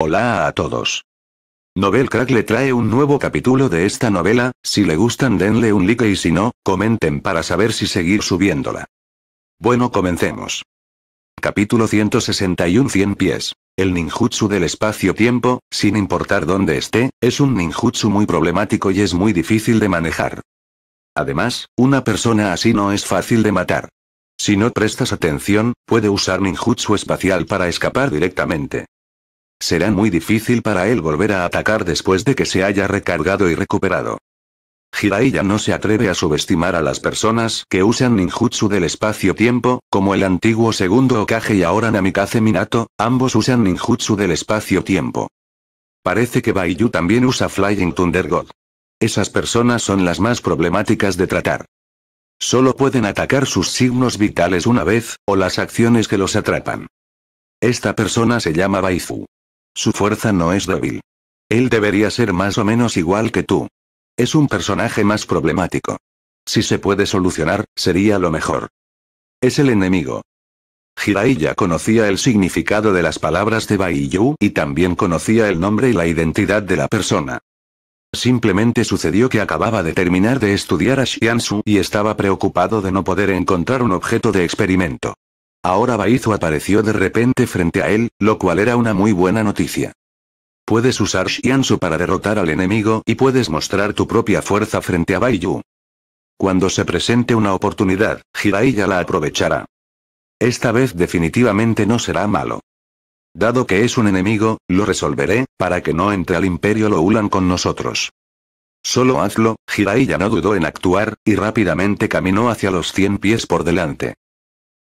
Hola a todos. Novel Crack le trae un nuevo capítulo de esta novela, si le gustan denle un like y si no, comenten para saber si seguir subiéndola. Bueno comencemos. Capítulo 161 100 pies. El ninjutsu del espacio-tiempo, sin importar dónde esté, es un ninjutsu muy problemático y es muy difícil de manejar. Además, una persona así no es fácil de matar. Si no prestas atención, puede usar ninjutsu espacial para escapar directamente. Será muy difícil para él volver a atacar después de que se haya recargado y recuperado. Jiraiya no se atreve a subestimar a las personas que usan ninjutsu del espacio-tiempo, como el antiguo segundo Okage y ahora Namikaze Minato, ambos usan ninjutsu del espacio-tiempo. Parece que Baiyu también usa Flying Thunder God. Esas personas son las más problemáticas de tratar. Solo pueden atacar sus signos vitales una vez, o las acciones que los atrapan. Esta persona se llama Baifu. Su fuerza no es débil. Él debería ser más o menos igual que tú. Es un personaje más problemático. Si se puede solucionar, sería lo mejor. Es el enemigo. Hirai ya conocía el significado de las palabras de Baiyu y también conocía el nombre y la identidad de la persona. Simplemente sucedió que acababa de terminar de estudiar a Xiansu y estaba preocupado de no poder encontrar un objeto de experimento. Ahora Baizu apareció de repente frente a él, lo cual era una muy buena noticia. Puedes usar Shiansu para derrotar al enemigo y puedes mostrar tu propia fuerza frente a Baiyu. Cuando se presente una oportunidad, Jiraiya ya la aprovechará. Esta vez definitivamente no será malo. Dado que es un enemigo, lo resolveré, para que no entre al Imperio Loulan con nosotros. Solo hazlo, Jiraiya no dudó en actuar, y rápidamente caminó hacia los 100 pies por delante.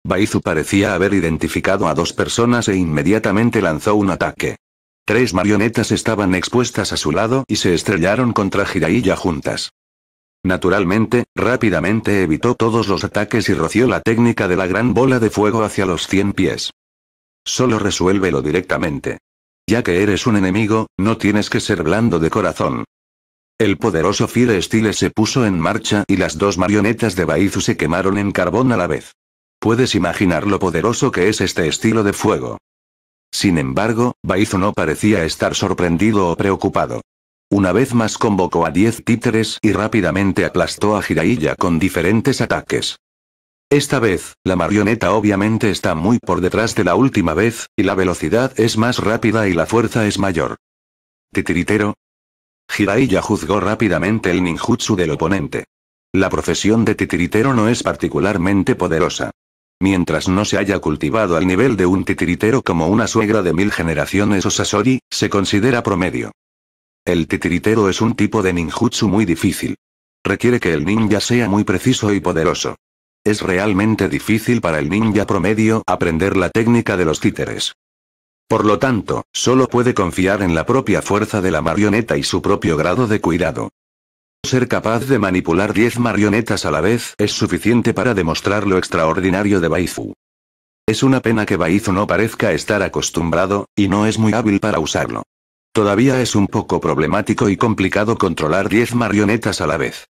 Baizu parecía haber identificado a dos personas e inmediatamente lanzó un ataque. Tres marionetas estaban expuestas a su lado y se estrellaron contra Jiraiya juntas. Naturalmente, rápidamente evitó todos los ataques y roció la técnica de la gran bola de fuego hacia los 100 pies. Solo resuélvelo directamente. Ya que eres un enemigo, no tienes que ser blando de corazón. El poderoso Fire Style se puso en marcha y las dos marionetas de Baizu se quemaron en carbón a la vez. Puedes imaginar lo poderoso que es este estilo de fuego. Sin embargo, Baizo no parecía estar sorprendido o preocupado. Una vez más convocó a 10 títeres y rápidamente aplastó a Jiraiya con diferentes ataques. Esta vez, la marioneta obviamente está muy por detrás de la última vez, y la velocidad es más rápida y la fuerza es mayor. Titiritero. Jiraiya juzgó rápidamente el ninjutsu del oponente. La profesión de titiritero no es particularmente poderosa. Mientras no se haya cultivado al nivel de un titiritero como una suegra de mil generaciones o sasori, se considera promedio. El titiritero es un tipo de ninjutsu muy difícil. Requiere que el ninja sea muy preciso y poderoso. Es realmente difícil para el ninja promedio aprender la técnica de los títeres. Por lo tanto, solo puede confiar en la propia fuerza de la marioneta y su propio grado de cuidado. Ser capaz de manipular 10 marionetas a la vez es suficiente para demostrar lo extraordinario de Baifu. Es una pena que Baifu no parezca estar acostumbrado, y no es muy hábil para usarlo. Todavía es un poco problemático y complicado controlar 10 marionetas a la vez.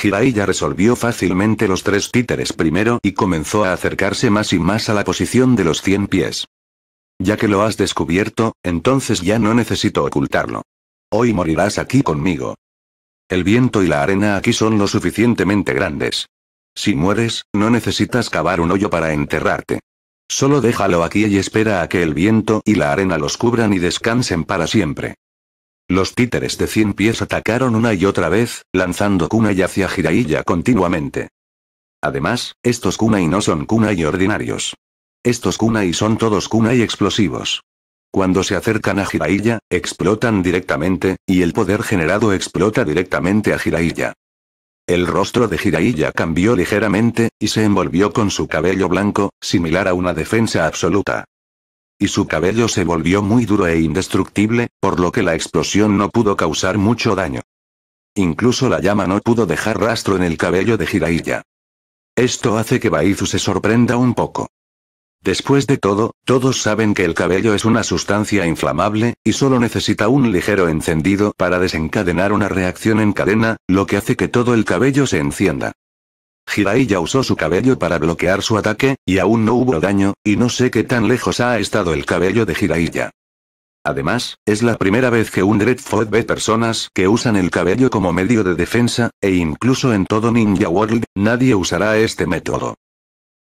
Hirai ya resolvió fácilmente los tres títeres primero y comenzó a acercarse más y más a la posición de los 100 pies. Ya que lo has descubierto, entonces ya no necesito ocultarlo. Hoy morirás aquí conmigo. El viento y la arena aquí son lo suficientemente grandes. Si mueres, no necesitas cavar un hoyo para enterrarte. Solo déjalo aquí y espera a que el viento y la arena los cubran y descansen para siempre. Los títeres de cien pies atacaron una y otra vez, lanzando kunai hacia Jiraiya continuamente. Además, estos kunai no son kunai ordinarios. Estos kunai son todos kunai explosivos. Cuando se acercan a Jiraiya, explotan directamente, y el poder generado explota directamente a Jiraiya. El rostro de Jiraiya cambió ligeramente, y se envolvió con su cabello blanco, similar a una defensa absoluta. Y su cabello se volvió muy duro e indestructible, por lo que la explosión no pudo causar mucho daño. Incluso la llama no pudo dejar rastro en el cabello de Jiraiya. Esto hace que Baizu se sorprenda un poco. Después de todo, todos saben que el cabello es una sustancia inflamable, y solo necesita un ligero encendido para desencadenar una reacción en cadena, lo que hace que todo el cabello se encienda. Jiraiya usó su cabello para bloquear su ataque, y aún no hubo daño, y no sé qué tan lejos ha estado el cabello de Jiraiya. Además, es la primera vez que un Dreadfoot ve personas que usan el cabello como medio de defensa, e incluso en todo Ninja World, nadie usará este método.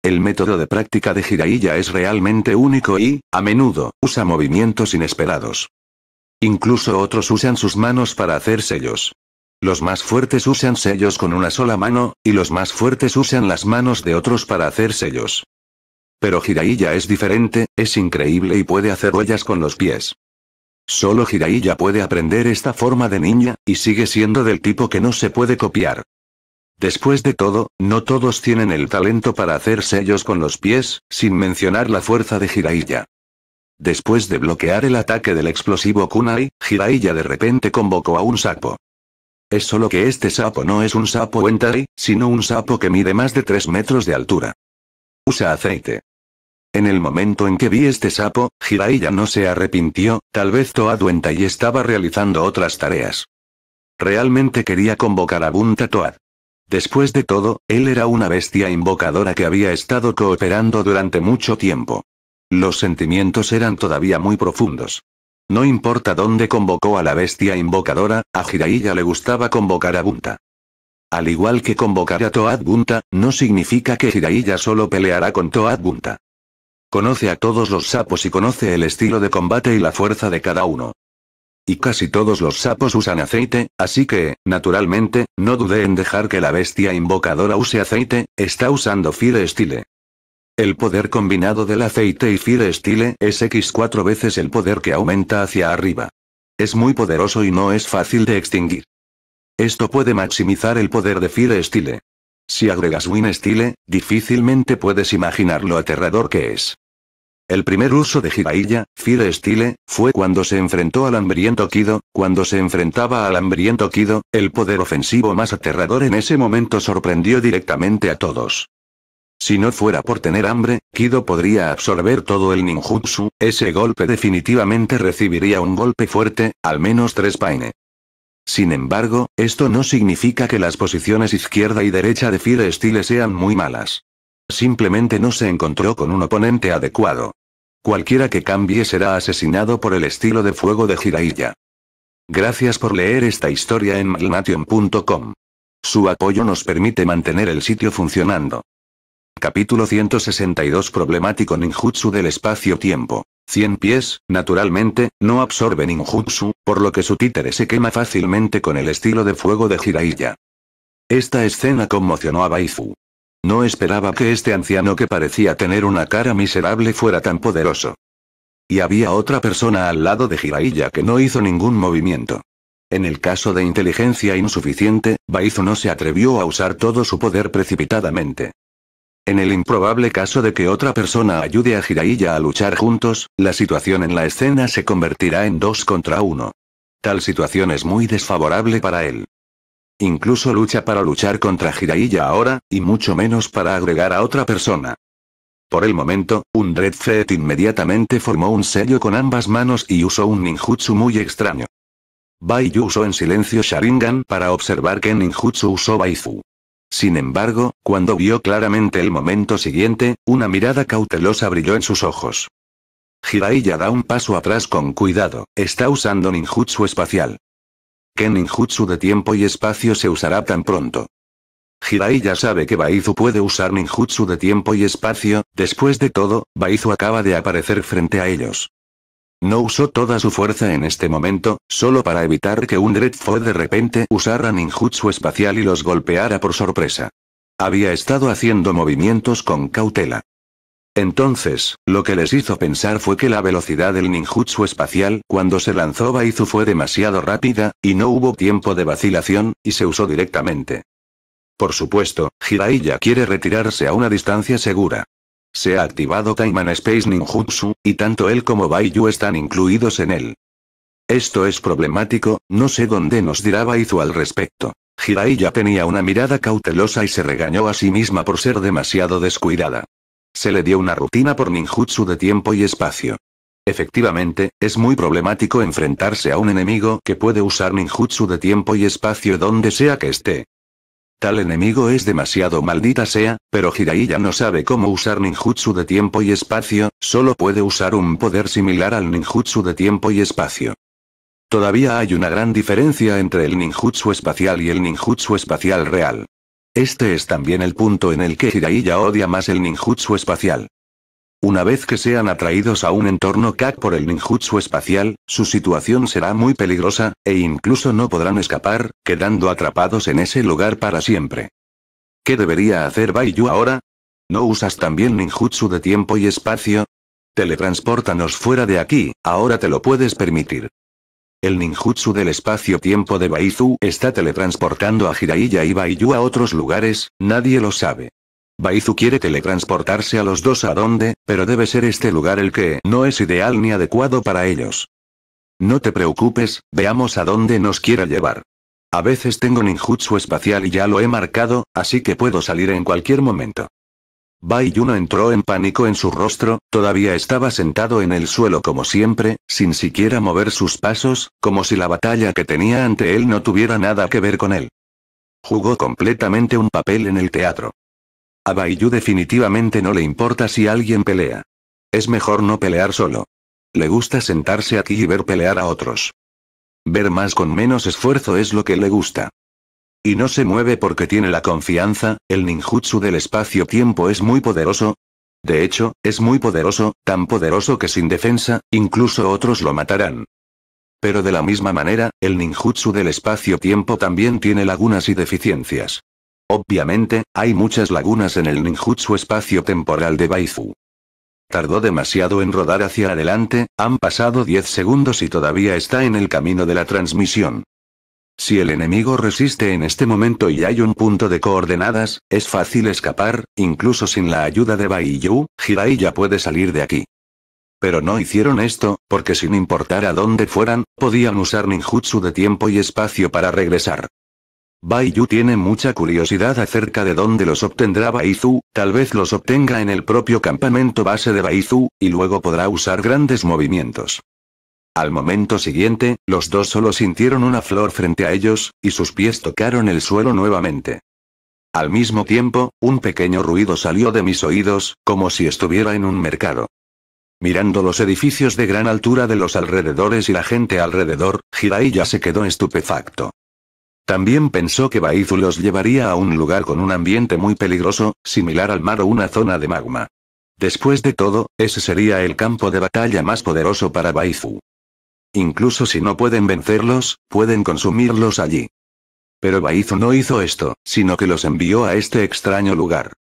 El método de práctica de Jiraiya es realmente único y, a menudo, usa movimientos inesperados. Incluso otros usan sus manos para hacer sellos. Los más fuertes usan sellos con una sola mano, y los más fuertes usan las manos de otros para hacer sellos. Pero Jiraiya es diferente, es increíble y puede hacer huellas con los pies. Solo Jiraiya puede aprender esta forma de niña, y sigue siendo del tipo que no se puede copiar. Después de todo, no todos tienen el talento para hacer sellos con los pies, sin mencionar la fuerza de Jiraiya. Después de bloquear el ataque del explosivo Kunai, Jiraiya de repente convocó a un sapo. Es solo que este sapo no es un sapo Wentai, sino un sapo que mide más de 3 metros de altura. Usa aceite. En el momento en que vi este sapo, Jiraiya no se arrepintió, tal vez Toad y estaba realizando otras tareas. Realmente quería convocar a Bunta Toad. Después de todo, él era una bestia invocadora que había estado cooperando durante mucho tiempo. Los sentimientos eran todavía muy profundos. No importa dónde convocó a la bestia invocadora, a Jiraiya le gustaba convocar a Bunta. Al igual que convocar a Toad Bunta, no significa que Jiraiya solo peleará con Toad Bunta. Conoce a todos los sapos y conoce el estilo de combate y la fuerza de cada uno. Y casi todos los sapos usan aceite, así que, naturalmente, no dude en dejar que la bestia invocadora use aceite, está usando Fire Style. El poder combinado del aceite y Fire Style es X4 veces el poder que aumenta hacia arriba. Es muy poderoso y no es fácil de extinguir. Esto puede maximizar el poder de Fire Style. Si agregas Win Style, difícilmente puedes imaginar lo aterrador que es. El primer uso de Jiraiya, Fire Style, fue cuando se enfrentó al hambriento Kido, cuando se enfrentaba al hambriento Kido, el poder ofensivo más aterrador en ese momento sorprendió directamente a todos. Si no fuera por tener hambre, Kido podría absorber todo el ninjutsu, ese golpe definitivamente recibiría un golpe fuerte, al menos tres paine. Sin embargo, esto no significa que las posiciones izquierda y derecha de Fire Style sean muy malas. Simplemente no se encontró con un oponente adecuado. Cualquiera que cambie será asesinado por el estilo de fuego de Jiraiya. Gracias por leer esta historia en malmation.com. Su apoyo nos permite mantener el sitio funcionando. Capítulo 162 Problemático ninjutsu del espacio-tiempo. 100 pies, naturalmente, no absorbe ninjutsu, por lo que su títere se quema fácilmente con el estilo de fuego de Jiraiya. Esta escena conmocionó a Baifu. No esperaba que este anciano que parecía tener una cara miserable fuera tan poderoso. Y había otra persona al lado de Jiraiya que no hizo ningún movimiento. En el caso de inteligencia insuficiente, Baizo no se atrevió a usar todo su poder precipitadamente. En el improbable caso de que otra persona ayude a Jiraiya a luchar juntos, la situación en la escena se convertirá en dos contra uno. Tal situación es muy desfavorable para él. Incluso lucha para luchar contra Jiraiya ahora, y mucho menos para agregar a otra persona. Por el momento, un Red Fett inmediatamente formó un sello con ambas manos y usó un ninjutsu muy extraño. Baiyu usó en silencio Sharingan para observar que ninjutsu usó Baifu. Sin embargo, cuando vio claramente el momento siguiente, una mirada cautelosa brilló en sus ojos. Jiraiya da un paso atrás con cuidado, está usando ninjutsu espacial. ¿Qué ninjutsu de tiempo y espacio se usará tan pronto? Hirai ya sabe que Baizu puede usar ninjutsu de tiempo y espacio, después de todo, Baizu acaba de aparecer frente a ellos. No usó toda su fuerza en este momento, solo para evitar que un fue de repente usara ninjutsu espacial y los golpeara por sorpresa. Había estado haciendo movimientos con cautela. Entonces, lo que les hizo pensar fue que la velocidad del ninjutsu espacial cuando se lanzó Baizu fue demasiado rápida, y no hubo tiempo de vacilación, y se usó directamente. Por supuesto, Jiraiya quiere retirarse a una distancia segura. Se ha activado Taiman Space Ninjutsu, y tanto él como Baiyu están incluidos en él. Esto es problemático, no sé dónde nos dirá Baizu al respecto. Jiraiya tenía una mirada cautelosa y se regañó a sí misma por ser demasiado descuidada se le dio una rutina por ninjutsu de tiempo y espacio. Efectivamente, es muy problemático enfrentarse a un enemigo que puede usar ninjutsu de tiempo y espacio donde sea que esté. Tal enemigo es demasiado maldita sea, pero Hirai ya no sabe cómo usar ninjutsu de tiempo y espacio, solo puede usar un poder similar al ninjutsu de tiempo y espacio. Todavía hay una gran diferencia entre el ninjutsu espacial y el ninjutsu espacial real. Este es también el punto en el que Hiraiya odia más el ninjutsu espacial. Una vez que sean atraídos a un entorno Kak por el ninjutsu espacial, su situación será muy peligrosa, e incluso no podrán escapar, quedando atrapados en ese lugar para siempre. ¿Qué debería hacer Baiyu ahora? ¿No usas también ninjutsu de tiempo y espacio? Teletranspórtanos fuera de aquí, ahora te lo puedes permitir. El ninjutsu del espacio-tiempo de Baizu está teletransportando a Jiraiya y Baiyu a otros lugares, nadie lo sabe. Baizu quiere teletransportarse a los dos a dónde, pero debe ser este lugar el que no es ideal ni adecuado para ellos. No te preocupes, veamos a dónde nos quiera llevar. A veces tengo ninjutsu espacial y ya lo he marcado, así que puedo salir en cualquier momento. Bai no entró en pánico en su rostro, todavía estaba sentado en el suelo como siempre, sin siquiera mover sus pasos, como si la batalla que tenía ante él no tuviera nada que ver con él. Jugó completamente un papel en el teatro. A Baiyu definitivamente no le importa si alguien pelea. Es mejor no pelear solo. Le gusta sentarse aquí y ver pelear a otros. Ver más con menos esfuerzo es lo que le gusta. Y no se mueve porque tiene la confianza, el ninjutsu del espacio-tiempo es muy poderoso. De hecho, es muy poderoso, tan poderoso que sin defensa, incluso otros lo matarán. Pero de la misma manera, el ninjutsu del espacio-tiempo también tiene lagunas y deficiencias. Obviamente, hay muchas lagunas en el ninjutsu espacio-temporal de Baifu. Tardó demasiado en rodar hacia adelante, han pasado 10 segundos y todavía está en el camino de la transmisión. Si el enemigo resiste en este momento y hay un punto de coordenadas, es fácil escapar, incluso sin la ayuda de Baiyu, Jiraiya puede salir de aquí. Pero no hicieron esto, porque sin importar a dónde fueran, podían usar ninjutsu de tiempo y espacio para regresar. Baiyu tiene mucha curiosidad acerca de dónde los obtendrá Baizu, tal vez los obtenga en el propio campamento base de Baizu, y luego podrá usar grandes movimientos. Al momento siguiente, los dos solo sintieron una flor frente a ellos, y sus pies tocaron el suelo nuevamente. Al mismo tiempo, un pequeño ruido salió de mis oídos, como si estuviera en un mercado. Mirando los edificios de gran altura de los alrededores y la gente alrededor, Hirai ya se quedó estupefacto. También pensó que Baizu los llevaría a un lugar con un ambiente muy peligroso, similar al mar o una zona de magma. Después de todo, ese sería el campo de batalla más poderoso para Baizu. Incluso si no pueden vencerlos, pueden consumirlos allí. Pero Baizu no hizo esto, sino que los envió a este extraño lugar.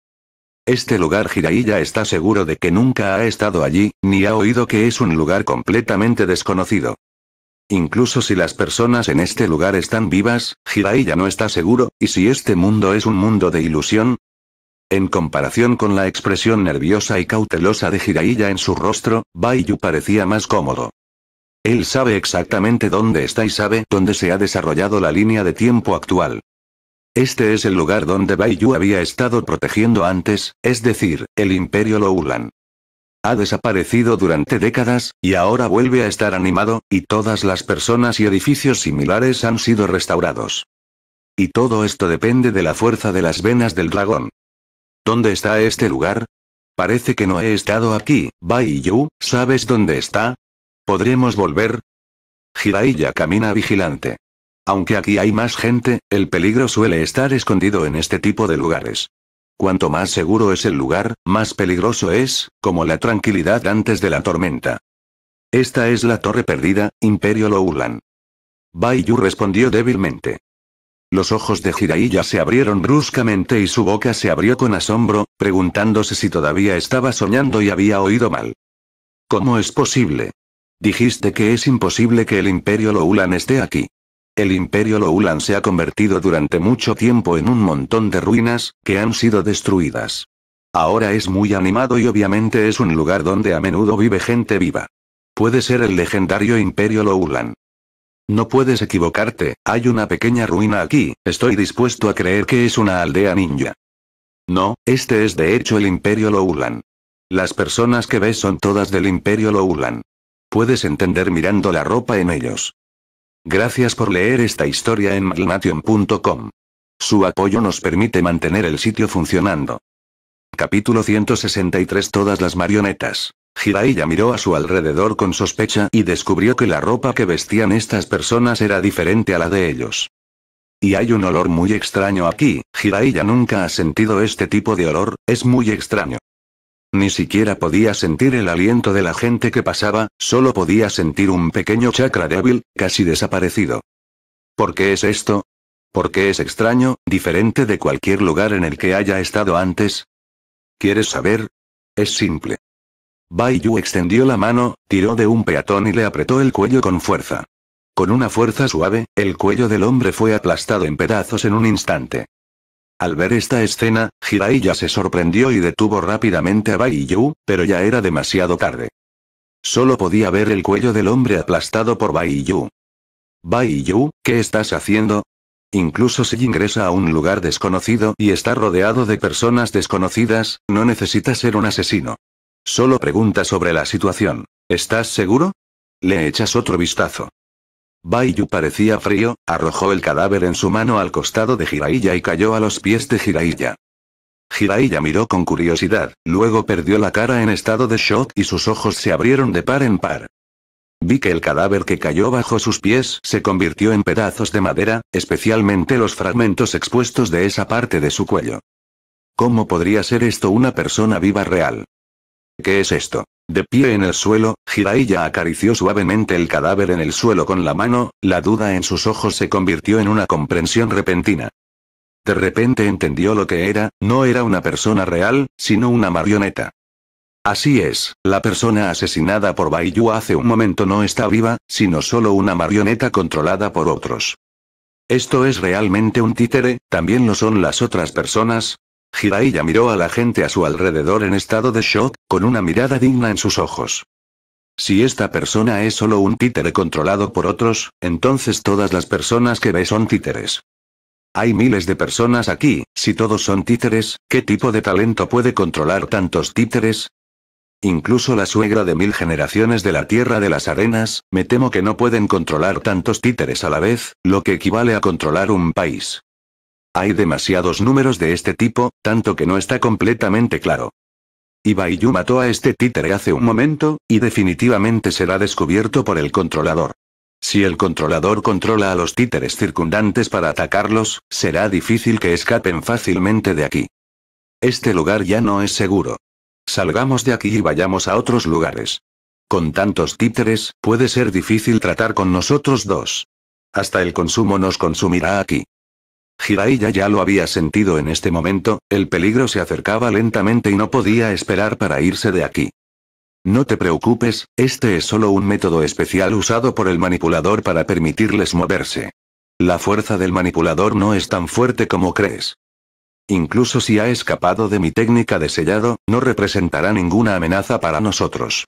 Este lugar Jiraiya está seguro de que nunca ha estado allí, ni ha oído que es un lugar completamente desconocido. Incluso si las personas en este lugar están vivas, Jiraiya no está seguro, ¿y si este mundo es un mundo de ilusión? En comparación con la expresión nerviosa y cautelosa de Jiraiya en su rostro, Baiyu parecía más cómodo. Él sabe exactamente dónde está y sabe dónde se ha desarrollado la línea de tiempo actual. Este es el lugar donde Baiyu había estado protegiendo antes, es decir, el Imperio Loulan. Ha desaparecido durante décadas, y ahora vuelve a estar animado, y todas las personas y edificios similares han sido restaurados. Y todo esto depende de la fuerza de las venas del dragón. ¿Dónde está este lugar? Parece que no he estado aquí, Baiyu. ¿sabes dónde está? ¿Podremos volver? Jiraiya camina vigilante. Aunque aquí hay más gente, el peligro suele estar escondido en este tipo de lugares. Cuanto más seguro es el lugar, más peligroso es, como la tranquilidad antes de la tormenta. Esta es la torre perdida, Imperio Loulan. Baiyu respondió débilmente. Los ojos de Jiraiya se abrieron bruscamente y su boca se abrió con asombro, preguntándose si todavía estaba soñando y había oído mal. ¿Cómo es posible? Dijiste que es imposible que el Imperio Loulan esté aquí. El Imperio Loulan se ha convertido durante mucho tiempo en un montón de ruinas, que han sido destruidas. Ahora es muy animado y obviamente es un lugar donde a menudo vive gente viva. Puede ser el legendario Imperio Loulan. No puedes equivocarte, hay una pequeña ruina aquí, estoy dispuesto a creer que es una aldea ninja. No, este es de hecho el Imperio Loulan. Las personas que ves son todas del Imperio Loulan puedes entender mirando la ropa en ellos. Gracias por leer esta historia en magnation.com. Su apoyo nos permite mantener el sitio funcionando. Capítulo 163 Todas las marionetas. Jiraiya miró a su alrededor con sospecha y descubrió que la ropa que vestían estas personas era diferente a la de ellos. Y hay un olor muy extraño aquí, Jiraiya nunca ha sentido este tipo de olor, es muy extraño. Ni siquiera podía sentir el aliento de la gente que pasaba, solo podía sentir un pequeño chakra débil, casi desaparecido. ¿Por qué es esto? ¿Por qué es extraño, diferente de cualquier lugar en el que haya estado antes? ¿Quieres saber? Es simple. Bai extendió la mano, tiró de un peatón y le apretó el cuello con fuerza. Con una fuerza suave, el cuello del hombre fue aplastado en pedazos en un instante. Al ver esta escena, Jiraiya se sorprendió y detuvo rápidamente a Bai pero ya era demasiado tarde. Solo podía ver el cuello del hombre aplastado por Bai Baiyu, ¿qué estás haciendo? Incluso si ingresa a un lugar desconocido y está rodeado de personas desconocidas, no necesita ser un asesino. Solo pregunta sobre la situación. ¿Estás seguro? Le echas otro vistazo. Baiyu parecía frío, arrojó el cadáver en su mano al costado de Jiraiya y cayó a los pies de Jiraiya. Jiraiya miró con curiosidad, luego perdió la cara en estado de shock y sus ojos se abrieron de par en par. Vi que el cadáver que cayó bajo sus pies se convirtió en pedazos de madera, especialmente los fragmentos expuestos de esa parte de su cuello. ¿Cómo podría ser esto una persona viva real? ¿Qué es esto? De pie en el suelo, Jiraiya acarició suavemente el cadáver en el suelo con la mano, la duda en sus ojos se convirtió en una comprensión repentina. De repente entendió lo que era, no era una persona real, sino una marioneta. Así es, la persona asesinada por Baiyu hace un momento no está viva, sino solo una marioneta controlada por otros. Esto es realmente un títere, también lo son las otras personas, Jiraiya miró a la gente a su alrededor en estado de shock, con una mirada digna en sus ojos. Si esta persona es solo un títere controlado por otros, entonces todas las personas que ve son títeres. Hay miles de personas aquí, si todos son títeres, ¿qué tipo de talento puede controlar tantos títeres? Incluso la suegra de mil generaciones de la Tierra de las Arenas, me temo que no pueden controlar tantos títeres a la vez, lo que equivale a controlar un país. Hay demasiados números de este tipo, tanto que no está completamente claro. Ibaiyu mató a este títere hace un momento, y definitivamente será descubierto por el controlador. Si el controlador controla a los títeres circundantes para atacarlos, será difícil que escapen fácilmente de aquí. Este lugar ya no es seguro. Salgamos de aquí y vayamos a otros lugares. Con tantos títeres, puede ser difícil tratar con nosotros dos. Hasta el consumo nos consumirá aquí. Jiraiya ya lo había sentido en este momento, el peligro se acercaba lentamente y no podía esperar para irse de aquí. No te preocupes, este es solo un método especial usado por el manipulador para permitirles moverse. La fuerza del manipulador no es tan fuerte como crees. Incluso si ha escapado de mi técnica de sellado, no representará ninguna amenaza para nosotros.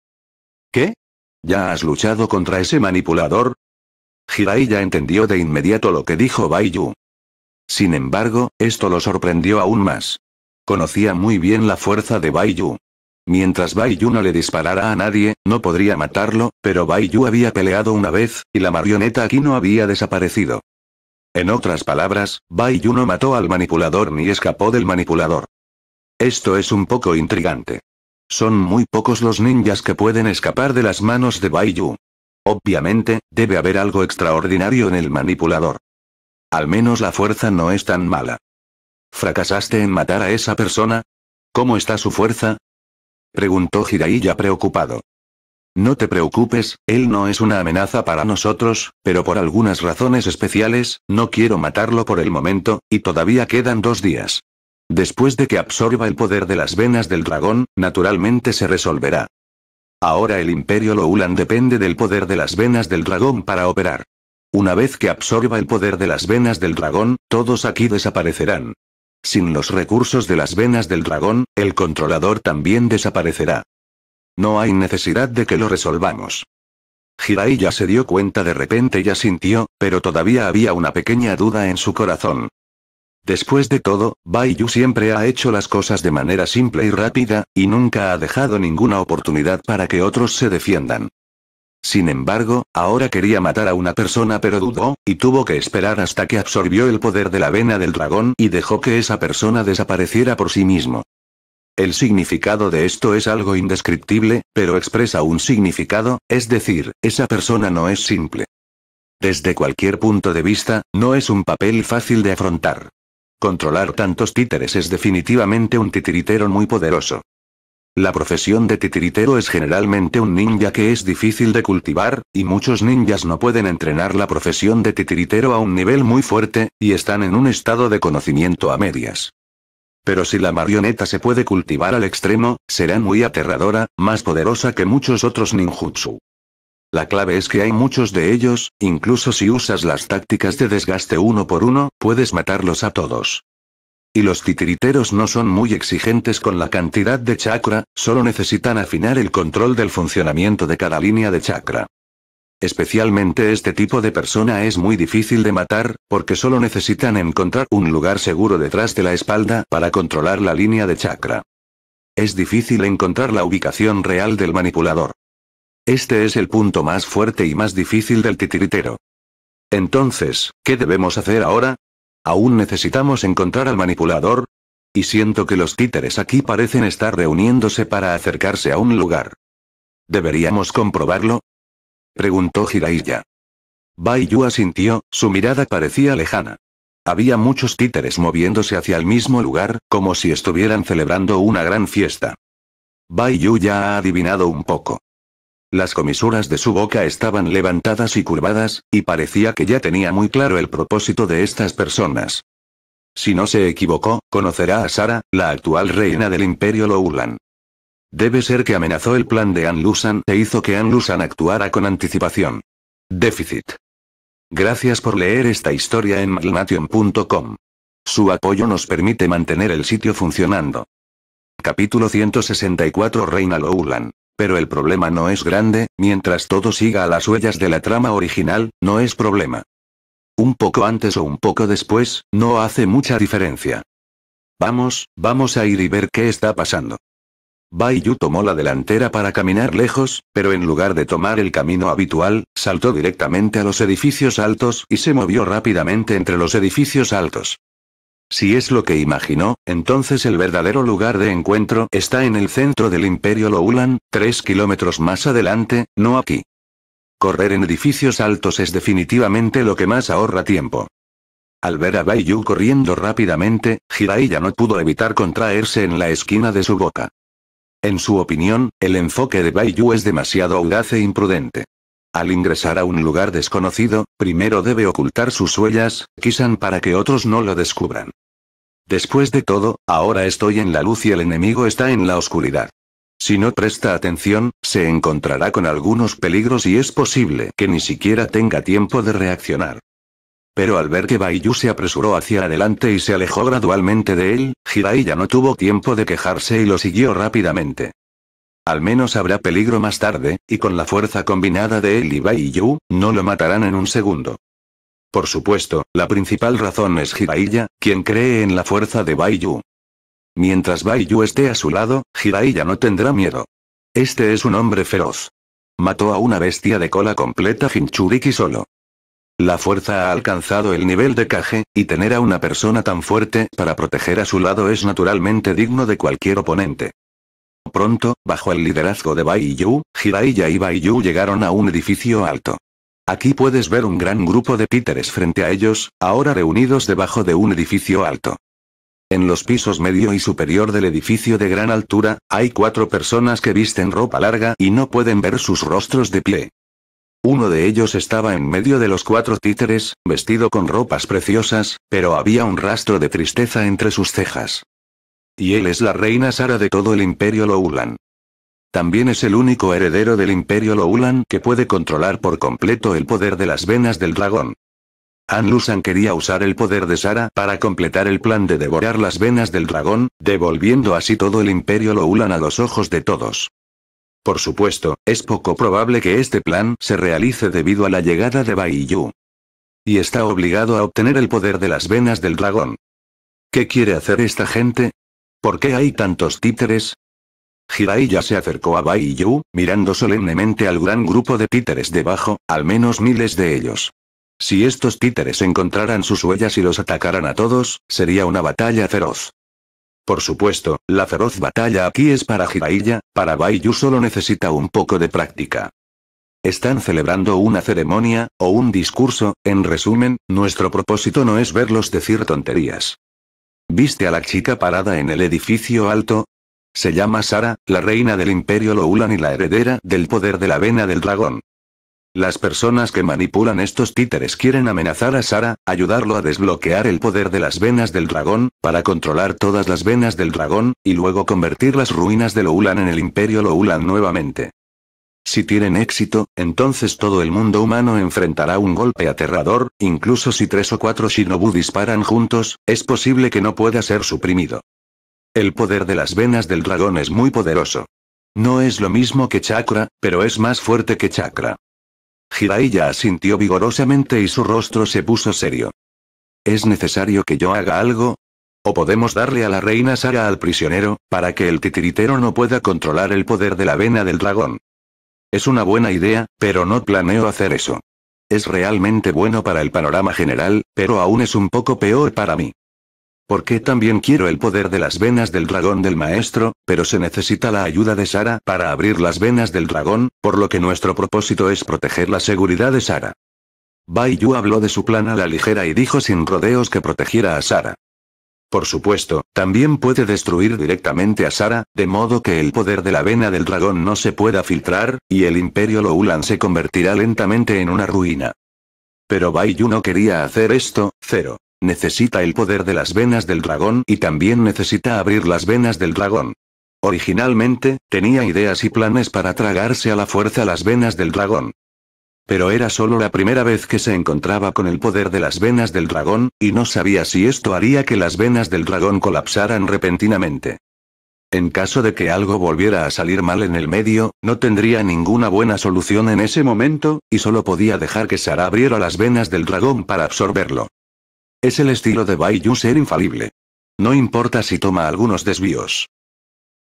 ¿Qué? ¿Ya has luchado contra ese manipulador? Jiraiya entendió de inmediato lo que dijo Baiyu. Sin embargo, esto lo sorprendió aún más. Conocía muy bien la fuerza de Bai Mientras Bai no le disparara a nadie, no podría matarlo, pero Bai había peleado una vez, y la marioneta aquí no había desaparecido. En otras palabras, Bai no mató al manipulador ni escapó del manipulador. Esto es un poco intrigante. Son muy pocos los ninjas que pueden escapar de las manos de Bai Obviamente, debe haber algo extraordinario en el manipulador. Al menos la fuerza no es tan mala. ¿Fracasaste en matar a esa persona? ¿Cómo está su fuerza? Preguntó Jiraiya preocupado. No te preocupes, él no es una amenaza para nosotros, pero por algunas razones especiales, no quiero matarlo por el momento, y todavía quedan dos días. Después de que absorba el poder de las venas del dragón, naturalmente se resolverá. Ahora el imperio Loulan depende del poder de las venas del dragón para operar. Una vez que absorba el poder de las venas del dragón, todos aquí desaparecerán. Sin los recursos de las venas del dragón, el controlador también desaparecerá. No hay necesidad de que lo resolvamos. Hirai ya se dio cuenta de repente y asintió, pero todavía había una pequeña duda en su corazón. Después de todo, Bai siempre ha hecho las cosas de manera simple y rápida, y nunca ha dejado ninguna oportunidad para que otros se defiendan. Sin embargo, ahora quería matar a una persona pero dudó, y tuvo que esperar hasta que absorbió el poder de la vena del dragón y dejó que esa persona desapareciera por sí mismo. El significado de esto es algo indescriptible, pero expresa un significado, es decir, esa persona no es simple. Desde cualquier punto de vista, no es un papel fácil de afrontar. Controlar tantos títeres es definitivamente un titiritero muy poderoso. La profesión de titiritero es generalmente un ninja que es difícil de cultivar, y muchos ninjas no pueden entrenar la profesión de titiritero a un nivel muy fuerte, y están en un estado de conocimiento a medias. Pero si la marioneta se puede cultivar al extremo, será muy aterradora, más poderosa que muchos otros ninjutsu. La clave es que hay muchos de ellos, incluso si usas las tácticas de desgaste uno por uno, puedes matarlos a todos y los titiriteros no son muy exigentes con la cantidad de chakra, solo necesitan afinar el control del funcionamiento de cada línea de chakra. Especialmente este tipo de persona es muy difícil de matar, porque solo necesitan encontrar un lugar seguro detrás de la espalda para controlar la línea de chakra. Es difícil encontrar la ubicación real del manipulador. Este es el punto más fuerte y más difícil del titiritero. Entonces, ¿qué debemos hacer ahora? Aún necesitamos encontrar al manipulador. Y siento que los títeres aquí parecen estar reuniéndose para acercarse a un lugar. ¿Deberíamos comprobarlo? Preguntó Jiraiya. Baiyu asintió, su mirada parecía lejana. Había muchos títeres moviéndose hacia el mismo lugar, como si estuvieran celebrando una gran fiesta. Baiyu ya ha adivinado un poco. Las comisuras de su boca estaban levantadas y curvadas, y parecía que ya tenía muy claro el propósito de estas personas. Si no se equivocó, conocerá a Sara, la actual reina del imperio Loulan. Debe ser que amenazó el plan de Anlusan e hizo que Anlusan actuara con anticipación. Déficit. Gracias por leer esta historia en malnation.com. Su apoyo nos permite mantener el sitio funcionando. Capítulo 164 Reina Loulan. Pero el problema no es grande, mientras todo siga a las huellas de la trama original, no es problema. Un poco antes o un poco después, no hace mucha diferencia. Vamos, vamos a ir y ver qué está pasando. Baiyu tomó la delantera para caminar lejos, pero en lugar de tomar el camino habitual, saltó directamente a los edificios altos y se movió rápidamente entre los edificios altos. Si es lo que imaginó, entonces el verdadero lugar de encuentro está en el centro del Imperio Loulan, tres kilómetros más adelante, no aquí. Correr en edificios altos es definitivamente lo que más ahorra tiempo. Al ver a Baiyu corriendo rápidamente, Hirai ya no pudo evitar contraerse en la esquina de su boca. En su opinión, el enfoque de Baiyu es demasiado audaz e imprudente. Al ingresar a un lugar desconocido, primero debe ocultar sus huellas, Kisan para que otros no lo descubran. Después de todo, ahora estoy en la luz y el enemigo está en la oscuridad. Si no presta atención, se encontrará con algunos peligros y es posible que ni siquiera tenga tiempo de reaccionar. Pero al ver que Baiyu se apresuró hacia adelante y se alejó gradualmente de él, Hirai ya no tuvo tiempo de quejarse y lo siguió rápidamente. Al menos habrá peligro más tarde, y con la fuerza combinada de él y Baiyu, no lo matarán en un segundo. Por supuesto, la principal razón es Jiraiya, quien cree en la fuerza de Baiyu. Mientras Baiyu esté a su lado, Jiraiya no tendrá miedo. Este es un hombre feroz. Mató a una bestia de cola completa Hinchuriki solo. La fuerza ha alcanzado el nivel de Kage, y tener a una persona tan fuerte para proteger a su lado es naturalmente digno de cualquier oponente. Pronto, bajo el liderazgo de Baiyu, Jiraiya y Baiyu llegaron a un edificio alto. Aquí puedes ver un gran grupo de títeres frente a ellos, ahora reunidos debajo de un edificio alto. En los pisos medio y superior del edificio de gran altura, hay cuatro personas que visten ropa larga y no pueden ver sus rostros de pie. Uno de ellos estaba en medio de los cuatro títeres, vestido con ropas preciosas, pero había un rastro de tristeza entre sus cejas. Y él es la reina Sara de todo el imperio Loulan. También es el único heredero del Imperio Loulan que puede controlar por completo el poder de las venas del dragón. Anlusan quería usar el poder de Sara para completar el plan de devorar las venas del dragón, devolviendo así todo el Imperio Loulan a los ojos de todos. Por supuesto, es poco probable que este plan se realice debido a la llegada de Bai Yu. Y está obligado a obtener el poder de las venas del dragón. ¿Qué quiere hacer esta gente? ¿Por qué hay tantos títeres? Jiraiya se acercó a Bai mirando solemnemente al gran grupo de títeres debajo, al menos miles de ellos. Si estos títeres encontraran sus huellas y los atacaran a todos, sería una batalla feroz. Por supuesto, la feroz batalla aquí es para Jiraiya, para Bai solo necesita un poco de práctica. Están celebrando una ceremonia, o un discurso, en resumen, nuestro propósito no es verlos decir tonterías. ¿Viste a la chica parada en el edificio alto? Se llama Sara, la reina del imperio Loulan y la heredera del poder de la vena del dragón. Las personas que manipulan estos títeres quieren amenazar a Sara, ayudarlo a desbloquear el poder de las venas del dragón, para controlar todas las venas del dragón, y luego convertir las ruinas de Loulan en el imperio Loulan nuevamente. Si tienen éxito, entonces todo el mundo humano enfrentará un golpe aterrador, incluso si tres o cuatro shinobu disparan juntos, es posible que no pueda ser suprimido. El poder de las venas del dragón es muy poderoso. No es lo mismo que chakra, pero es más fuerte que chakra. Jiraiya asintió vigorosamente y su rostro se puso serio. ¿Es necesario que yo haga algo? ¿O podemos darle a la reina Sara al prisionero, para que el titiritero no pueda controlar el poder de la vena del dragón? Es una buena idea, pero no planeo hacer eso. Es realmente bueno para el panorama general, pero aún es un poco peor para mí. Porque también quiero el poder de las venas del dragón del maestro, pero se necesita la ayuda de Sara para abrir las venas del dragón, por lo que nuestro propósito es proteger la seguridad de Sara. Bai Yu habló de su plan a la ligera y dijo sin rodeos que protegiera a Sara. Por supuesto, también puede destruir directamente a Sara, de modo que el poder de la vena del dragón no se pueda filtrar, y el imperio Loulan se convertirá lentamente en una ruina. Pero Bai Yu no quería hacer esto, cero. Necesita el poder de las venas del dragón y también necesita abrir las venas del dragón. Originalmente, tenía ideas y planes para tragarse a la fuerza las venas del dragón. Pero era solo la primera vez que se encontraba con el poder de las venas del dragón, y no sabía si esto haría que las venas del dragón colapsaran repentinamente. En caso de que algo volviera a salir mal en el medio, no tendría ninguna buena solución en ese momento, y solo podía dejar que Sara abriera las venas del dragón para absorberlo. Es el estilo de Baiyu ser infalible. No importa si toma algunos desvíos.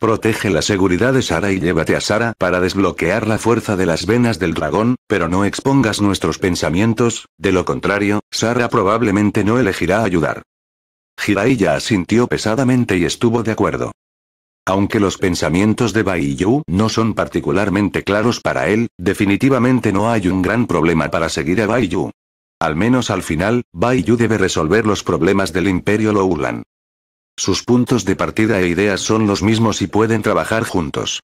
Protege la seguridad de Sara y llévate a Sara para desbloquear la fuerza de las venas del dragón, pero no expongas nuestros pensamientos, de lo contrario, Sara probablemente no elegirá ayudar. Jiraiya asintió pesadamente y estuvo de acuerdo. Aunque los pensamientos de Baiyu no son particularmente claros para él, definitivamente no hay un gran problema para seguir a Baiyu. Al menos al final, Bai debe resolver los problemas del Imperio Loulan. Sus puntos de partida e ideas son los mismos y pueden trabajar juntos.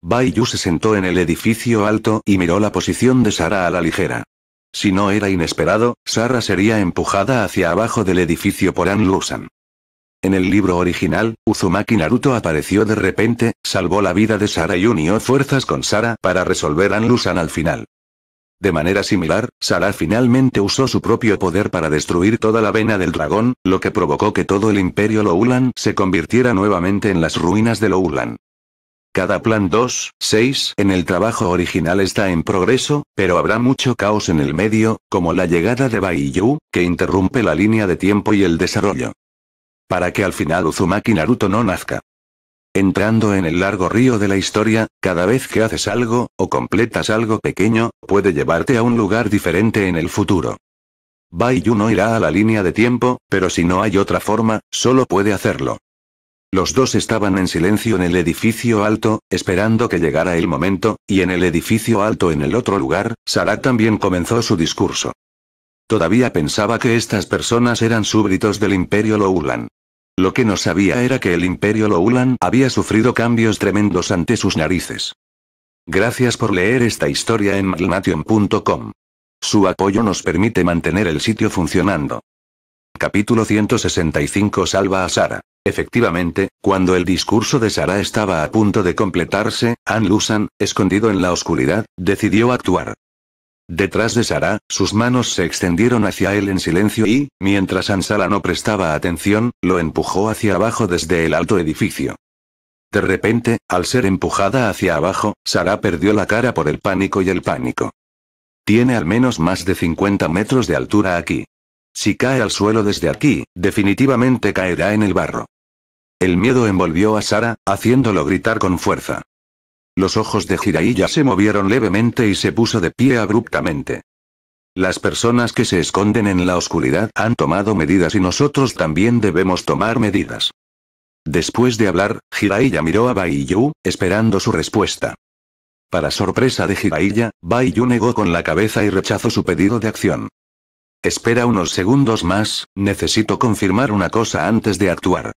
Bai se sentó en el edificio alto y miró la posición de Sara a la ligera. Si no era inesperado, Sara sería empujada hacia abajo del edificio por An En el libro original, Uzumaki Naruto apareció de repente, salvó la vida de Sara y unió fuerzas con Sara para resolver An Lusan al final. De manera similar, Sara finalmente usó su propio poder para destruir toda la vena del dragón, lo que provocó que todo el imperio Loulan se convirtiera nuevamente en las ruinas de Loulan. Cada plan 2, 6 en el trabajo original está en progreso, pero habrá mucho caos en el medio, como la llegada de Baiyu, que interrumpe la línea de tiempo y el desarrollo. Para que al final Uzumaki Naruto no nazca. Entrando en el largo río de la historia, cada vez que haces algo, o completas algo pequeño, puede llevarte a un lugar diferente en el futuro. Bai no irá a la línea de tiempo, pero si no hay otra forma, solo puede hacerlo. Los dos estaban en silencio en el edificio alto, esperando que llegara el momento, y en el edificio alto en el otro lugar, Sara también comenzó su discurso. Todavía pensaba que estas personas eran súbditos del Imperio Loulan. Lo que no sabía era que el imperio Loulan había sufrido cambios tremendos ante sus narices. Gracias por leer esta historia en Malnation.com. Su apoyo nos permite mantener el sitio funcionando. Capítulo 165 Salva a Sara. Efectivamente, cuando el discurso de Sara estaba a punto de completarse, An Lusan, escondido en la oscuridad, decidió actuar. Detrás de Sara, sus manos se extendieron hacia él en silencio y, mientras Ansala no prestaba atención, lo empujó hacia abajo desde el alto edificio. De repente, al ser empujada hacia abajo, Sara perdió la cara por el pánico y el pánico. Tiene al menos más de 50 metros de altura aquí. Si cae al suelo desde aquí, definitivamente caerá en el barro. El miedo envolvió a Sara, haciéndolo gritar con fuerza. Los ojos de Jiraiya se movieron levemente y se puso de pie abruptamente. Las personas que se esconden en la oscuridad han tomado medidas y nosotros también debemos tomar medidas. Después de hablar, Jiraiya miró a Baiyu, esperando su respuesta. Para sorpresa de Jiraiya, Baiyu negó con la cabeza y rechazó su pedido de acción. Espera unos segundos más, necesito confirmar una cosa antes de actuar.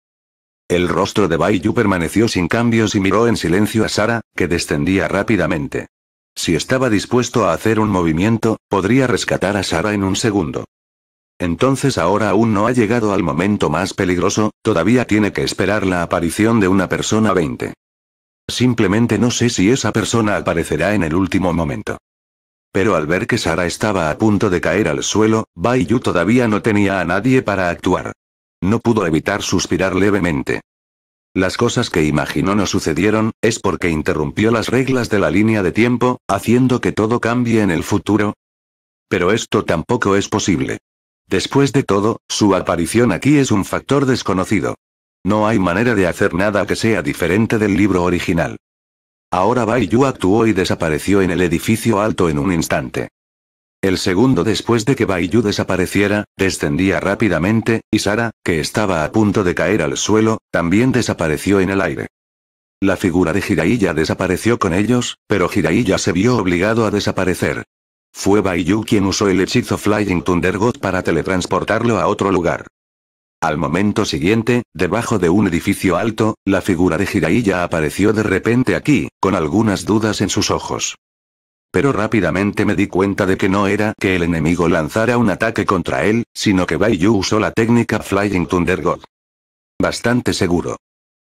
El rostro de Bai permaneció sin cambios y miró en silencio a Sara, que descendía rápidamente. Si estaba dispuesto a hacer un movimiento, podría rescatar a Sara en un segundo. Entonces ahora aún no ha llegado al momento más peligroso, todavía tiene que esperar la aparición de una persona 20. Simplemente no sé si esa persona aparecerá en el último momento. Pero al ver que Sara estaba a punto de caer al suelo, Bai todavía no tenía a nadie para actuar. No pudo evitar suspirar levemente. Las cosas que imaginó no sucedieron, es porque interrumpió las reglas de la línea de tiempo, haciendo que todo cambie en el futuro. Pero esto tampoco es posible. Después de todo, su aparición aquí es un factor desconocido. No hay manera de hacer nada que sea diferente del libro original. Ahora Bai actuó y desapareció en el edificio alto en un instante. El segundo después de que Baiyu desapareciera, descendía rápidamente, y Sara, que estaba a punto de caer al suelo, también desapareció en el aire. La figura de Jiraiya desapareció con ellos, pero Jiraiya se vio obligado a desaparecer. Fue Baiyu quien usó el hechizo Flying Thunder God para teletransportarlo a otro lugar. Al momento siguiente, debajo de un edificio alto, la figura de Jiraiya apareció de repente aquí, con algunas dudas en sus ojos pero rápidamente me di cuenta de que no era que el enemigo lanzara un ataque contra él, sino que Baiyu usó la técnica Flying Thunder God. Bastante seguro.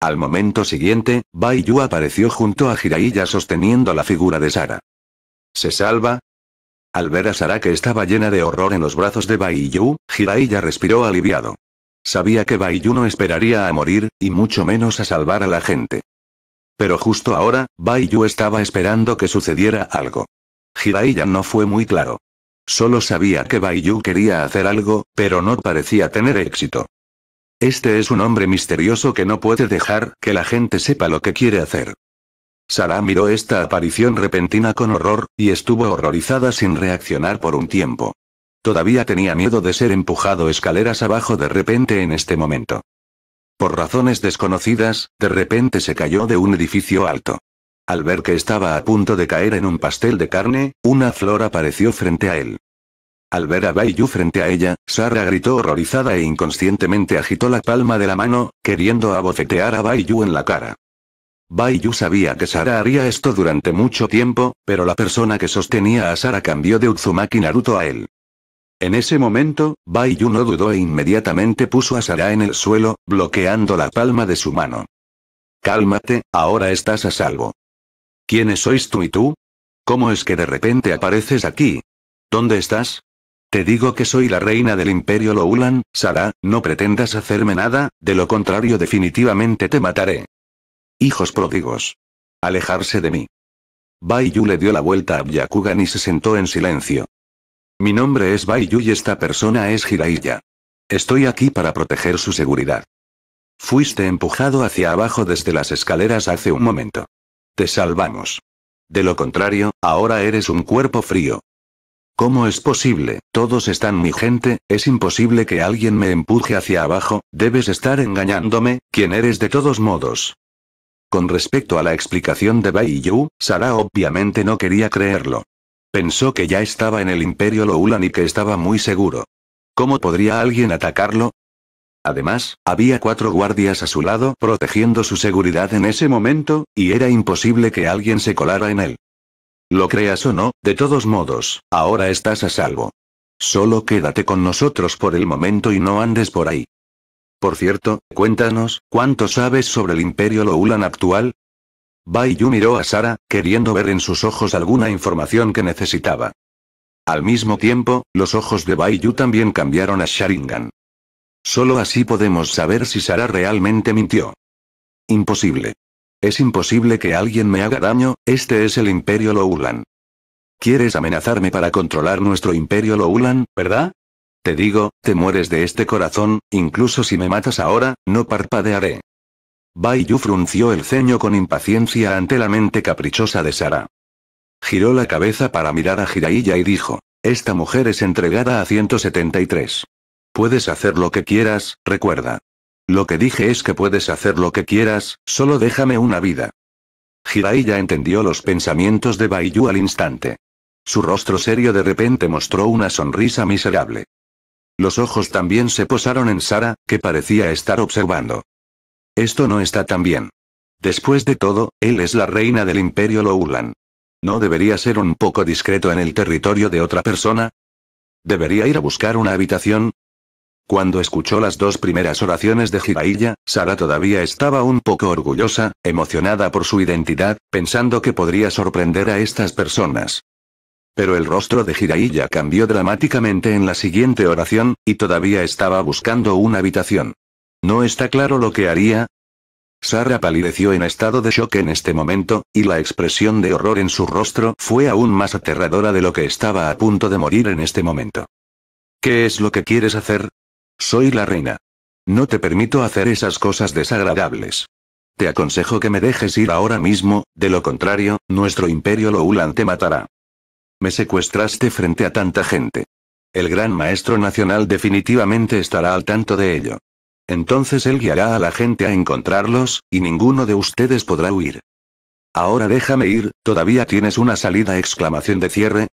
Al momento siguiente, Baiyu apareció junto a Jiraiya sosteniendo la figura de Sara. ¿Se salva? Al ver a Sara que estaba llena de horror en los brazos de Baiyu, Jiraiya respiró aliviado. Sabía que Baiyu no esperaría a morir, y mucho menos a salvar a la gente. Pero justo ahora, Baiyu estaba esperando que sucediera algo. Hiraiya no fue muy claro. Solo sabía que Baiyu quería hacer algo, pero no parecía tener éxito. Este es un hombre misterioso que no puede dejar que la gente sepa lo que quiere hacer. Sara miró esta aparición repentina con horror, y estuvo horrorizada sin reaccionar por un tiempo. Todavía tenía miedo de ser empujado escaleras abajo de repente en este momento. Por razones desconocidas, de repente se cayó de un edificio alto. Al ver que estaba a punto de caer en un pastel de carne, una flor apareció frente a él. Al ver a Baiyu frente a ella, Sara gritó horrorizada e inconscientemente agitó la palma de la mano, queriendo abofetear a Baiyu en la cara. Baiyu sabía que Sara haría esto durante mucho tiempo, pero la persona que sostenía a Sara cambió de Uzumaki Naruto a él. En ese momento, Baiyu no dudó e inmediatamente puso a Sara en el suelo, bloqueando la palma de su mano. Cálmate, ahora estás a salvo. ¿Quiénes sois tú y tú? ¿Cómo es que de repente apareces aquí? ¿Dónde estás? Te digo que soy la reina del imperio Loulan, Sara, no pretendas hacerme nada, de lo contrario definitivamente te mataré. Hijos pródigos. Alejarse de mí. Baiyu le dio la vuelta a Byakugan y se sentó en silencio. Mi nombre es Baiyu y esta persona es Hiraiya. Estoy aquí para proteger su seguridad. Fuiste empujado hacia abajo desde las escaleras hace un momento. Te salvamos. De lo contrario, ahora eres un cuerpo frío. ¿Cómo es posible? Todos están mi gente, es imposible que alguien me empuje hacia abajo, debes estar engañándome, ¿quién eres de todos modos? Con respecto a la explicación de Bai Yu, Sara obviamente no quería creerlo. Pensó que ya estaba en el Imperio Loulan y que estaba muy seguro. ¿Cómo podría alguien atacarlo? Además, había cuatro guardias a su lado protegiendo su seguridad en ese momento, y era imposible que alguien se colara en él. Lo creas o no, de todos modos, ahora estás a salvo. Solo quédate con nosotros por el momento y no andes por ahí. Por cierto, cuéntanos, ¿cuánto sabes sobre el Imperio Loulan actual? Bai miró a Sara, queriendo ver en sus ojos alguna información que necesitaba. Al mismo tiempo, los ojos de Bai también cambiaron a Sharingan. Solo así podemos saber si Sara realmente mintió. Imposible. Es imposible que alguien me haga daño, este es el Imperio Loulan. ¿Quieres amenazarme para controlar nuestro Imperio Loulan, verdad? Te digo, te mueres de este corazón, incluso si me matas ahora, no parpadearé. Bai frunció el ceño con impaciencia ante la mente caprichosa de Sara. Giró la cabeza para mirar a Jiraiya y dijo, esta mujer es entregada a 173. Puedes hacer lo que quieras, recuerda. Lo que dije es que puedes hacer lo que quieras, solo déjame una vida. Jiraiya ya entendió los pensamientos de Baiyu al instante. Su rostro serio de repente mostró una sonrisa miserable. Los ojos también se posaron en Sara, que parecía estar observando. Esto no está tan bien. Después de todo, él es la reina del imperio Loulan. ¿No debería ser un poco discreto en el territorio de otra persona? ¿Debería ir a buscar una habitación? Cuando escuchó las dos primeras oraciones de Jiraiya, Sara todavía estaba un poco orgullosa, emocionada por su identidad, pensando que podría sorprender a estas personas. Pero el rostro de Jiraiya cambió dramáticamente en la siguiente oración, y todavía estaba buscando una habitación. ¿No está claro lo que haría? Sara palideció en estado de shock en este momento, y la expresión de horror en su rostro fue aún más aterradora de lo que estaba a punto de morir en este momento. ¿Qué es lo que quieres hacer? Soy la reina. No te permito hacer esas cosas desagradables. Te aconsejo que me dejes ir ahora mismo, de lo contrario, nuestro imperio Loulan te matará. Me secuestraste frente a tanta gente. El gran maestro nacional definitivamente estará al tanto de ello. Entonces él guiará a la gente a encontrarlos, y ninguno de ustedes podrá huir. Ahora déjame ir, todavía tienes una salida exclamación de cierre.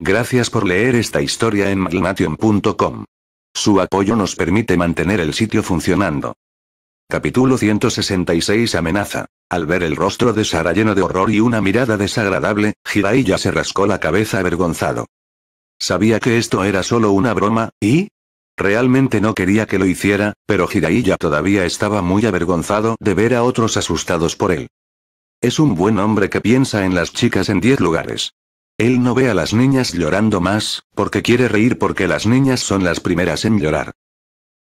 Gracias por leer esta historia en magnation.com. Su apoyo nos permite mantener el sitio funcionando. Capítulo 166 Amenaza. Al ver el rostro de Sara lleno de horror y una mirada desagradable, Jiraiya se rascó la cabeza avergonzado. Sabía que esto era solo una broma, y... Realmente no quería que lo hiciera, pero Jiraiya todavía estaba muy avergonzado de ver a otros asustados por él. Es un buen hombre que piensa en las chicas en diez lugares. Él no ve a las niñas llorando más, porque quiere reír porque las niñas son las primeras en llorar.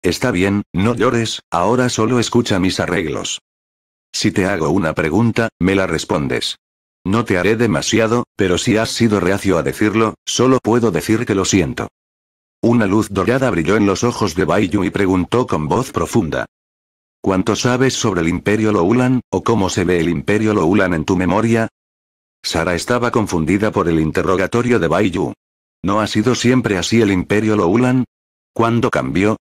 Está bien, no llores, ahora solo escucha mis arreglos. Si te hago una pregunta, me la respondes. No te haré demasiado, pero si has sido reacio a decirlo, solo puedo decir que lo siento. Una luz dorada brilló en los ojos de Baiyu y preguntó con voz profunda. ¿Cuánto sabes sobre el Imperio Loulan, o cómo se ve el Imperio Loulan en tu memoria? Sara estaba confundida por el interrogatorio de Baiyu. ¿No ha sido siempre así el Imperio Loulan? ¿Cuándo cambió?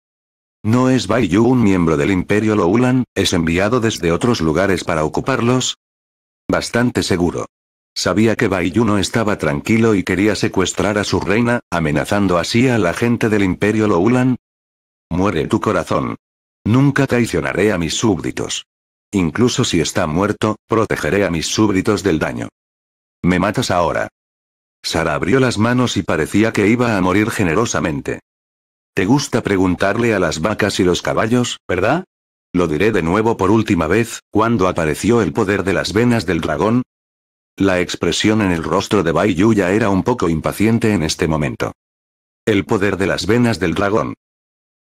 ¿No es Baiyu un miembro del Imperio Loulan, es enviado desde otros lugares para ocuparlos? Bastante seguro. Sabía que Baiyu no estaba tranquilo y quería secuestrar a su reina, amenazando así a la gente del Imperio Loulan. Muere tu corazón. Nunca traicionaré a mis súbditos. Incluso si está muerto, protegeré a mis súbditos del daño. Me matas ahora. Sara abrió las manos y parecía que iba a morir generosamente. ¿Te gusta preguntarle a las vacas y los caballos, verdad? Lo diré de nuevo por última vez, cuando apareció el poder de las venas del dragón? La expresión en el rostro de Bai Yuya era un poco impaciente en este momento. El poder de las venas del dragón.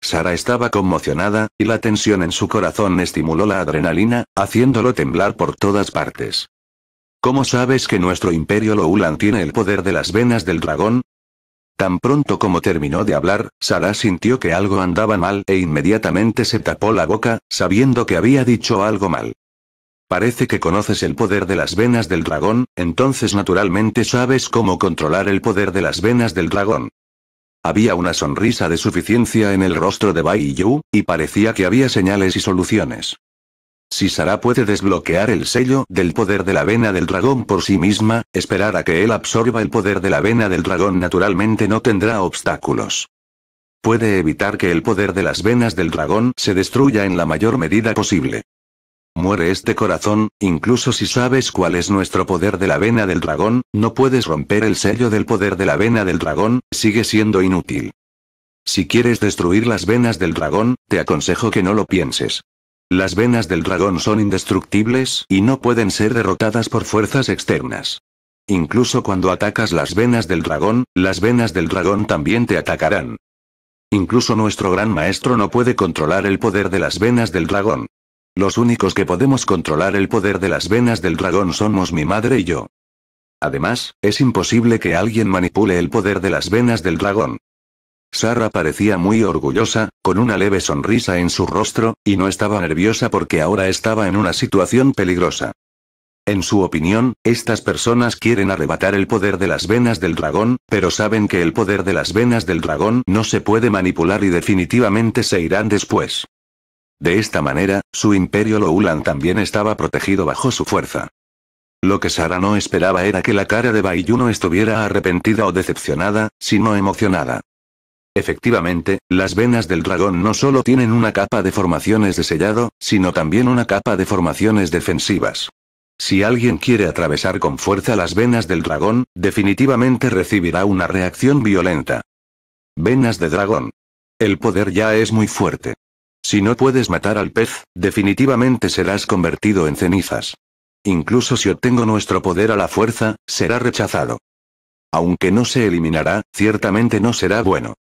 Sara estaba conmocionada, y la tensión en su corazón estimuló la adrenalina, haciéndolo temblar por todas partes. ¿Cómo sabes que nuestro imperio Loulan tiene el poder de las venas del dragón? Tan pronto como terminó de hablar, Sara sintió que algo andaba mal e inmediatamente se tapó la boca, sabiendo que había dicho algo mal. Parece que conoces el poder de las venas del dragón, entonces naturalmente sabes cómo controlar el poder de las venas del dragón. Había una sonrisa de suficiencia en el rostro de Bai Yu, y parecía que había señales y soluciones. Si Sara puede desbloquear el sello del poder de la vena del dragón por sí misma, esperar a que él absorba el poder de la vena del dragón naturalmente no tendrá obstáculos. Puede evitar que el poder de las venas del dragón se destruya en la mayor medida posible. Muere este corazón, incluso si sabes cuál es nuestro poder de la vena del dragón, no puedes romper el sello del poder de la vena del dragón, sigue siendo inútil. Si quieres destruir las venas del dragón, te aconsejo que no lo pienses. Las venas del dragón son indestructibles y no pueden ser derrotadas por fuerzas externas. Incluso cuando atacas las venas del dragón, las venas del dragón también te atacarán. Incluso nuestro gran maestro no puede controlar el poder de las venas del dragón. Los únicos que podemos controlar el poder de las venas del dragón somos mi madre y yo. Además, es imposible que alguien manipule el poder de las venas del dragón. Sara parecía muy orgullosa, con una leve sonrisa en su rostro, y no estaba nerviosa porque ahora estaba en una situación peligrosa. En su opinión, estas personas quieren arrebatar el poder de las venas del dragón, pero saben que el poder de las venas del dragón no se puede manipular y definitivamente se irán después. De esta manera, su imperio Loulan también estaba protegido bajo su fuerza. Lo que Sara no esperaba era que la cara de no estuviera arrepentida o decepcionada, sino emocionada. Efectivamente, las venas del dragón no solo tienen una capa de formaciones de sellado, sino también una capa de formaciones defensivas. Si alguien quiere atravesar con fuerza las venas del dragón, definitivamente recibirá una reacción violenta. Venas de dragón. El poder ya es muy fuerte. Si no puedes matar al pez, definitivamente serás convertido en cenizas. Incluso si obtengo nuestro poder a la fuerza, será rechazado. Aunque no se eliminará, ciertamente no será bueno.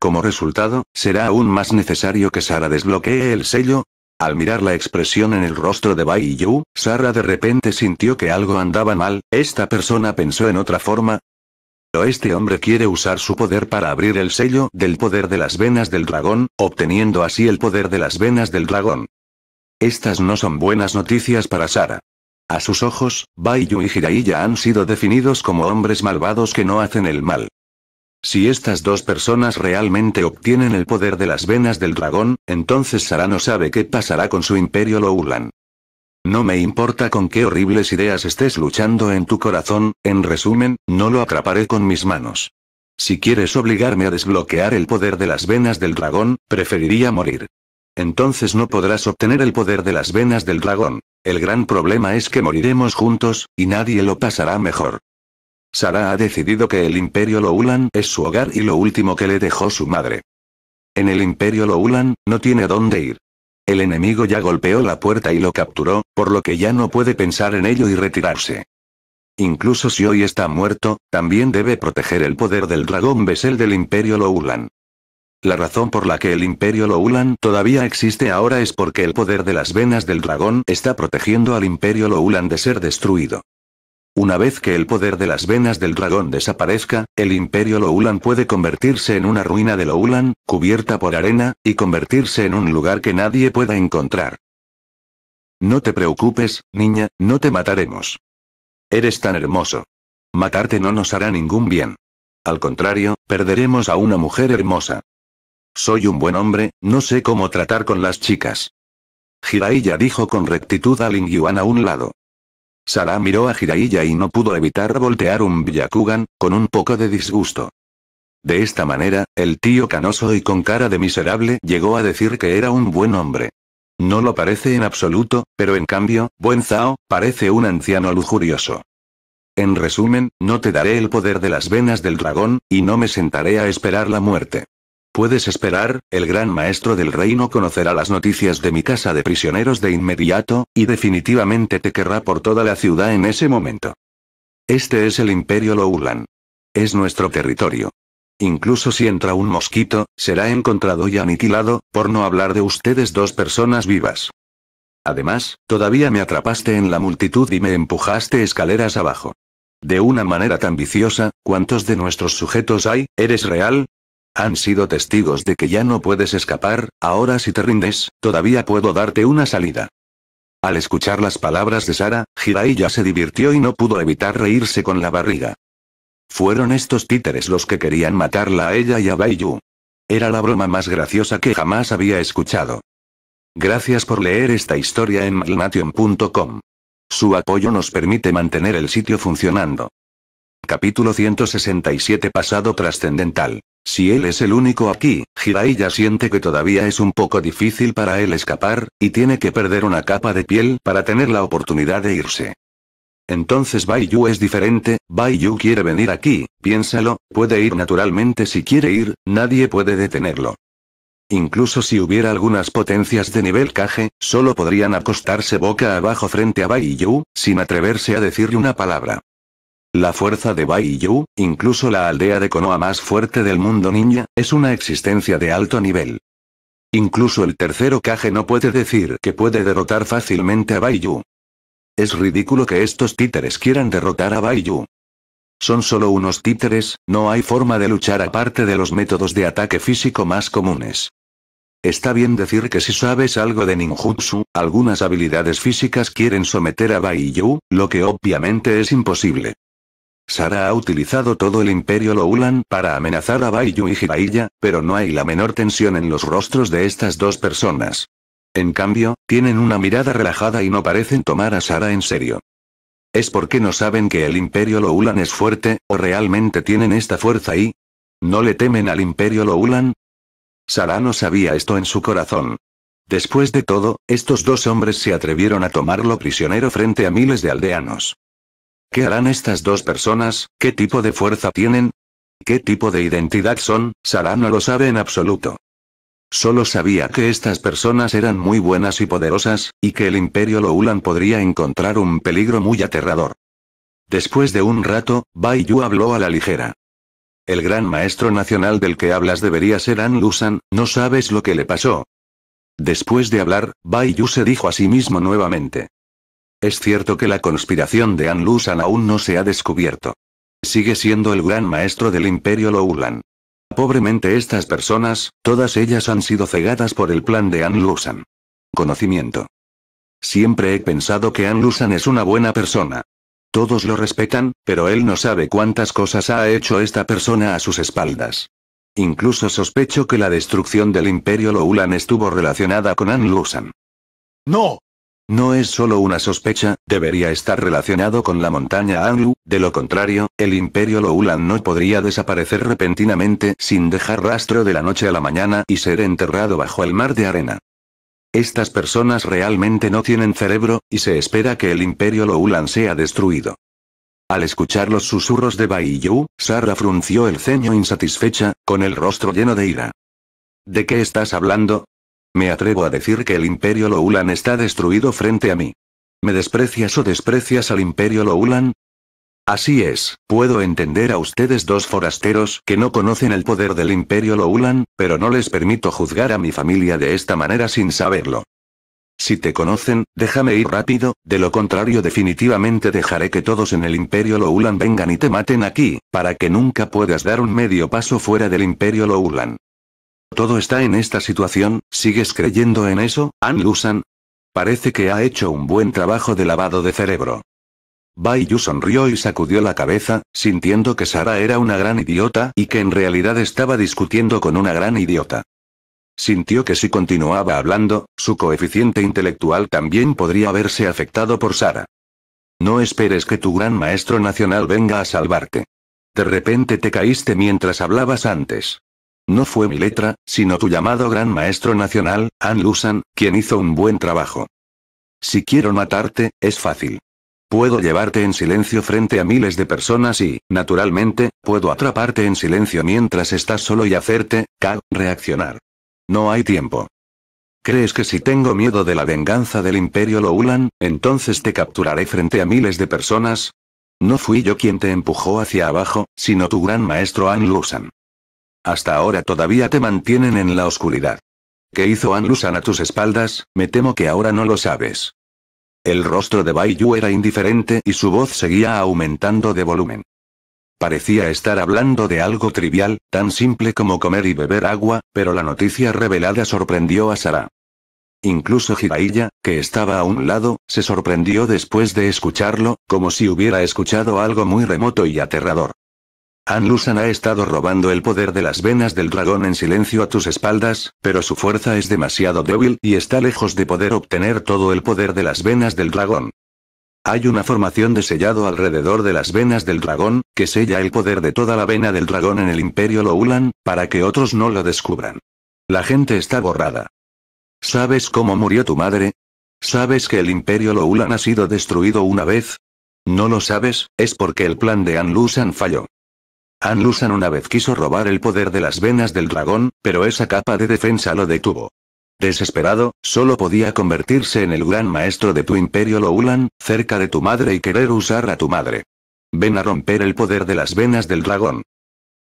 Como resultado, será aún más necesario que Sara desbloquee el sello. Al mirar la expresión en el rostro de Bai Sara de repente sintió que algo andaba mal, esta persona pensó en otra forma. O este hombre quiere usar su poder para abrir el sello del poder de las venas del dragón, obteniendo así el poder de las venas del dragón. Estas no son buenas noticias para Sara. A sus ojos, Bai y Jiraiya han sido definidos como hombres malvados que no hacen el mal. Si estas dos personas realmente obtienen el poder de las venas del dragón, entonces Sara no sabe qué pasará con su imperio Loulan. No me importa con qué horribles ideas estés luchando en tu corazón, en resumen, no lo atraparé con mis manos. Si quieres obligarme a desbloquear el poder de las venas del dragón, preferiría morir. Entonces no podrás obtener el poder de las venas del dragón. El gran problema es que moriremos juntos, y nadie lo pasará mejor. Sara ha decidido que el Imperio Loulan es su hogar y lo último que le dejó su madre. En el Imperio Loulan, no tiene dónde ir. El enemigo ya golpeó la puerta y lo capturó, por lo que ya no puede pensar en ello y retirarse. Incluso si hoy está muerto, también debe proteger el poder del dragón Besel del Imperio Loulan. La razón por la que el Imperio Loulan todavía existe ahora es porque el poder de las venas del dragón está protegiendo al Imperio Loulan de ser destruido. Una vez que el poder de las venas del dragón desaparezca, el imperio Loulan puede convertirse en una ruina de Loulan, cubierta por arena, y convertirse en un lugar que nadie pueda encontrar. No te preocupes, niña, no te mataremos. Eres tan hermoso. Matarte no nos hará ningún bien. Al contrario, perderemos a una mujer hermosa. Soy un buen hombre, no sé cómo tratar con las chicas. Jiraiya dijo con rectitud a Ling a un lado. Sara miró a Jiraiya y no pudo evitar voltear un Byakugan, con un poco de disgusto. De esta manera, el tío canoso y con cara de miserable llegó a decir que era un buen hombre. No lo parece en absoluto, pero en cambio, buen Zhao parece un anciano lujurioso. En resumen, no te daré el poder de las venas del dragón, y no me sentaré a esperar la muerte puedes esperar, el gran maestro del reino conocerá las noticias de mi casa de prisioneros de inmediato, y definitivamente te querrá por toda la ciudad en ese momento. Este es el imperio Loulan. Es nuestro territorio. Incluso si entra un mosquito, será encontrado y aniquilado, por no hablar de ustedes dos personas vivas. Además, todavía me atrapaste en la multitud y me empujaste escaleras abajo. De una manera tan viciosa, ¿cuántos de nuestros sujetos hay? ¿Eres real? han sido testigos de que ya no puedes escapar, ahora si te rindes, todavía puedo darte una salida. Al escuchar las palabras de Sara, Jiraiya ya se divirtió y no pudo evitar reírse con la barriga. Fueron estos títeres los que querían matarla a ella y a Baiyu. Era la broma más graciosa que jamás había escuchado. Gracias por leer esta historia en malnation.com. Su apoyo nos permite mantener el sitio funcionando. Capítulo 167 Pasado trascendental. Si él es el único aquí, ya siente que todavía es un poco difícil para él escapar, y tiene que perder una capa de piel para tener la oportunidad de irse. Entonces Bai es diferente, Bai quiere venir aquí, piénsalo, puede ir naturalmente si quiere ir, nadie puede detenerlo. Incluso si hubiera algunas potencias de nivel Kage, solo podrían acostarse boca abajo frente a Bai sin atreverse a decirle una palabra. La fuerza de Bai incluso la aldea de Konoha más fuerte del mundo ninja, es una existencia de alto nivel. Incluso el tercero Kage no puede decir que puede derrotar fácilmente a Bai Es ridículo que estos títeres quieran derrotar a Bai Son solo unos títeres, no hay forma de luchar aparte de los métodos de ataque físico más comunes. Está bien decir que si sabes algo de ninjutsu, algunas habilidades físicas quieren someter a Bai lo que obviamente es imposible. Sara ha utilizado todo el imperio Loulan para amenazar a Baiyu y Jiraiya, pero no hay la menor tensión en los rostros de estas dos personas. En cambio, tienen una mirada relajada y no parecen tomar a Sara en serio. ¿Es porque no saben que el imperio Loulan es fuerte, o realmente tienen esta fuerza y... ¿No le temen al imperio Loulan? Sara no sabía esto en su corazón. Después de todo, estos dos hombres se atrevieron a tomarlo prisionero frente a miles de aldeanos. ¿Qué harán estas dos personas? ¿Qué tipo de fuerza tienen? ¿Qué tipo de identidad son? Sara no lo sabe en absoluto. Solo sabía que estas personas eran muy buenas y poderosas, y que el imperio Loulan podría encontrar un peligro muy aterrador. Después de un rato, Bai habló a la ligera. El gran maestro nacional del que hablas debería ser An Lusan, no sabes lo que le pasó. Después de hablar, Bai se dijo a sí mismo nuevamente. Es cierto que la conspiración de An Lusan aún no se ha descubierto. Sigue siendo el gran maestro del imperio Loulan. Pobremente estas personas, todas ellas han sido cegadas por el plan de An Lusan. Conocimiento. Siempre he pensado que An Lusan es una buena persona. Todos lo respetan, pero él no sabe cuántas cosas ha hecho esta persona a sus espaldas. Incluso sospecho que la destrucción del Imperio Loulan estuvo relacionada con An Lusan. ¡No! No es solo una sospecha, debería estar relacionado con la montaña Anlu, de lo contrario, el imperio Loulan no podría desaparecer repentinamente sin dejar rastro de la noche a la mañana y ser enterrado bajo el mar de arena. Estas personas realmente no tienen cerebro, y se espera que el imperio Loulan sea destruido. Al escuchar los susurros de Baiyu, Sara frunció el ceño insatisfecha, con el rostro lleno de ira. ¿De qué estás hablando? Me atrevo a decir que el imperio Loulan está destruido frente a mí. ¿Me desprecias o desprecias al imperio Loulan? Así es, puedo entender a ustedes dos forasteros que no conocen el poder del imperio Loulan, pero no les permito juzgar a mi familia de esta manera sin saberlo. Si te conocen, déjame ir rápido, de lo contrario definitivamente dejaré que todos en el Imperio Loulan vengan y te maten aquí, para que nunca puedas dar un medio paso fuera del Imperio Loulan. Todo está en esta situación, ¿sigues creyendo en eso, Ann Lusan? Parece que ha hecho un buen trabajo de lavado de cerebro. Bai sonrió y sacudió la cabeza, sintiendo que Sara era una gran idiota y que en realidad estaba discutiendo con una gran idiota. Sintió que si continuaba hablando, su coeficiente intelectual también podría haberse afectado por Sara. No esperes que tu gran maestro nacional venga a salvarte. De repente te caíste mientras hablabas antes. No fue mi letra, sino tu llamado gran maestro nacional, An Lusan, quien hizo un buen trabajo. Si quiero matarte, es fácil. Puedo llevarte en silencio frente a miles de personas y, naturalmente, puedo atraparte en silencio mientras estás solo y hacerte, K, reaccionar. No hay tiempo. ¿Crees que si tengo miedo de la venganza del imperio Loulan, entonces te capturaré frente a miles de personas? No fui yo quien te empujó hacia abajo, sino tu gran maestro An Lusan. Hasta ahora todavía te mantienen en la oscuridad. ¿Qué hizo Anlusan a tus espaldas? Me temo que ahora no lo sabes. El rostro de Bai era indiferente y su voz seguía aumentando de volumen. Parecía estar hablando de algo trivial, tan simple como comer y beber agua, pero la noticia revelada sorprendió a Sara. Incluso Jiraiya, que estaba a un lado, se sorprendió después de escucharlo, como si hubiera escuchado algo muy remoto y aterrador. Anlusan ha estado robando el poder de las venas del dragón en silencio a tus espaldas, pero su fuerza es demasiado débil y está lejos de poder obtener todo el poder de las venas del dragón. Hay una formación de sellado alrededor de las venas del dragón, que sella el poder de toda la vena del dragón en el imperio Loulan, para que otros no lo descubran. La gente está borrada. ¿Sabes cómo murió tu madre? ¿Sabes que el imperio Loulan ha sido destruido una vez? No lo sabes, es porque el plan de Anlusan falló. Anlusan una vez quiso robar el poder de las venas del dragón, pero esa capa de defensa lo detuvo. Desesperado, solo podía convertirse en el gran maestro de tu imperio Loulan, cerca de tu madre y querer usar a tu madre. Ven a romper el poder de las venas del dragón.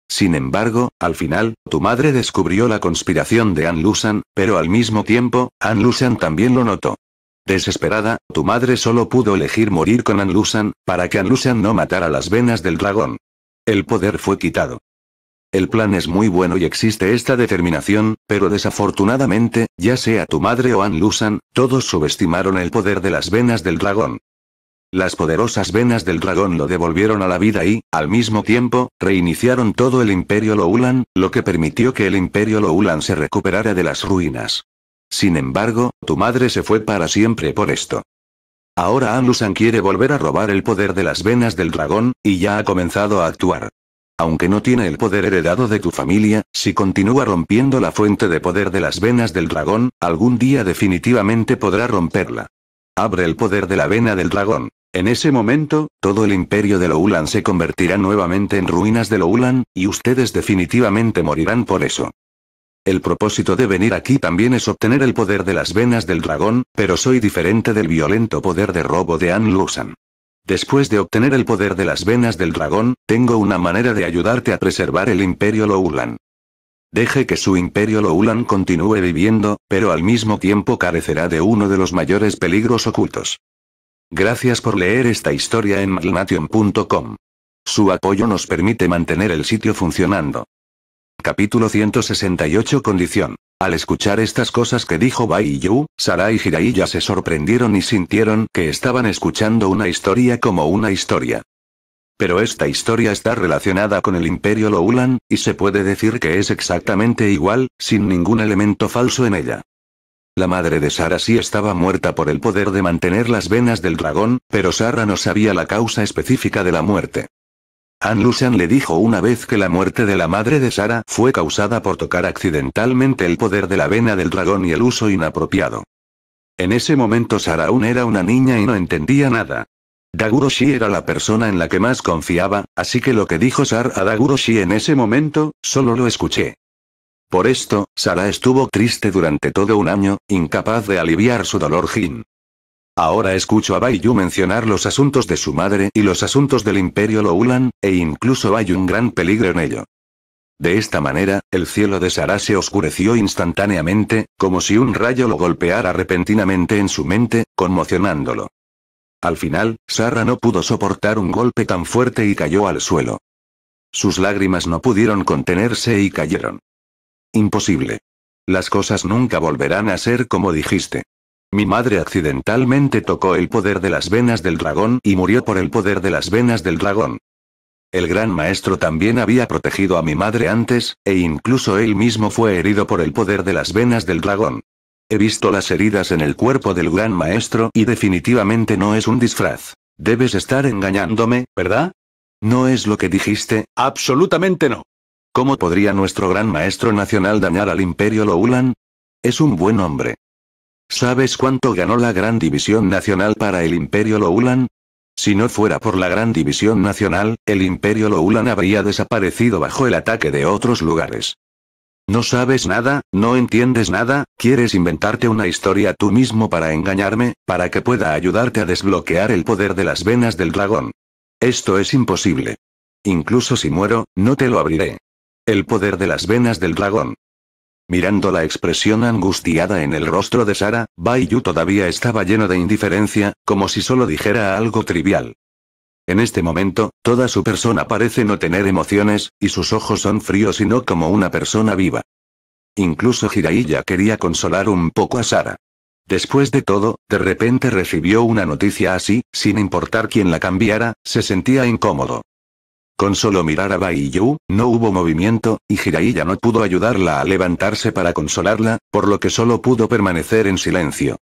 Sin embargo, al final, tu madre descubrió la conspiración de Anlusan, pero al mismo tiempo, Anlusan también lo notó. Desesperada, tu madre solo pudo elegir morir con Anlusan, para que Anlusan no matara las venas del dragón. El poder fue quitado. El plan es muy bueno y existe esta determinación, pero desafortunadamente, ya sea tu madre o An Lusan, todos subestimaron el poder de las venas del dragón. Las poderosas venas del dragón lo devolvieron a la vida y, al mismo tiempo, reiniciaron todo el Imperio Loulan, lo que permitió que el Imperio Loulan se recuperara de las ruinas. Sin embargo, tu madre se fue para siempre por esto. Ahora Anlusan quiere volver a robar el poder de las venas del dragón, y ya ha comenzado a actuar. Aunque no tiene el poder heredado de tu familia, si continúa rompiendo la fuente de poder de las venas del dragón, algún día definitivamente podrá romperla. Abre el poder de la vena del dragón. En ese momento, todo el imperio de Loulan se convertirá nuevamente en ruinas de Loulan, y ustedes definitivamente morirán por eso. El propósito de venir aquí también es obtener el poder de las venas del dragón, pero soy diferente del violento poder de robo de Anne Lusan. Después de obtener el poder de las venas del dragón, tengo una manera de ayudarte a preservar el imperio Loulan. Deje que su imperio Loulan continúe viviendo, pero al mismo tiempo carecerá de uno de los mayores peligros ocultos. Gracias por leer esta historia en malnation.com. Su apoyo nos permite mantener el sitio funcionando. Capítulo 168 Condición. Al escuchar estas cosas que dijo Bai Yu, Sara y Jiraiya ya se sorprendieron y sintieron que estaban escuchando una historia como una historia. Pero esta historia está relacionada con el Imperio Loulan, y se puede decir que es exactamente igual, sin ningún elemento falso en ella. La madre de Sara sí estaba muerta por el poder de mantener las venas del dragón, pero Sara no sabía la causa específica de la muerte. An Lucian le dijo una vez que la muerte de la madre de Sara fue causada por tocar accidentalmente el poder de la vena del dragón y el uso inapropiado. En ese momento Sara aún era una niña y no entendía nada. Daguroshi era la persona en la que más confiaba, así que lo que dijo Sar a Daguroshi en ese momento, solo lo escuché. Por esto, Sara estuvo triste durante todo un año, incapaz de aliviar su dolor Jin. Ahora escucho a Baiyu mencionar los asuntos de su madre y los asuntos del imperio Loulan, e incluso hay un gran peligro en ello. De esta manera, el cielo de Sara se oscureció instantáneamente, como si un rayo lo golpeara repentinamente en su mente, conmocionándolo. Al final, Sara no pudo soportar un golpe tan fuerte y cayó al suelo. Sus lágrimas no pudieron contenerse y cayeron. Imposible. Las cosas nunca volverán a ser como dijiste. Mi madre accidentalmente tocó el poder de las venas del dragón y murió por el poder de las venas del dragón. El gran maestro también había protegido a mi madre antes, e incluso él mismo fue herido por el poder de las venas del dragón. He visto las heridas en el cuerpo del gran maestro y definitivamente no es un disfraz. Debes estar engañándome, ¿verdad? No es lo que dijiste, absolutamente no. ¿Cómo podría nuestro gran maestro nacional dañar al imperio Loulan? Es un buen hombre. ¿Sabes cuánto ganó la Gran División Nacional para el Imperio Loulan? Si no fuera por la Gran División Nacional, el Imperio Loulan habría desaparecido bajo el ataque de otros lugares. No sabes nada, no entiendes nada, quieres inventarte una historia tú mismo para engañarme, para que pueda ayudarte a desbloquear el poder de las venas del dragón. Esto es imposible. Incluso si muero, no te lo abriré. El poder de las venas del dragón. Mirando la expresión angustiada en el rostro de Sara, Bai todavía estaba lleno de indiferencia, como si solo dijera algo trivial. En este momento, toda su persona parece no tener emociones, y sus ojos son fríos y no como una persona viva. Incluso Jiraiya quería consolar un poco a Sara. Después de todo, de repente recibió una noticia así, sin importar quién la cambiara, se sentía incómodo. Con solo mirar a Bai Yu, no hubo movimiento, y Jiraiya no pudo ayudarla a levantarse para consolarla, por lo que solo pudo permanecer en silencio.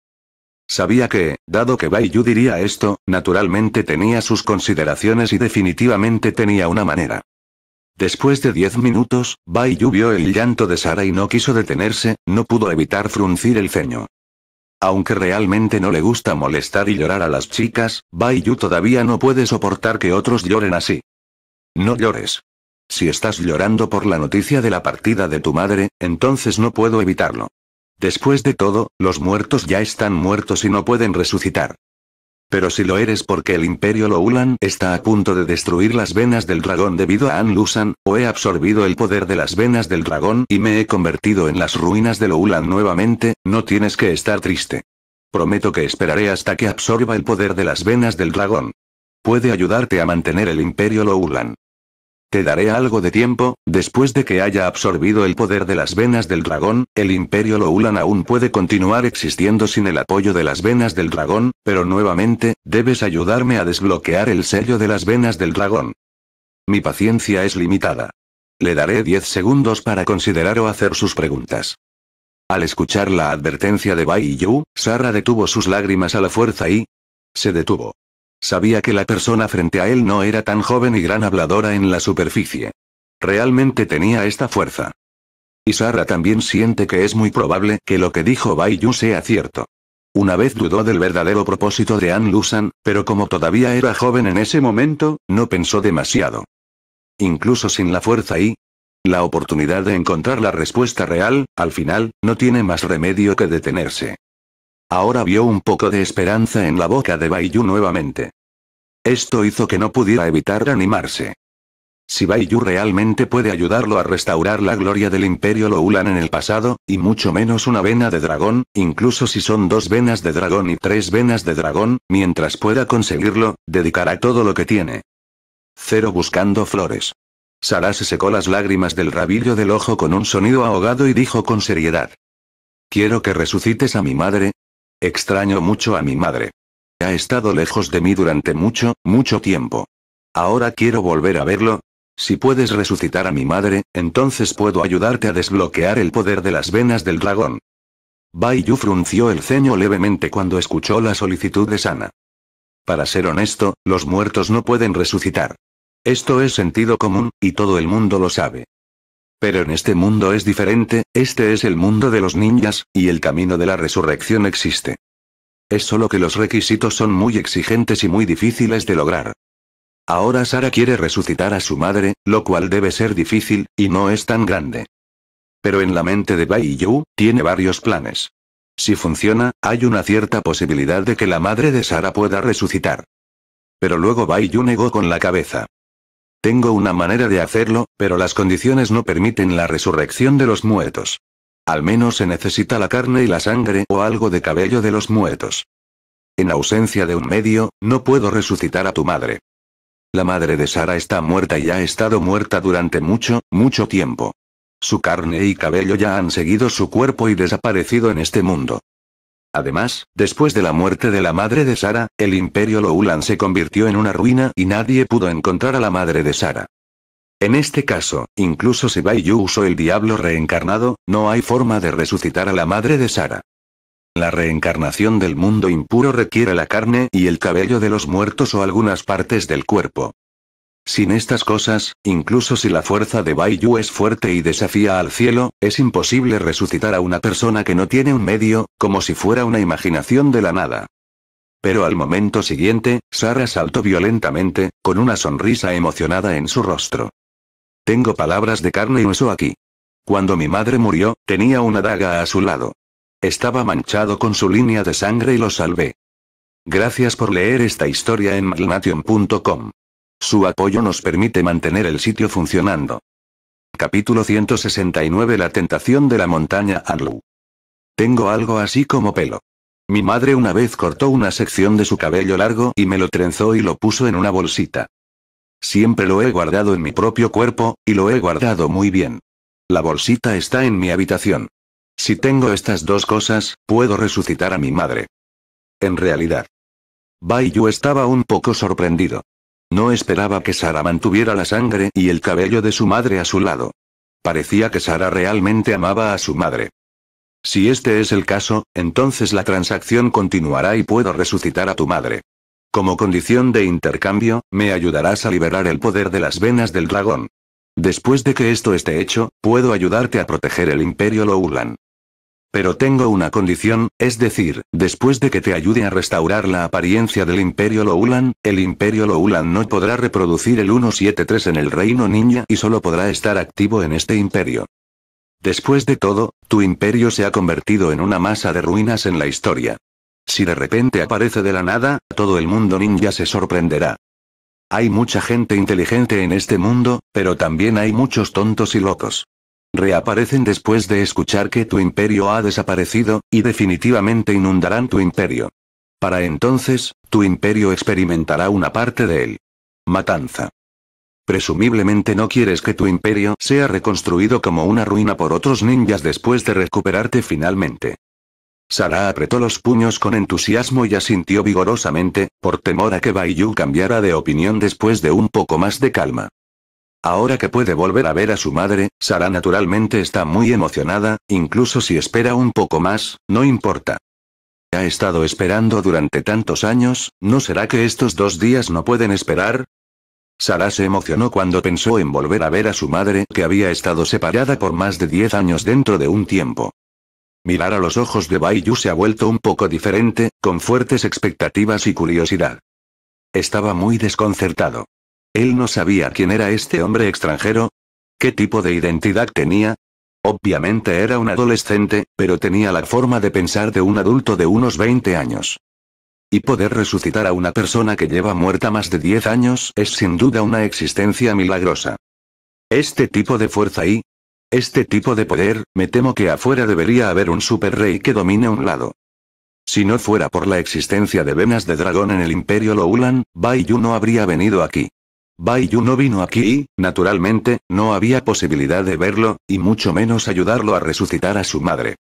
Sabía que, dado que Bai Yu diría esto, naturalmente tenía sus consideraciones y definitivamente tenía una manera. Después de diez minutos, Bai Yu vio el llanto de Sara y no quiso detenerse, no pudo evitar fruncir el ceño. Aunque realmente no le gusta molestar y llorar a las chicas, Bai Yu todavía no puede soportar que otros lloren así. No llores. Si estás llorando por la noticia de la partida de tu madre, entonces no puedo evitarlo. Después de todo, los muertos ya están muertos y no pueden resucitar. Pero si lo eres porque el Imperio Loulan está a punto de destruir las venas del dragón debido a Lusan, o he absorbido el poder de las venas del dragón y me he convertido en las ruinas de Loulan nuevamente, no tienes que estar triste. Prometo que esperaré hasta que absorba el poder de las venas del dragón. Puede ayudarte a mantener el Imperio Loulan. Te daré algo de tiempo, después de que haya absorbido el poder de las venas del dragón, el imperio Loulan aún puede continuar existiendo sin el apoyo de las venas del dragón, pero nuevamente, debes ayudarme a desbloquear el sello de las venas del dragón. Mi paciencia es limitada. Le daré 10 segundos para considerar o hacer sus preguntas. Al escuchar la advertencia de Bai Yu, Sara detuvo sus lágrimas a la fuerza y... se detuvo. Sabía que la persona frente a él no era tan joven y gran habladora en la superficie. Realmente tenía esta fuerza. Y Sara también siente que es muy probable que lo que dijo Bai Yu sea cierto. Una vez dudó del verdadero propósito de An Lusan, pero como todavía era joven en ese momento, no pensó demasiado. Incluso sin la fuerza y la oportunidad de encontrar la respuesta real, al final, no tiene más remedio que detenerse. Ahora vio un poco de esperanza en la boca de Baiyu nuevamente. Esto hizo que no pudiera evitar animarse. Si Baiyu realmente puede ayudarlo a restaurar la gloria del Imperio Loulan en el pasado, y mucho menos una vena de dragón, incluso si son dos venas de dragón y tres venas de dragón, mientras pueda conseguirlo, dedicará todo lo que tiene. Cero buscando flores. Sara se secó las lágrimas del rabillo del ojo con un sonido ahogado y dijo con seriedad. Quiero que resucites a mi madre, Extraño mucho a mi madre. Ha estado lejos de mí durante mucho, mucho tiempo. Ahora quiero volver a verlo. Si puedes resucitar a mi madre, entonces puedo ayudarte a desbloquear el poder de las venas del dragón. Bai frunció el ceño levemente cuando escuchó la solicitud de Sana. Para ser honesto, los muertos no pueden resucitar. Esto es sentido común, y todo el mundo lo sabe. Pero en este mundo es diferente, este es el mundo de los ninjas, y el camino de la resurrección existe. Es solo que los requisitos son muy exigentes y muy difíciles de lograr. Ahora Sara quiere resucitar a su madre, lo cual debe ser difícil, y no es tan grande. Pero en la mente de Bai Yu, tiene varios planes. Si funciona, hay una cierta posibilidad de que la madre de Sara pueda resucitar. Pero luego Bai Yu negó con la cabeza. Tengo una manera de hacerlo, pero las condiciones no permiten la resurrección de los muertos. Al menos se necesita la carne y la sangre o algo de cabello de los muertos. En ausencia de un medio, no puedo resucitar a tu madre. La madre de Sara está muerta y ha estado muerta durante mucho, mucho tiempo. Su carne y cabello ya han seguido su cuerpo y desaparecido en este mundo. Además, después de la muerte de la madre de Sara, el imperio Loulan se convirtió en una ruina y nadie pudo encontrar a la madre de Sara. En este caso, incluso si Bai Yu usó el diablo reencarnado, no hay forma de resucitar a la madre de Sara. La reencarnación del mundo impuro requiere la carne y el cabello de los muertos o algunas partes del cuerpo. Sin estas cosas, incluso si la fuerza de Baiyu es fuerte y desafía al cielo, es imposible resucitar a una persona que no tiene un medio, como si fuera una imaginación de la nada. Pero al momento siguiente, Sara saltó violentamente, con una sonrisa emocionada en su rostro. Tengo palabras de carne y hueso aquí. Cuando mi madre murió, tenía una daga a su lado. Estaba manchado con su línea de sangre y lo salvé. Gracias por leer esta historia en malnation.com. Su apoyo nos permite mantener el sitio funcionando. Capítulo 169 La tentación de la montaña Anlu. Tengo algo así como pelo. Mi madre una vez cortó una sección de su cabello largo y me lo trenzó y lo puso en una bolsita. Siempre lo he guardado en mi propio cuerpo, y lo he guardado muy bien. La bolsita está en mi habitación. Si tengo estas dos cosas, puedo resucitar a mi madre. En realidad. Bai estaba un poco sorprendido. No esperaba que Sara mantuviera la sangre y el cabello de su madre a su lado. Parecía que Sara realmente amaba a su madre. Si este es el caso, entonces la transacción continuará y puedo resucitar a tu madre. Como condición de intercambio, me ayudarás a liberar el poder de las venas del dragón. Después de que esto esté hecho, puedo ayudarte a proteger el imperio Lowland. Pero tengo una condición, es decir, después de que te ayude a restaurar la apariencia del Imperio Loulan, el Imperio Loulan no podrá reproducir el 173 en el Reino Ninja y solo podrá estar activo en este imperio. Después de todo, tu imperio se ha convertido en una masa de ruinas en la historia. Si de repente aparece de la nada, todo el mundo ninja se sorprenderá. Hay mucha gente inteligente en este mundo, pero también hay muchos tontos y locos reaparecen después de escuchar que tu imperio ha desaparecido, y definitivamente inundarán tu imperio. Para entonces, tu imperio experimentará una parte de él. Matanza. Presumiblemente no quieres que tu imperio sea reconstruido como una ruina por otros ninjas después de recuperarte finalmente. Sara apretó los puños con entusiasmo y asintió vigorosamente, por temor a que Bayu cambiara de opinión después de un poco más de calma. Ahora que puede volver a ver a su madre, Sara naturalmente está muy emocionada, incluso si espera un poco más, no importa. Ha estado esperando durante tantos años, ¿no será que estos dos días no pueden esperar? Sara se emocionó cuando pensó en volver a ver a su madre que había estado separada por más de 10 años dentro de un tiempo. Mirar a los ojos de Baiyu se ha vuelto un poco diferente, con fuertes expectativas y curiosidad. Estaba muy desconcertado. Él no sabía quién era este hombre extranjero. ¿Qué tipo de identidad tenía? Obviamente era un adolescente, pero tenía la forma de pensar de un adulto de unos 20 años. Y poder resucitar a una persona que lleva muerta más de 10 años es sin duda una existencia milagrosa. Este tipo de fuerza y... Este tipo de poder, me temo que afuera debería haber un rey que domine un lado. Si no fuera por la existencia de venas de dragón en el Imperio Loulan, Bai no habría venido aquí. Bai no vino aquí y, naturalmente, no había posibilidad de verlo, y mucho menos ayudarlo a resucitar a su madre.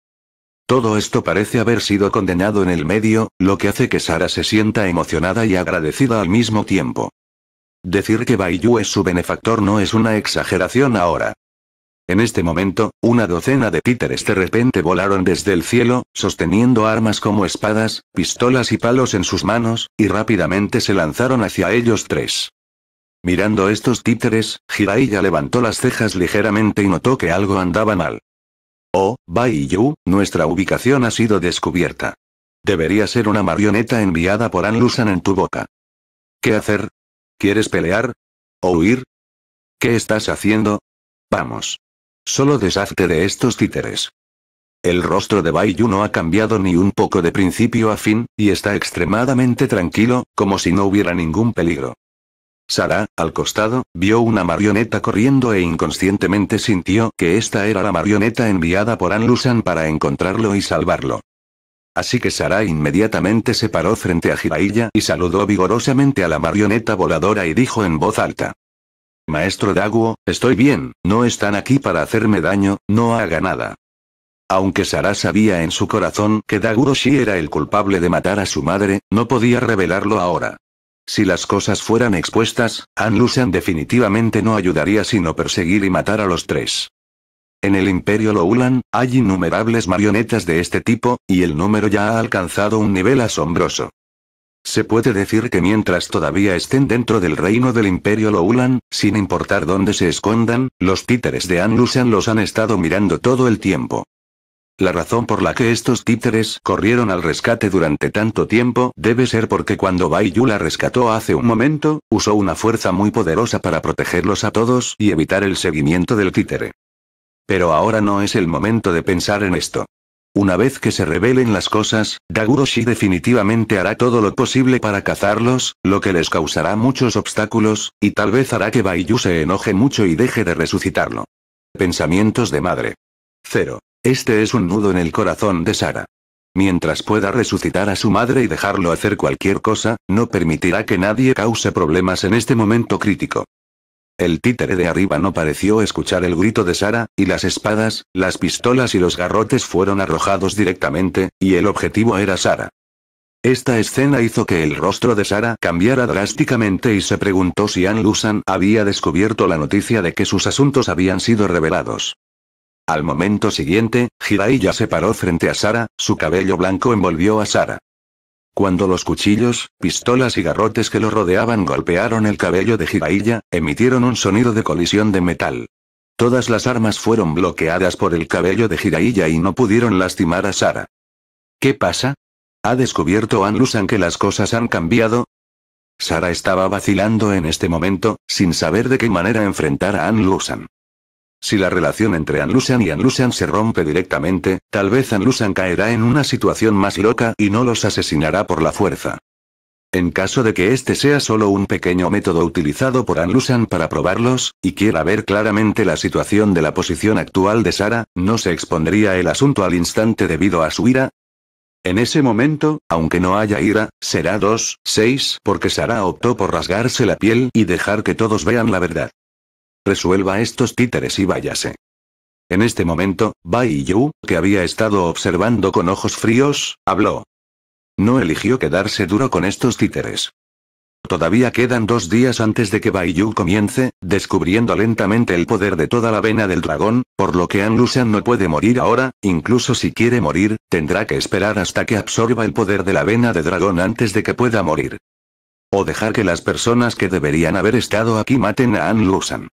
Todo esto parece haber sido condenado en el medio, lo que hace que Sara se sienta emocionada y agradecida al mismo tiempo. Decir que Bai es su benefactor no es una exageración ahora. En este momento, una docena de títeres de repente volaron desde el cielo, sosteniendo armas como espadas, pistolas y palos en sus manos, y rápidamente se lanzaron hacia ellos tres. Mirando estos títeres, Jiraiya levantó las cejas ligeramente y notó que algo andaba mal. Oh, Baiyu, nuestra ubicación ha sido descubierta. Debería ser una marioneta enviada por Anlusan en tu boca. ¿Qué hacer? ¿Quieres pelear? ¿O huir? ¿Qué estás haciendo? Vamos. Solo deshazte de estos títeres. El rostro de Bai no ha cambiado ni un poco de principio a fin, y está extremadamente tranquilo, como si no hubiera ningún peligro. Sara, al costado, vio una marioneta corriendo e inconscientemente sintió que esta era la marioneta enviada por Anlusan para encontrarlo y salvarlo. Así que Sara inmediatamente se paró frente a Jiraiya y saludó vigorosamente a la marioneta voladora y dijo en voz alta. Maestro Daguo, estoy bien, no están aquí para hacerme daño, no haga nada. Aunque Sara sabía en su corazón que Daguroshi era el culpable de matar a su madre, no podía revelarlo ahora. Si las cosas fueran expuestas, An definitivamente no ayudaría sino perseguir y matar a los tres. En el Imperio Loulan, hay innumerables marionetas de este tipo, y el número ya ha alcanzado un nivel asombroso. Se puede decir que mientras todavía estén dentro del reino del Imperio Loulan, sin importar dónde se escondan, los títeres de An los han estado mirando todo el tiempo. La razón por la que estos títeres corrieron al rescate durante tanto tiempo debe ser porque cuando Baiyu la rescató hace un momento, usó una fuerza muy poderosa para protegerlos a todos y evitar el seguimiento del títere. Pero ahora no es el momento de pensar en esto. Una vez que se revelen las cosas, Daguroshi definitivamente hará todo lo posible para cazarlos, lo que les causará muchos obstáculos, y tal vez hará que Baiyu se enoje mucho y deje de resucitarlo. Pensamientos de madre. Cero. Este es un nudo en el corazón de Sara. Mientras pueda resucitar a su madre y dejarlo hacer cualquier cosa, no permitirá que nadie cause problemas en este momento crítico. El títere de arriba no pareció escuchar el grito de Sara, y las espadas, las pistolas y los garrotes fueron arrojados directamente, y el objetivo era Sara. Esta escena hizo que el rostro de Sara cambiara drásticamente y se preguntó si Ann Lusan había descubierto la noticia de que sus asuntos habían sido revelados. Al momento siguiente, Jiraiya se paró frente a Sara, su cabello blanco envolvió a Sara. Cuando los cuchillos, pistolas y garrotes que lo rodeaban golpearon el cabello de Jiraiya, emitieron un sonido de colisión de metal. Todas las armas fueron bloqueadas por el cabello de Jiraiya y no pudieron lastimar a Sara. ¿Qué pasa? ¿Ha descubierto Anlusan que las cosas han cambiado? Sara estaba vacilando en este momento, sin saber de qué manera enfrentar a Anlusan. Si la relación entre Anlusan y Anlusan se rompe directamente, tal vez Anlusan caerá en una situación más loca y no los asesinará por la fuerza. En caso de que este sea solo un pequeño método utilizado por Anlusan para probarlos, y quiera ver claramente la situación de la posición actual de Sara, ¿no se expondría el asunto al instante debido a su ira? En ese momento, aunque no haya ira, será 2, 6, porque Sara optó por rasgarse la piel y dejar que todos vean la verdad resuelva estos títeres y váyase. En este momento, Bai Yu, que había estado observando con ojos fríos, habló. No eligió quedarse duro con estos títeres. Todavía quedan dos días antes de que Bai Yu comience, descubriendo lentamente el poder de toda la vena del dragón, por lo que An Lushan no puede morir ahora, incluso si quiere morir, tendrá que esperar hasta que absorba el poder de la vena de dragón antes de que pueda morir. O dejar que las personas que deberían haber estado aquí maten a An Lushan.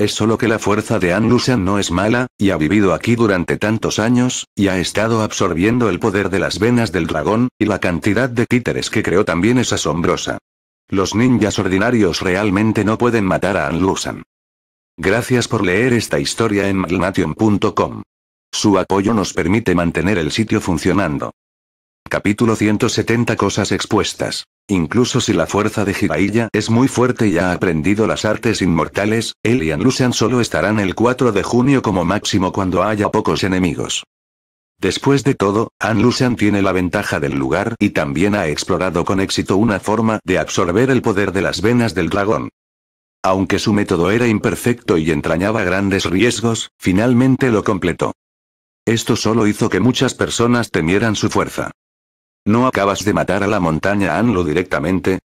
Es solo que la fuerza de Anlusan no es mala, y ha vivido aquí durante tantos años, y ha estado absorbiendo el poder de las venas del dragón, y la cantidad de títeres que creó también es asombrosa. Los ninjas ordinarios realmente no pueden matar a Anlusan. Gracias por leer esta historia en magnation.com. Su apoyo nos permite mantener el sitio funcionando. Capítulo 170 Cosas expuestas. Incluso si la fuerza de Jiraiya es muy fuerte y ha aprendido las artes inmortales, él y Anlucian solo estarán el 4 de junio como máximo cuando haya pocos enemigos. Después de todo, An tiene la ventaja del lugar y también ha explorado con éxito una forma de absorber el poder de las venas del dragón. Aunque su método era imperfecto y entrañaba grandes riesgos, finalmente lo completó. Esto solo hizo que muchas personas temieran su fuerza. ¿No acabas de matar a la montaña Anlo directamente?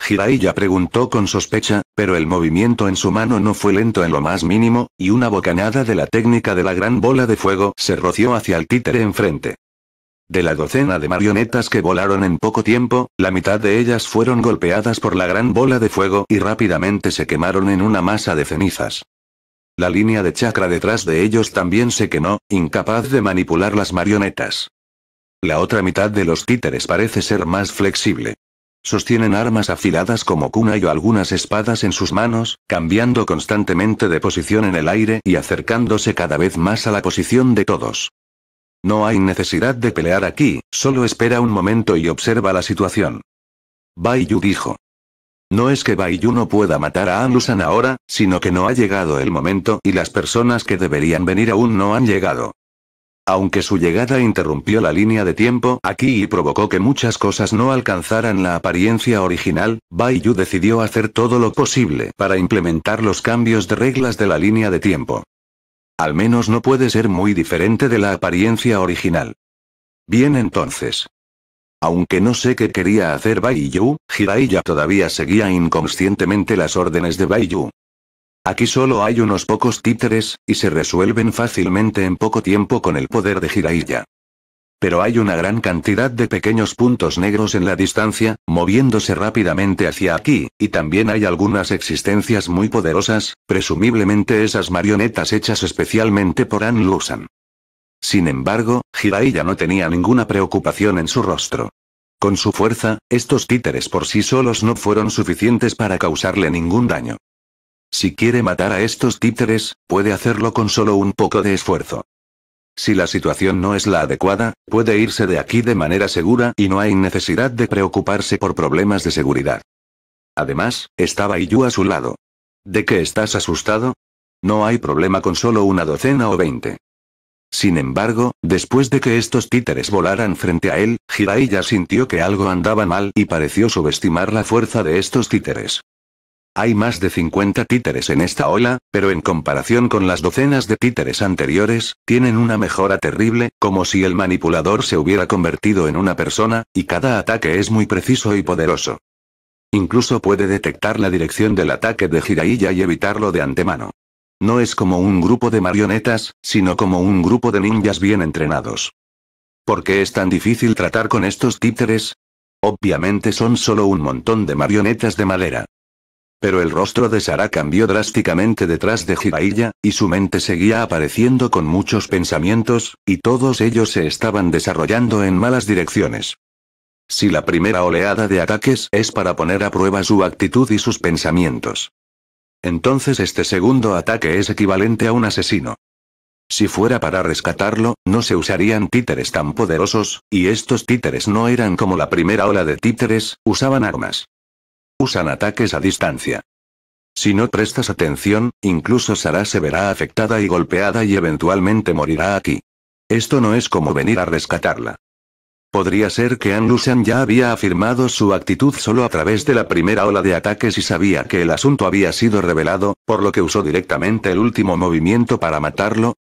Jiraiya preguntó con sospecha, pero el movimiento en su mano no fue lento en lo más mínimo, y una bocanada de la técnica de la gran bola de fuego se roció hacia el títere enfrente. De la docena de marionetas que volaron en poco tiempo, la mitad de ellas fueron golpeadas por la gran bola de fuego y rápidamente se quemaron en una masa de cenizas. La línea de chakra detrás de ellos también se quemó, incapaz de manipular las marionetas. La otra mitad de los títeres parece ser más flexible. Sostienen armas afiladas como kunai y algunas espadas en sus manos, cambiando constantemente de posición en el aire y acercándose cada vez más a la posición de todos. No hay necesidad de pelear aquí, solo espera un momento y observa la situación. Baiyu dijo. No es que Baiyu no pueda matar a Anlusan ahora, sino que no ha llegado el momento y las personas que deberían venir aún no han llegado. Aunque su llegada interrumpió la línea de tiempo aquí y provocó que muchas cosas no alcanzaran la apariencia original, Baiyu decidió hacer todo lo posible para implementar los cambios de reglas de la línea de tiempo. Al menos no puede ser muy diferente de la apariencia original. Bien entonces. Aunque no sé qué quería hacer Baiyu, Hiraiya todavía seguía inconscientemente las órdenes de Baiyu. Aquí solo hay unos pocos títeres, y se resuelven fácilmente en poco tiempo con el poder de Jiraiya. Pero hay una gran cantidad de pequeños puntos negros en la distancia, moviéndose rápidamente hacia aquí, y también hay algunas existencias muy poderosas, presumiblemente esas marionetas hechas especialmente por An Lusan. Sin embargo, Jiraiya no tenía ninguna preocupación en su rostro. Con su fuerza, estos títeres por sí solos no fueron suficientes para causarle ningún daño. Si quiere matar a estos títeres, puede hacerlo con solo un poco de esfuerzo. Si la situación no es la adecuada, puede irse de aquí de manera segura y no hay necesidad de preocuparse por problemas de seguridad. Además, estaba Iyu a su lado. ¿De qué estás asustado? No hay problema con solo una docena o veinte. Sin embargo, después de que estos títeres volaran frente a él, Jiraiya sintió que algo andaba mal y pareció subestimar la fuerza de estos títeres. Hay más de 50 títeres en esta ola, pero en comparación con las docenas de títeres anteriores, tienen una mejora terrible, como si el manipulador se hubiera convertido en una persona, y cada ataque es muy preciso y poderoso. Incluso puede detectar la dirección del ataque de Jiraiya y evitarlo de antemano. No es como un grupo de marionetas, sino como un grupo de ninjas bien entrenados. ¿Por qué es tan difícil tratar con estos títeres? Obviamente son solo un montón de marionetas de madera. Pero el rostro de Sara cambió drásticamente detrás de Jiraiya, y su mente seguía apareciendo con muchos pensamientos, y todos ellos se estaban desarrollando en malas direcciones. Si la primera oleada de ataques es para poner a prueba su actitud y sus pensamientos. Entonces este segundo ataque es equivalente a un asesino. Si fuera para rescatarlo, no se usarían títeres tan poderosos, y estos títeres no eran como la primera ola de títeres, usaban armas usan ataques a distancia. Si no prestas atención, incluso Sara se verá afectada y golpeada y eventualmente morirá aquí. Esto no es como venir a rescatarla. Podría ser que An ya había afirmado su actitud solo a través de la primera ola de ataques y sabía que el asunto había sido revelado, por lo que usó directamente el último movimiento para matarlo.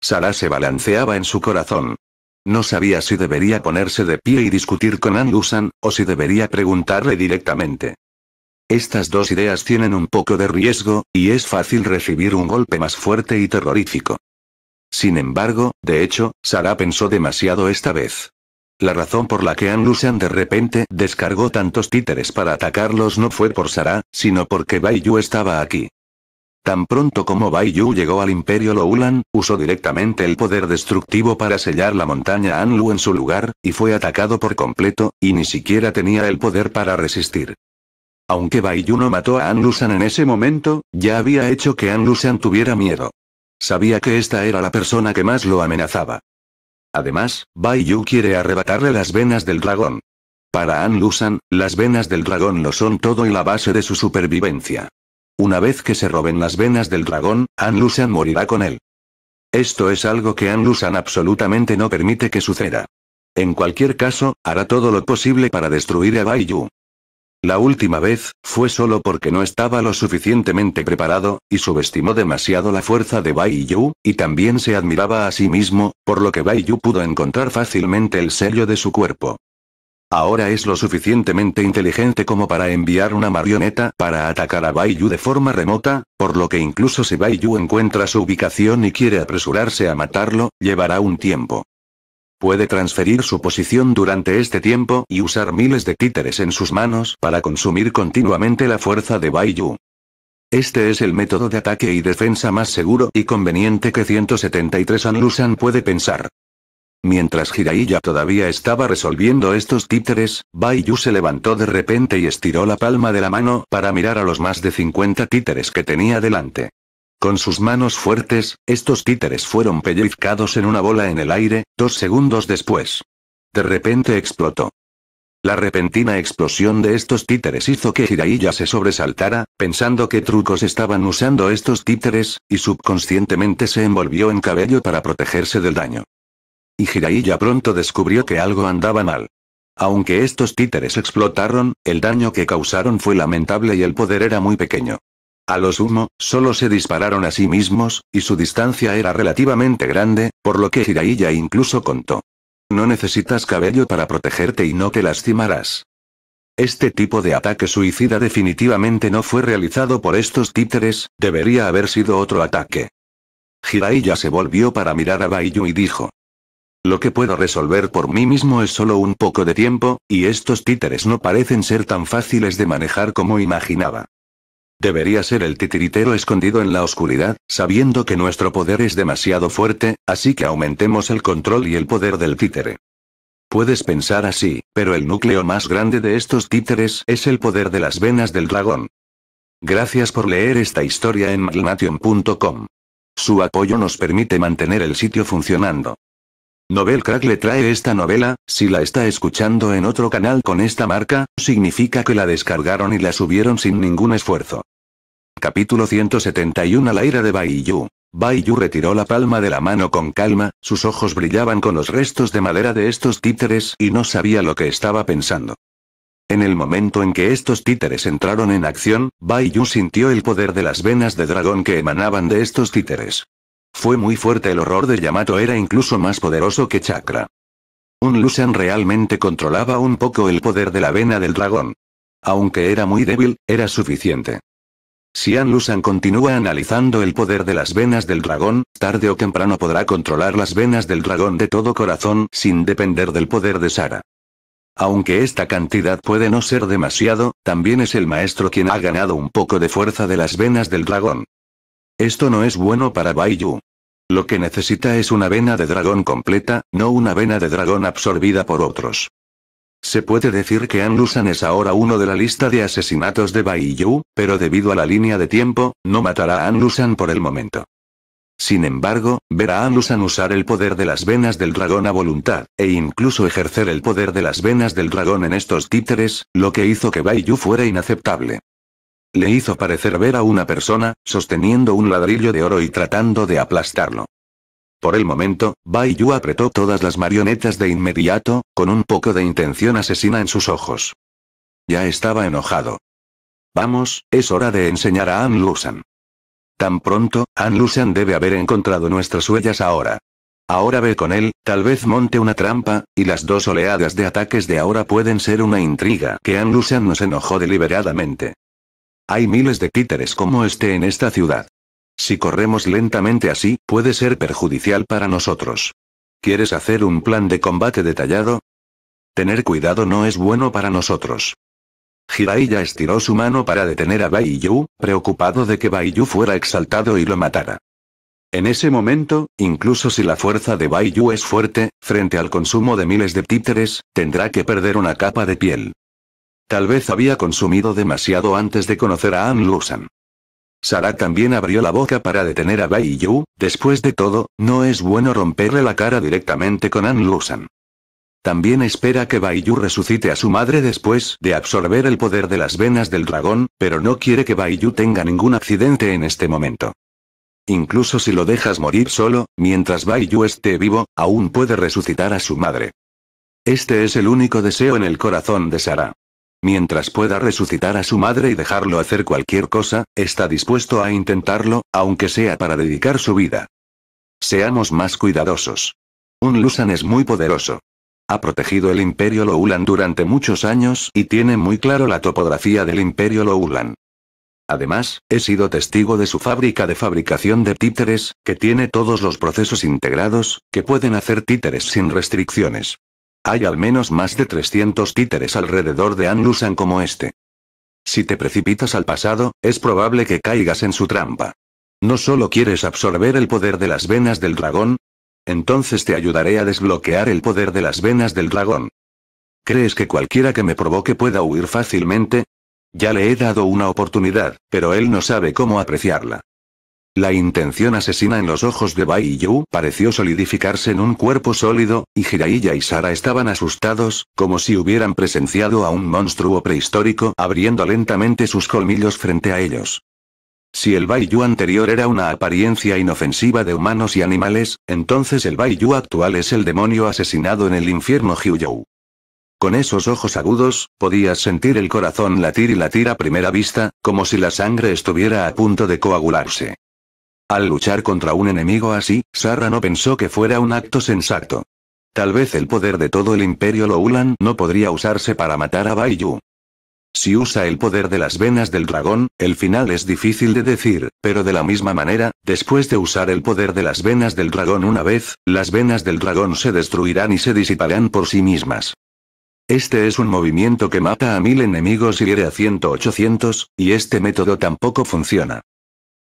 Sara se balanceaba en su corazón. No sabía si debería ponerse de pie y discutir con Andusan, o si debería preguntarle directamente. Estas dos ideas tienen un poco de riesgo, y es fácil recibir un golpe más fuerte y terrorífico. Sin embargo, de hecho, Sara pensó demasiado esta vez. La razón por la que Anlusan de repente descargó tantos títeres para atacarlos no fue por Sara, sino porque Baiyu estaba aquí. Tan pronto como Bai Yu llegó al Imperio Loulan, usó directamente el poder destructivo para sellar la montaña Anlu en su lugar, y fue atacado por completo, y ni siquiera tenía el poder para resistir. Aunque Bai Yu no mató a Anlusan en ese momento, ya había hecho que San tuviera miedo. Sabía que esta era la persona que más lo amenazaba. Además, Bai Yu quiere arrebatarle las venas del dragón. Para San, las venas del dragón lo son todo y la base de su supervivencia. Una vez que se roben las venas del dragón, An morirá con él. Esto es algo que An Lushan absolutamente no permite que suceda. En cualquier caso, hará todo lo posible para destruir a Bai La última vez, fue solo porque no estaba lo suficientemente preparado, y subestimó demasiado la fuerza de Bai y también se admiraba a sí mismo, por lo que Bai pudo encontrar fácilmente el sello de su cuerpo. Ahora es lo suficientemente inteligente como para enviar una marioneta para atacar a Baiju de forma remota, por lo que incluso si Baiyu encuentra su ubicación y quiere apresurarse a matarlo, llevará un tiempo. Puede transferir su posición durante este tiempo y usar miles de títeres en sus manos para consumir continuamente la fuerza de Baiyu. Este es el método de ataque y defensa más seguro y conveniente que 173 Anlusan puede pensar. Mientras Jiraiya todavía estaba resolviendo estos títeres, Baiyu se levantó de repente y estiró la palma de la mano para mirar a los más de 50 títeres que tenía delante. Con sus manos fuertes, estos títeres fueron pellizcados en una bola en el aire, dos segundos después. De repente explotó. La repentina explosión de estos títeres hizo que Jiraiya se sobresaltara, pensando qué trucos estaban usando estos títeres, y subconscientemente se envolvió en cabello para protegerse del daño y Jiraiya pronto descubrió que algo andaba mal. Aunque estos títeres explotaron, el daño que causaron fue lamentable y el poder era muy pequeño. A lo sumo, solo se dispararon a sí mismos, y su distancia era relativamente grande, por lo que Jiraiya incluso contó. No necesitas cabello para protegerte y no te lastimarás. Este tipo de ataque suicida definitivamente no fue realizado por estos títeres, debería haber sido otro ataque. Jiraiya se volvió para mirar a Baiyu y dijo. Lo que puedo resolver por mí mismo es solo un poco de tiempo, y estos títeres no parecen ser tan fáciles de manejar como imaginaba. Debería ser el titiritero escondido en la oscuridad, sabiendo que nuestro poder es demasiado fuerte, así que aumentemos el control y el poder del títere. Puedes pensar así, pero el núcleo más grande de estos títeres es el poder de las venas del dragón. Gracias por leer esta historia en magnation.com. Su apoyo nos permite mantener el sitio funcionando. Nobel Crack le trae esta novela, si la está escuchando en otro canal con esta marca, significa que la descargaron y la subieron sin ningún esfuerzo. Capítulo 171 La ira de Baiyu. Baiyu retiró la palma de la mano con calma, sus ojos brillaban con los restos de madera de estos títeres y no sabía lo que estaba pensando. En el momento en que estos títeres entraron en acción, Bai sintió el poder de las venas de dragón que emanaban de estos títeres. Fue muy fuerte el horror de Yamato era incluso más poderoso que Chakra. Un Lusan realmente controlaba un poco el poder de la vena del dragón. Aunque era muy débil, era suficiente. Si An Lusan continúa analizando el poder de las venas del dragón, tarde o temprano podrá controlar las venas del dragón de todo corazón sin depender del poder de Sara. Aunque esta cantidad puede no ser demasiado, también es el maestro quien ha ganado un poco de fuerza de las venas del dragón. Esto no es bueno para Baiyu. Lo que necesita es una vena de dragón completa, no una vena de dragón absorbida por otros. Se puede decir que Anlusan es ahora uno de la lista de asesinatos de Baiyu, pero debido a la línea de tiempo, no matará a Anlusan por el momento. Sin embargo, ver a Anlusan usar el poder de las venas del dragón a voluntad, e incluso ejercer el poder de las venas del dragón en estos títeres, lo que hizo que Baiyu fuera inaceptable. Le hizo parecer ver a una persona, sosteniendo un ladrillo de oro y tratando de aplastarlo. Por el momento, Bai Yu apretó todas las marionetas de inmediato, con un poco de intención asesina en sus ojos. Ya estaba enojado. Vamos, es hora de enseñar a An Lusan. Tan pronto, An Lusan debe haber encontrado nuestras huellas ahora. Ahora ve con él, tal vez monte una trampa, y las dos oleadas de ataques de ahora pueden ser una intriga que An Lusan nos enojó deliberadamente. Hay miles de títeres como este en esta ciudad. Si corremos lentamente así, puede ser perjudicial para nosotros. ¿Quieres hacer un plan de combate detallado? Tener cuidado no es bueno para nosotros. Jiraiya estiró su mano para detener a Baiyu, preocupado de que Baiyu fuera exaltado y lo matara. En ese momento, incluso si la fuerza de Baiyu es fuerte, frente al consumo de miles de títeres, tendrá que perder una capa de piel. Tal vez había consumido demasiado antes de conocer a An Lusan. Sara también abrió la boca para detener a Bai Yu, después de todo, no es bueno romperle la cara directamente con An Lusan. También espera que Bai Yu resucite a su madre después de absorber el poder de las venas del dragón, pero no quiere que Bai Yu tenga ningún accidente en este momento. Incluso si lo dejas morir solo, mientras Bai Yu esté vivo, aún puede resucitar a su madre. Este es el único deseo en el corazón de Sara. Mientras pueda resucitar a su madre y dejarlo hacer cualquier cosa, está dispuesto a intentarlo, aunque sea para dedicar su vida. Seamos más cuidadosos. Un Lusan es muy poderoso. Ha protegido el Imperio Loulan durante muchos años y tiene muy claro la topografía del Imperio Loulan. Además, he sido testigo de su fábrica de fabricación de títeres, que tiene todos los procesos integrados, que pueden hacer títeres sin restricciones. Hay al menos más de 300 títeres alrededor de Anlusan como este. Si te precipitas al pasado, es probable que caigas en su trampa. ¿No solo quieres absorber el poder de las venas del dragón? Entonces te ayudaré a desbloquear el poder de las venas del dragón. ¿Crees que cualquiera que me provoque pueda huir fácilmente? Ya le he dado una oportunidad, pero él no sabe cómo apreciarla. La intención asesina en los ojos de Bai Yu pareció solidificarse en un cuerpo sólido, y Jiraiya y Sara estaban asustados, como si hubieran presenciado a un monstruo prehistórico abriendo lentamente sus colmillos frente a ellos. Si el Bai Yu anterior era una apariencia inofensiva de humanos y animales, entonces el Bai Yu actual es el demonio asesinado en el infierno Hyuyou. Con esos ojos agudos, podías sentir el corazón latir y latir a primera vista, como si la sangre estuviera a punto de coagularse. Al luchar contra un enemigo así, Sarra no pensó que fuera un acto sensato. Tal vez el poder de todo el imperio Loulan no podría usarse para matar a Baiyu. Si usa el poder de las venas del dragón, el final es difícil de decir, pero de la misma manera, después de usar el poder de las venas del dragón una vez, las venas del dragón se destruirán y se disiparán por sí mismas. Este es un movimiento que mata a mil enemigos y hiere a 100 800, y este método tampoco funciona.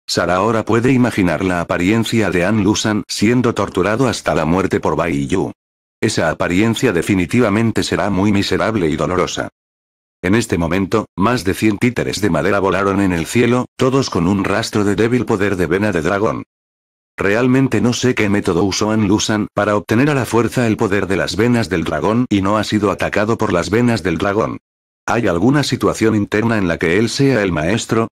Sara ahora puede imaginar la apariencia de An Lusan siendo torturado hasta la muerte por Bai Yu. Esa apariencia definitivamente será muy miserable y dolorosa. En este momento, más de 100 títeres de madera volaron en el cielo, todos con un rastro de débil poder de vena de dragón. Realmente no sé qué método usó An Lusan para obtener a la fuerza el poder de las venas del dragón y no ha sido atacado por las venas del dragón. ¿Hay alguna situación interna en la que él sea el maestro?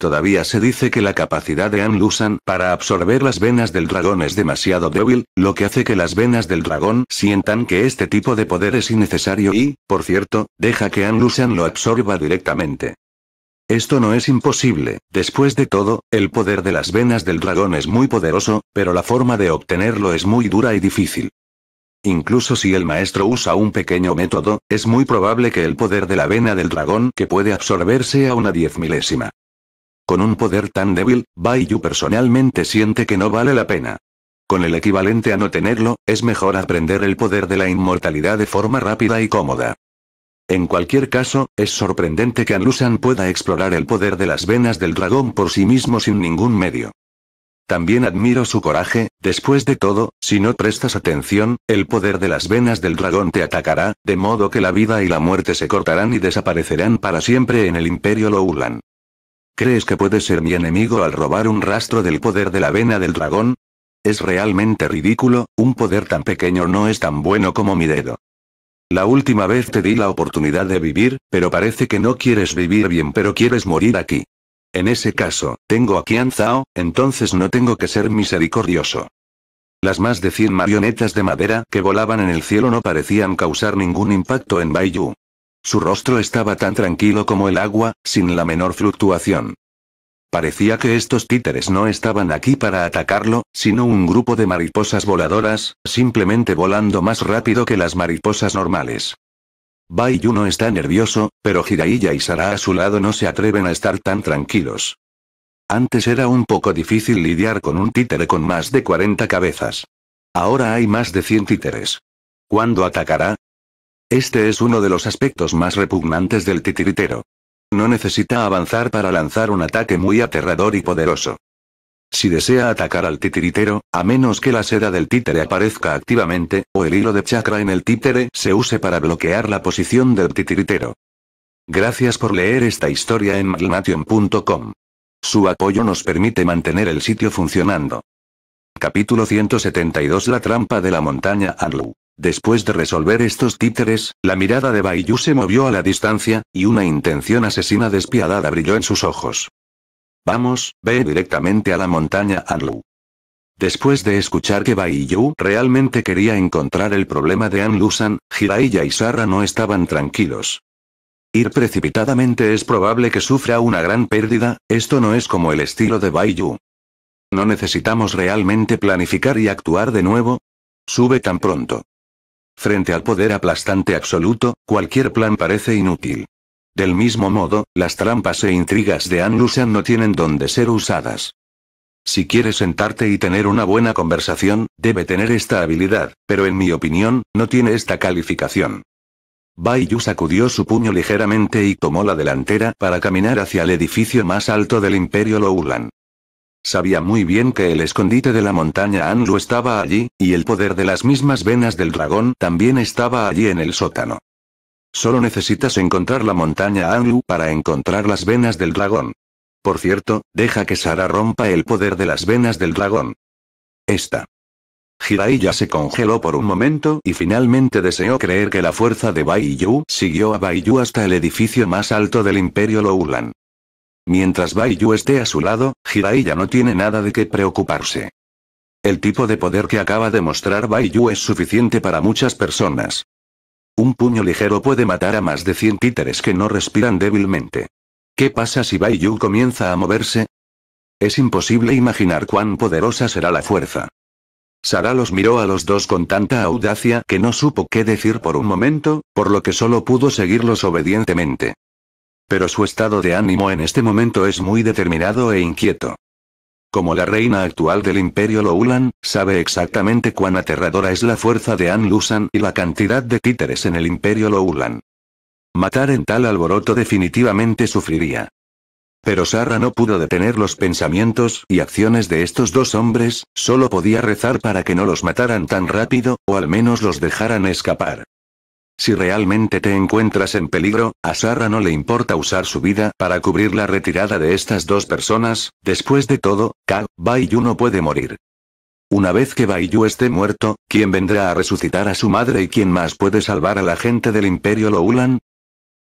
Todavía se dice que la capacidad de Anlusan para absorber las venas del dragón es demasiado débil, lo que hace que las venas del dragón sientan que este tipo de poder es innecesario y, por cierto, deja que Anlusan lo absorba directamente. Esto no es imposible, después de todo, el poder de las venas del dragón es muy poderoso, pero la forma de obtenerlo es muy dura y difícil. Incluso si el maestro usa un pequeño método, es muy probable que el poder de la vena del dragón que puede absorber sea una diez milésima. Con un poder tan débil, Bai personalmente siente que no vale la pena. Con el equivalente a no tenerlo, es mejor aprender el poder de la inmortalidad de forma rápida y cómoda. En cualquier caso, es sorprendente que Anlusan pueda explorar el poder de las venas del dragón por sí mismo sin ningún medio. También admiro su coraje, después de todo, si no prestas atención, el poder de las venas del dragón te atacará, de modo que la vida y la muerte se cortarán y desaparecerán para siempre en el imperio Loulan. ¿Crees que puede ser mi enemigo al robar un rastro del poder de la vena del dragón? Es realmente ridículo, un poder tan pequeño no es tan bueno como mi dedo. La última vez te di la oportunidad de vivir, pero parece que no quieres vivir bien pero quieres morir aquí. En ese caso, tengo a Qian Zhao, entonces no tengo que ser misericordioso. Las más de 100 marionetas de madera que volaban en el cielo no parecían causar ningún impacto en Baiyu. Su rostro estaba tan tranquilo como el agua, sin la menor fluctuación. Parecía que estos títeres no estaban aquí para atacarlo, sino un grupo de mariposas voladoras, simplemente volando más rápido que las mariposas normales. Bai no está nervioso, pero Jiraiya y Sara a su lado no se atreven a estar tan tranquilos. Antes era un poco difícil lidiar con un títere con más de 40 cabezas. Ahora hay más de 100 títeres. ¿Cuándo atacará? Este es uno de los aspectos más repugnantes del titiritero. No necesita avanzar para lanzar un ataque muy aterrador y poderoso. Si desea atacar al titiritero, a menos que la seda del títere aparezca activamente, o el hilo de chakra en el títere se use para bloquear la posición del titiritero. Gracias por leer esta historia en malnation.com. Su apoyo nos permite mantener el sitio funcionando. Capítulo 172 La trampa de la montaña Anlu. Después de resolver estos títeres, la mirada de Baiyu se movió a la distancia, y una intención asesina despiadada brilló en sus ojos. Vamos, ve directamente a la montaña Anlu. Después de escuchar que Baiyu realmente quería encontrar el problema de San, Jiraiya y Sara no estaban tranquilos. Ir precipitadamente es probable que sufra una gran pérdida, esto no es como el estilo de Baiyu. No necesitamos realmente planificar y actuar de nuevo. Sube tan pronto. Frente al poder aplastante absoluto, cualquier plan parece inútil. Del mismo modo, las trampas e intrigas de Anlusan no tienen dónde ser usadas. Si quieres sentarte y tener una buena conversación, debe tener esta habilidad, pero en mi opinión, no tiene esta calificación. Bai sacudió su puño ligeramente y tomó la delantera para caminar hacia el edificio más alto del Imperio Loulan. Sabía muy bien que el escondite de la montaña Anlu estaba allí, y el poder de las mismas venas del dragón también estaba allí en el sótano. Solo necesitas encontrar la montaña Anlu para encontrar las venas del dragón. Por cierto, deja que Sara rompa el poder de las venas del dragón. Esta. Jiraiya ya se congeló por un momento y finalmente deseó creer que la fuerza de Baiyu siguió a Baiyu hasta el edificio más alto del Imperio Loulan. Mientras Baiyu esté a su lado, Jirai no tiene nada de qué preocuparse. El tipo de poder que acaba de mostrar Baiyu es suficiente para muchas personas. Un puño ligero puede matar a más de 100 títeres que no respiran débilmente. ¿Qué pasa si Bai comienza a moverse? Es imposible imaginar cuán poderosa será la fuerza. Sara los miró a los dos con tanta audacia que no supo qué decir por un momento, por lo que solo pudo seguirlos obedientemente. Pero su estado de ánimo en este momento es muy determinado e inquieto. Como la reina actual del Imperio Loulan, sabe exactamente cuán aterradora es la fuerza de An Lusan y la cantidad de títeres en el Imperio Loulan. Matar en tal alboroto definitivamente sufriría. Pero Sarra no pudo detener los pensamientos y acciones de estos dos hombres, solo podía rezar para que no los mataran tan rápido, o al menos los dejaran escapar. Si realmente te encuentras en peligro, a Sara no le importa usar su vida para cubrir la retirada de estas dos personas, después de todo, K, Baiyu no puede morir. Una vez que Baiyu esté muerto, ¿quién vendrá a resucitar a su madre y quién más puede salvar a la gente del Imperio Loulan?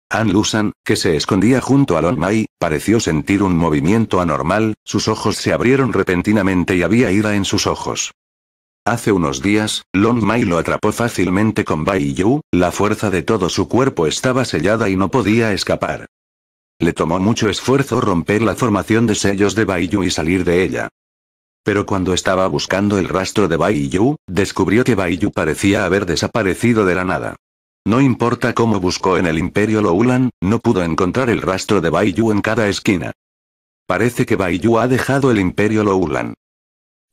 An Lusan, que se escondía junto a Lon Mai, pareció sentir un movimiento anormal, sus ojos se abrieron repentinamente y había ira en sus ojos. Hace unos días, Long Mai lo atrapó fácilmente con Baiyu. la fuerza de todo su cuerpo estaba sellada y no podía escapar. Le tomó mucho esfuerzo romper la formación de sellos de Baiyu y salir de ella. Pero cuando estaba buscando el rastro de Baiyu, descubrió que Baiyu parecía haber desaparecido de la nada. No importa cómo buscó en el Imperio Loulan, no pudo encontrar el rastro de Baiyu en cada esquina. Parece que Bai ha dejado el Imperio Loulan.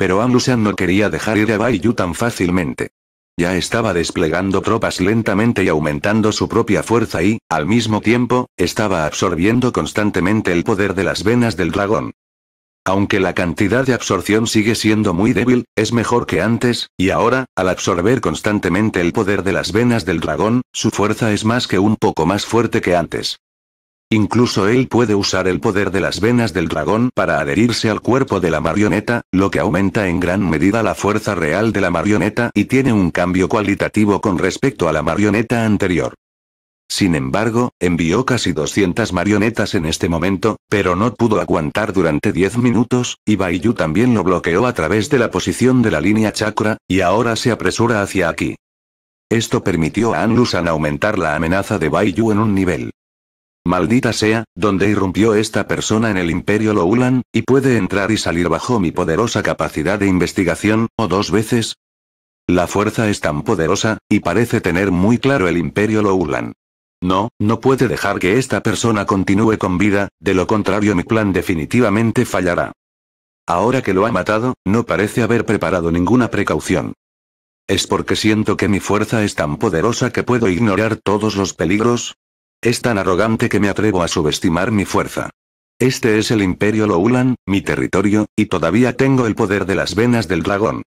Pero Amlusan no quería dejar ir a Baiyu tan fácilmente. Ya estaba desplegando tropas lentamente y aumentando su propia fuerza y, al mismo tiempo, estaba absorbiendo constantemente el poder de las venas del dragón. Aunque la cantidad de absorción sigue siendo muy débil, es mejor que antes, y ahora, al absorber constantemente el poder de las venas del dragón, su fuerza es más que un poco más fuerte que antes. Incluso él puede usar el poder de las venas del dragón para adherirse al cuerpo de la marioneta, lo que aumenta en gran medida la fuerza real de la marioneta y tiene un cambio cualitativo con respecto a la marioneta anterior. Sin embargo, envió casi 200 marionetas en este momento, pero no pudo aguantar durante 10 minutos, y Baiyu también lo bloqueó a través de la posición de la línea chakra, y ahora se apresura hacia aquí. Esto permitió a Anlusan aumentar la amenaza de Baiyu en un nivel. Maldita sea, donde irrumpió esta persona en el imperio Loulan, y puede entrar y salir bajo mi poderosa capacidad de investigación, o dos veces. La fuerza es tan poderosa, y parece tener muy claro el imperio Loulan. No, no puede dejar que esta persona continúe con vida, de lo contrario mi plan definitivamente fallará. Ahora que lo ha matado, no parece haber preparado ninguna precaución. Es porque siento que mi fuerza es tan poderosa que puedo ignorar todos los peligros, es tan arrogante que me atrevo a subestimar mi fuerza. Este es el imperio Loulan, mi territorio, y todavía tengo el poder de las venas del dragón.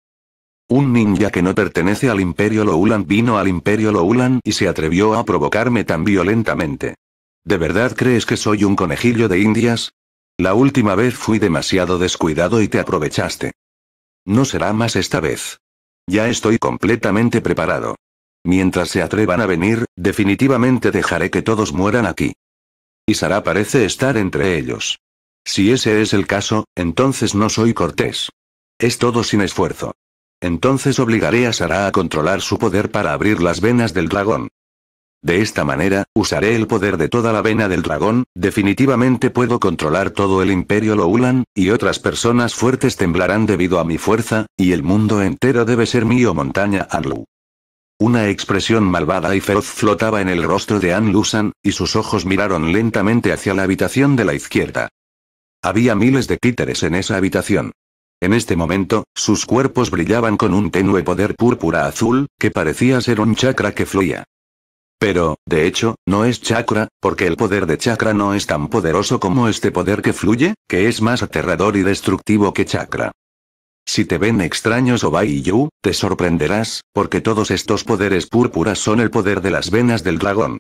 Un ninja que no pertenece al imperio Loulan vino al imperio Loulan y se atrevió a provocarme tan violentamente. ¿De verdad crees que soy un conejillo de indias? La última vez fui demasiado descuidado y te aprovechaste. No será más esta vez. Ya estoy completamente preparado. Mientras se atrevan a venir, definitivamente dejaré que todos mueran aquí. Y Sara parece estar entre ellos. Si ese es el caso, entonces no soy cortés. Es todo sin esfuerzo. Entonces obligaré a Sara a controlar su poder para abrir las venas del dragón. De esta manera, usaré el poder de toda la vena del dragón, definitivamente puedo controlar todo el imperio Loulan, y otras personas fuertes temblarán debido a mi fuerza, y el mundo entero debe ser mío montaña Anlu. Una expresión malvada y feroz flotaba en el rostro de An Lusan, y sus ojos miraron lentamente hacia la habitación de la izquierda. Había miles de títeres en esa habitación. En este momento, sus cuerpos brillaban con un tenue poder púrpura azul, que parecía ser un chakra que fluía. Pero, de hecho, no es chakra, porque el poder de chakra no es tan poderoso como este poder que fluye, que es más aterrador y destructivo que chakra. Si te ven extraños o y Yu, te sorprenderás, porque todos estos poderes púrpuras son el poder de las venas del dragón.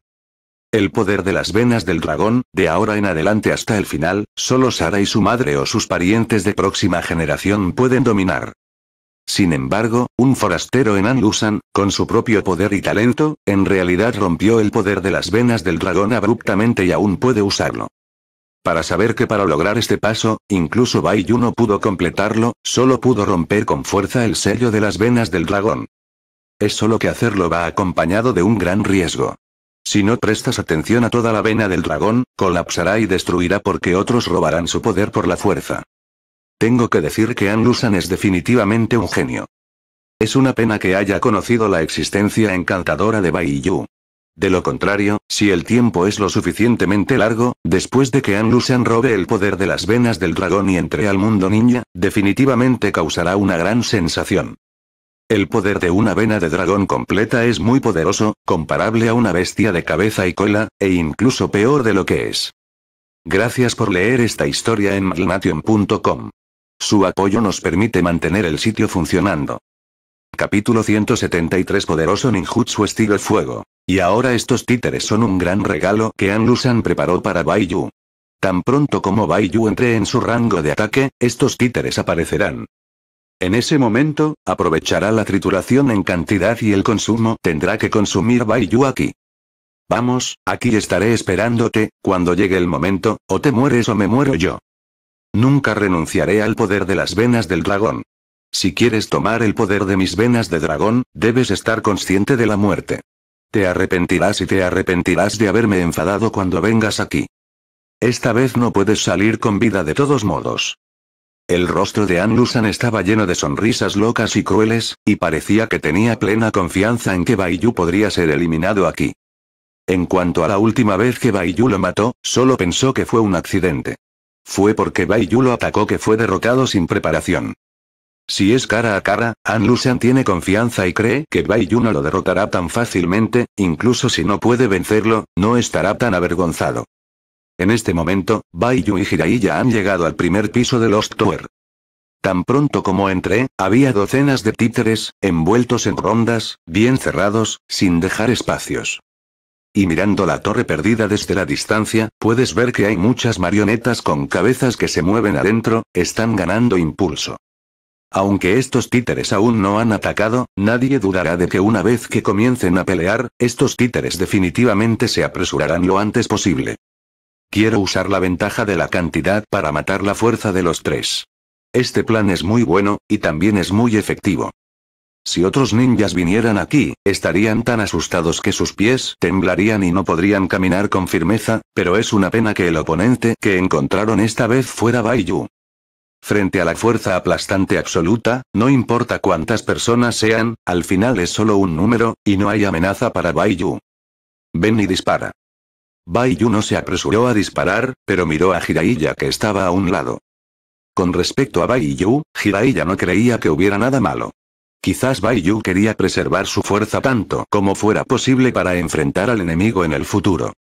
El poder de las venas del dragón, de ahora en adelante hasta el final, solo Sara y su madre o sus parientes de próxima generación pueden dominar. Sin embargo, un forastero en Anlusan, con su propio poder y talento, en realidad rompió el poder de las venas del dragón abruptamente y aún puede usarlo. Para saber que para lograr este paso, incluso Bai Yu no pudo completarlo, solo pudo romper con fuerza el sello de las venas del dragón. Es solo que hacerlo va acompañado de un gran riesgo. Si no prestas atención a toda la vena del dragón, colapsará y destruirá porque otros robarán su poder por la fuerza. Tengo que decir que An Lusan es definitivamente un genio. Es una pena que haya conocido la existencia encantadora de Bai Yu. De lo contrario, si el tiempo es lo suficientemente largo, después de que Anlusan robe el poder de las venas del dragón y entre al mundo ninja, definitivamente causará una gran sensación. El poder de una vena de dragón completa es muy poderoso, comparable a una bestia de cabeza y cola, e incluso peor de lo que es. Gracias por leer esta historia en malnation.com. Su apoyo nos permite mantener el sitio funcionando. Capítulo 173 Poderoso ninjutsu estilo fuego. Y ahora estos títeres son un gran regalo que Anlusan preparó para Baiyu. Tan pronto como Baiyu entre en su rango de ataque, estos títeres aparecerán. En ese momento, aprovechará la trituración en cantidad y el consumo tendrá que consumir Baiyu aquí. Vamos, aquí estaré esperándote, cuando llegue el momento, o te mueres o me muero yo. Nunca renunciaré al poder de las venas del dragón. Si quieres tomar el poder de mis venas de dragón, debes estar consciente de la muerte. Te arrepentirás y te arrepentirás de haberme enfadado cuando vengas aquí. Esta vez no puedes salir con vida de todos modos. El rostro de Anlusan estaba lleno de sonrisas locas y crueles, y parecía que tenía plena confianza en que Baiyu podría ser eliminado aquí. En cuanto a la última vez que Baiyu lo mató, solo pensó que fue un accidente. Fue porque Baiyu lo atacó que fue derrotado sin preparación. Si es cara a cara, An Lushan tiene confianza y cree que Bai no lo derrotará tan fácilmente, incluso si no puede vencerlo, no estará tan avergonzado. En este momento, Bai y Hirai ya han llegado al primer piso de Lost Tower. Tan pronto como entré, había docenas de títeres, envueltos en rondas, bien cerrados, sin dejar espacios. Y mirando la torre perdida desde la distancia, puedes ver que hay muchas marionetas con cabezas que se mueven adentro, están ganando impulso. Aunque estos títeres aún no han atacado, nadie dudará de que una vez que comiencen a pelear, estos títeres definitivamente se apresurarán lo antes posible. Quiero usar la ventaja de la cantidad para matar la fuerza de los tres. Este plan es muy bueno, y también es muy efectivo. Si otros ninjas vinieran aquí, estarían tan asustados que sus pies temblarían y no podrían caminar con firmeza, pero es una pena que el oponente que encontraron esta vez fuera Baiyu. Frente a la fuerza aplastante absoluta, no importa cuántas personas sean, al final es solo un número, y no hay amenaza para Baiyu. Ven y dispara. Baiyu no se apresuró a disparar, pero miró a Jiraiya que estaba a un lado. Con respecto a Baiyu, Yu, no creía que hubiera nada malo. Quizás Baiyu quería preservar su fuerza tanto como fuera posible para enfrentar al enemigo en el futuro.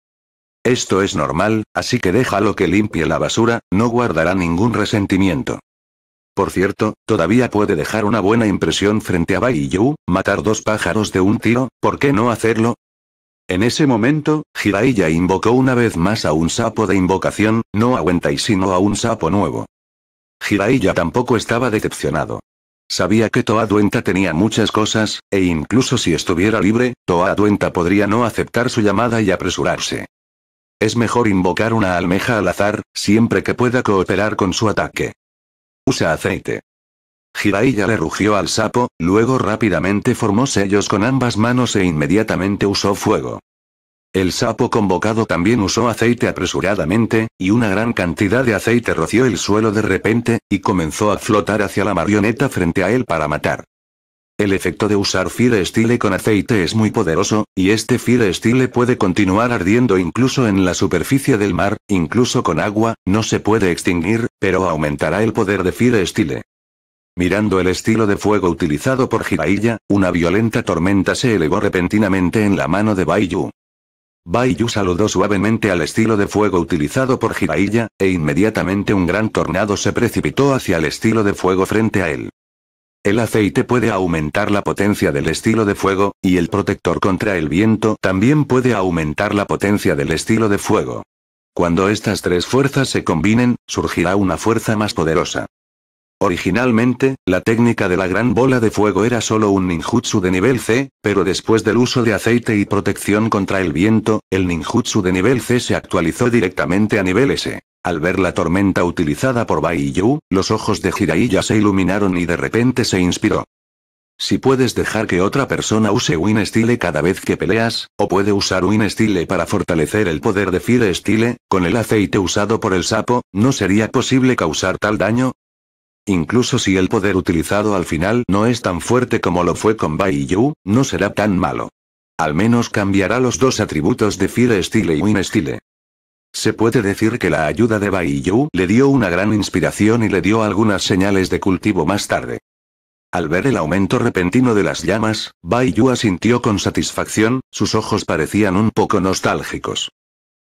Esto es normal, así que déjalo que limpie la basura, no guardará ningún resentimiento. Por cierto, todavía puede dejar una buena impresión frente a Bai Yu, matar dos pájaros de un tiro, ¿por qué no hacerlo? En ese momento, Jiraiya invocó una vez más a un sapo de invocación, no a Wentai sino a un sapo nuevo. Jiraiya tampoco estaba decepcionado. Sabía que Toa Duenta tenía muchas cosas, e incluso si estuviera libre, Toa Duenta podría no aceptar su llamada y apresurarse. Es mejor invocar una almeja al azar, siempre que pueda cooperar con su ataque. Usa aceite. Jiraiya le rugió al sapo, luego rápidamente formó sellos con ambas manos e inmediatamente usó fuego. El sapo convocado también usó aceite apresuradamente, y una gran cantidad de aceite roció el suelo de repente, y comenzó a flotar hacia la marioneta frente a él para matar. El efecto de usar Fire Style con aceite es muy poderoso, y este Fire Style puede continuar ardiendo incluso en la superficie del mar, incluso con agua, no se puede extinguir, pero aumentará el poder de Fire Style. Mirando el estilo de fuego utilizado por Jiraiya, una violenta tormenta se elevó repentinamente en la mano de Baiyu. Baiyu saludó suavemente al estilo de fuego utilizado por Jiraiya, e inmediatamente un gran tornado se precipitó hacia el estilo de fuego frente a él. El aceite puede aumentar la potencia del estilo de fuego, y el protector contra el viento también puede aumentar la potencia del estilo de fuego. Cuando estas tres fuerzas se combinen, surgirá una fuerza más poderosa. Originalmente, la técnica de la gran bola de fuego era solo un ninjutsu de nivel C, pero después del uso de aceite y protección contra el viento, el ninjutsu de nivel C se actualizó directamente a nivel S. Al ver la tormenta utilizada por Bai Yu, los ojos de Jiraiya se iluminaron y de repente se inspiró. Si puedes dejar que otra persona use Win Style cada vez que peleas, o puede usar Win Style para fortalecer el poder de Fire Style, con el aceite usado por el sapo, ¿no sería posible causar tal daño? Incluso si el poder utilizado al final no es tan fuerte como lo fue con Bai Yu, no será tan malo. Al menos cambiará los dos atributos de Fire Style y Win Style. Se puede decir que la ayuda de Bai Yu le dio una gran inspiración y le dio algunas señales de cultivo más tarde. Al ver el aumento repentino de las llamas, Bai Yu asintió con satisfacción, sus ojos parecían un poco nostálgicos.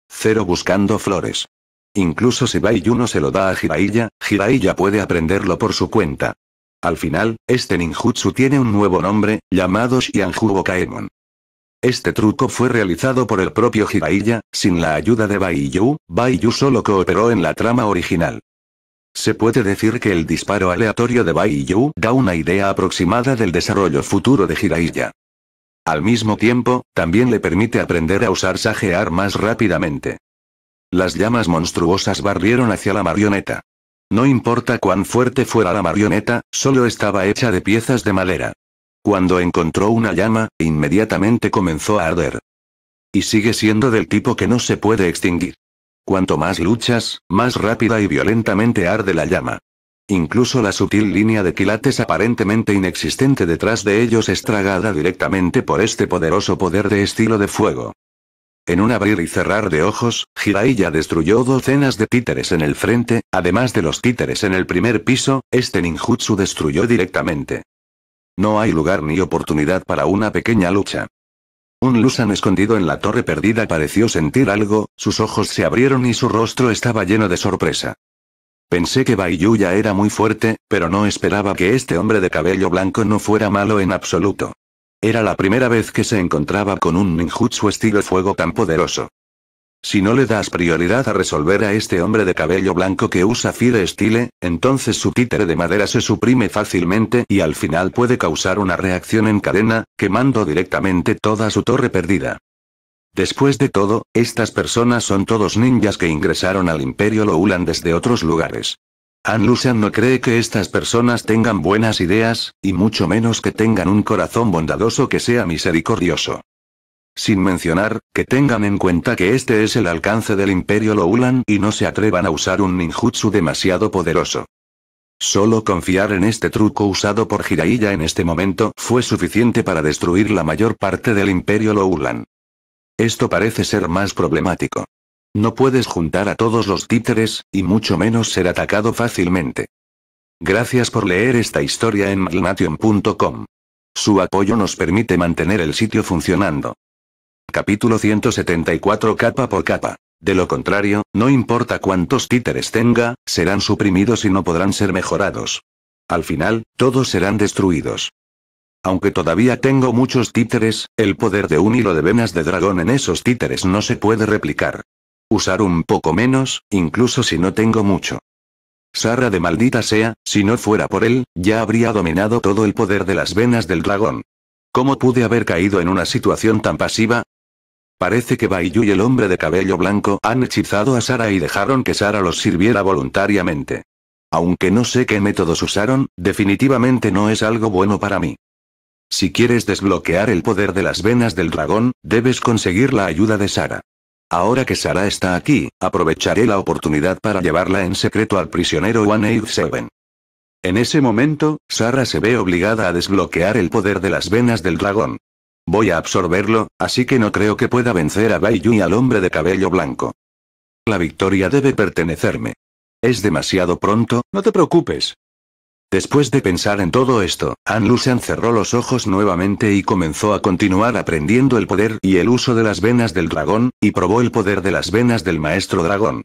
Cero buscando flores. Incluso si Bai Yu no se lo da a Jiraiya, Jiraiya puede aprenderlo por su cuenta. Al final, este ninjutsu tiene un nuevo nombre, llamado Shianju Bokaemon. Este truco fue realizado por el propio Jiraiya, sin la ayuda de Baiyu. Baiyu solo cooperó en la trama original. Se puede decir que el disparo aleatorio de Baiyu da una idea aproximada del desarrollo futuro de Jiraiya. Al mismo tiempo, también le permite aprender a usar sajear más rápidamente. Las llamas monstruosas barrieron hacia la marioneta. No importa cuán fuerte fuera la marioneta, solo estaba hecha de piezas de madera. Cuando encontró una llama, inmediatamente comenzó a arder. Y sigue siendo del tipo que no se puede extinguir. Cuanto más luchas, más rápida y violentamente arde la llama. Incluso la sutil línea de quilates aparentemente inexistente detrás de ellos es tragada directamente por este poderoso poder de estilo de fuego. En un abrir y cerrar de ojos, Jiraiya destruyó docenas de títeres en el frente, además de los títeres en el primer piso, este ninjutsu destruyó directamente no hay lugar ni oportunidad para una pequeña lucha. Un Lusan escondido en la torre perdida pareció sentir algo, sus ojos se abrieron y su rostro estaba lleno de sorpresa. Pensé que Baiyuya era muy fuerte, pero no esperaba que este hombre de cabello blanco no fuera malo en absoluto. Era la primera vez que se encontraba con un ninjutsu estilo fuego tan poderoso. Si no le das prioridad a resolver a este hombre de cabello blanco que usa Fire Style, entonces su títere de madera se suprime fácilmente y al final puede causar una reacción en cadena, quemando directamente toda su torre perdida. Después de todo, estas personas son todos ninjas que ingresaron al Imperio Loulan desde otros lugares. An no cree que estas personas tengan buenas ideas, y mucho menos que tengan un corazón bondadoso que sea misericordioso. Sin mencionar, que tengan en cuenta que este es el alcance del Imperio Loulan y no se atrevan a usar un ninjutsu demasiado poderoso. Solo confiar en este truco usado por Jiraiya en este momento fue suficiente para destruir la mayor parte del Imperio Loulan. Esto parece ser más problemático. No puedes juntar a todos los títeres, y mucho menos ser atacado fácilmente. Gracias por leer esta historia en malnation.com. Su apoyo nos permite mantener el sitio funcionando. Capítulo 174 Capa por capa. De lo contrario, no importa cuántos títeres tenga, serán suprimidos y no podrán ser mejorados. Al final, todos serán destruidos. Aunque todavía tengo muchos títeres, el poder de un hilo de venas de dragón en esos títeres no se puede replicar. Usar un poco menos, incluso si no tengo mucho. Sarra de maldita sea, si no fuera por él, ya habría dominado todo el poder de las venas del dragón. ¿Cómo pude haber caído en una situación tan pasiva? Parece que Baiyu y el hombre de cabello blanco han hechizado a Sara y dejaron que Sara los sirviera voluntariamente. Aunque no sé qué métodos usaron, definitivamente no es algo bueno para mí. Si quieres desbloquear el poder de las venas del dragón, debes conseguir la ayuda de Sara. Ahora que Sara está aquí, aprovecharé la oportunidad para llevarla en secreto al prisionero Seven. En ese momento, Sara se ve obligada a desbloquear el poder de las venas del dragón. Voy a absorberlo, así que no creo que pueda vencer a Bai y al hombre de cabello blanco. La victoria debe pertenecerme. Es demasiado pronto, no te preocupes. Después de pensar en todo esto, An Lushan cerró los ojos nuevamente y comenzó a continuar aprendiendo el poder y el uso de las venas del dragón, y probó el poder de las venas del maestro dragón.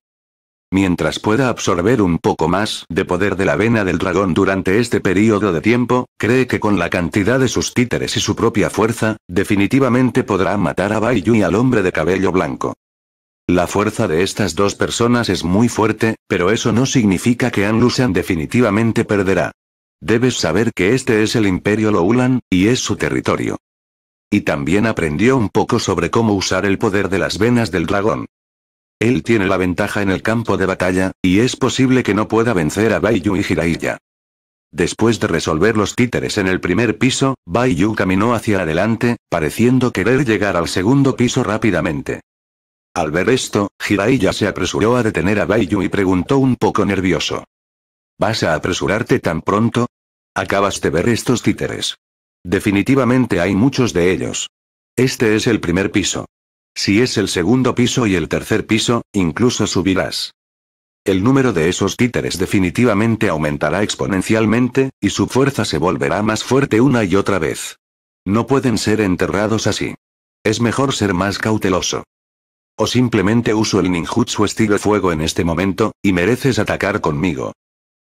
Mientras pueda absorber un poco más de poder de la vena del dragón durante este periodo de tiempo, cree que con la cantidad de sus títeres y su propia fuerza, definitivamente podrá matar a Bai y al hombre de cabello blanco. La fuerza de estas dos personas es muy fuerte, pero eso no significa que Lushan definitivamente perderá. Debes saber que este es el Imperio Loulan, y es su territorio. Y también aprendió un poco sobre cómo usar el poder de las venas del dragón. Él tiene la ventaja en el campo de batalla, y es posible que no pueda vencer a Baiyu y Jiraiya. Después de resolver los títeres en el primer piso, Baiyu caminó hacia adelante, pareciendo querer llegar al segundo piso rápidamente. Al ver esto, Jiraiya se apresuró a detener a Baiyu y preguntó un poco nervioso. ¿Vas a apresurarte tan pronto? Acabas de ver estos títeres. Definitivamente hay muchos de ellos. Este es el primer piso. Si es el segundo piso y el tercer piso, incluso subirás. El número de esos títeres definitivamente aumentará exponencialmente, y su fuerza se volverá más fuerte una y otra vez. No pueden ser enterrados así. Es mejor ser más cauteloso. O simplemente uso el ninjutsu estilo fuego en este momento, y mereces atacar conmigo.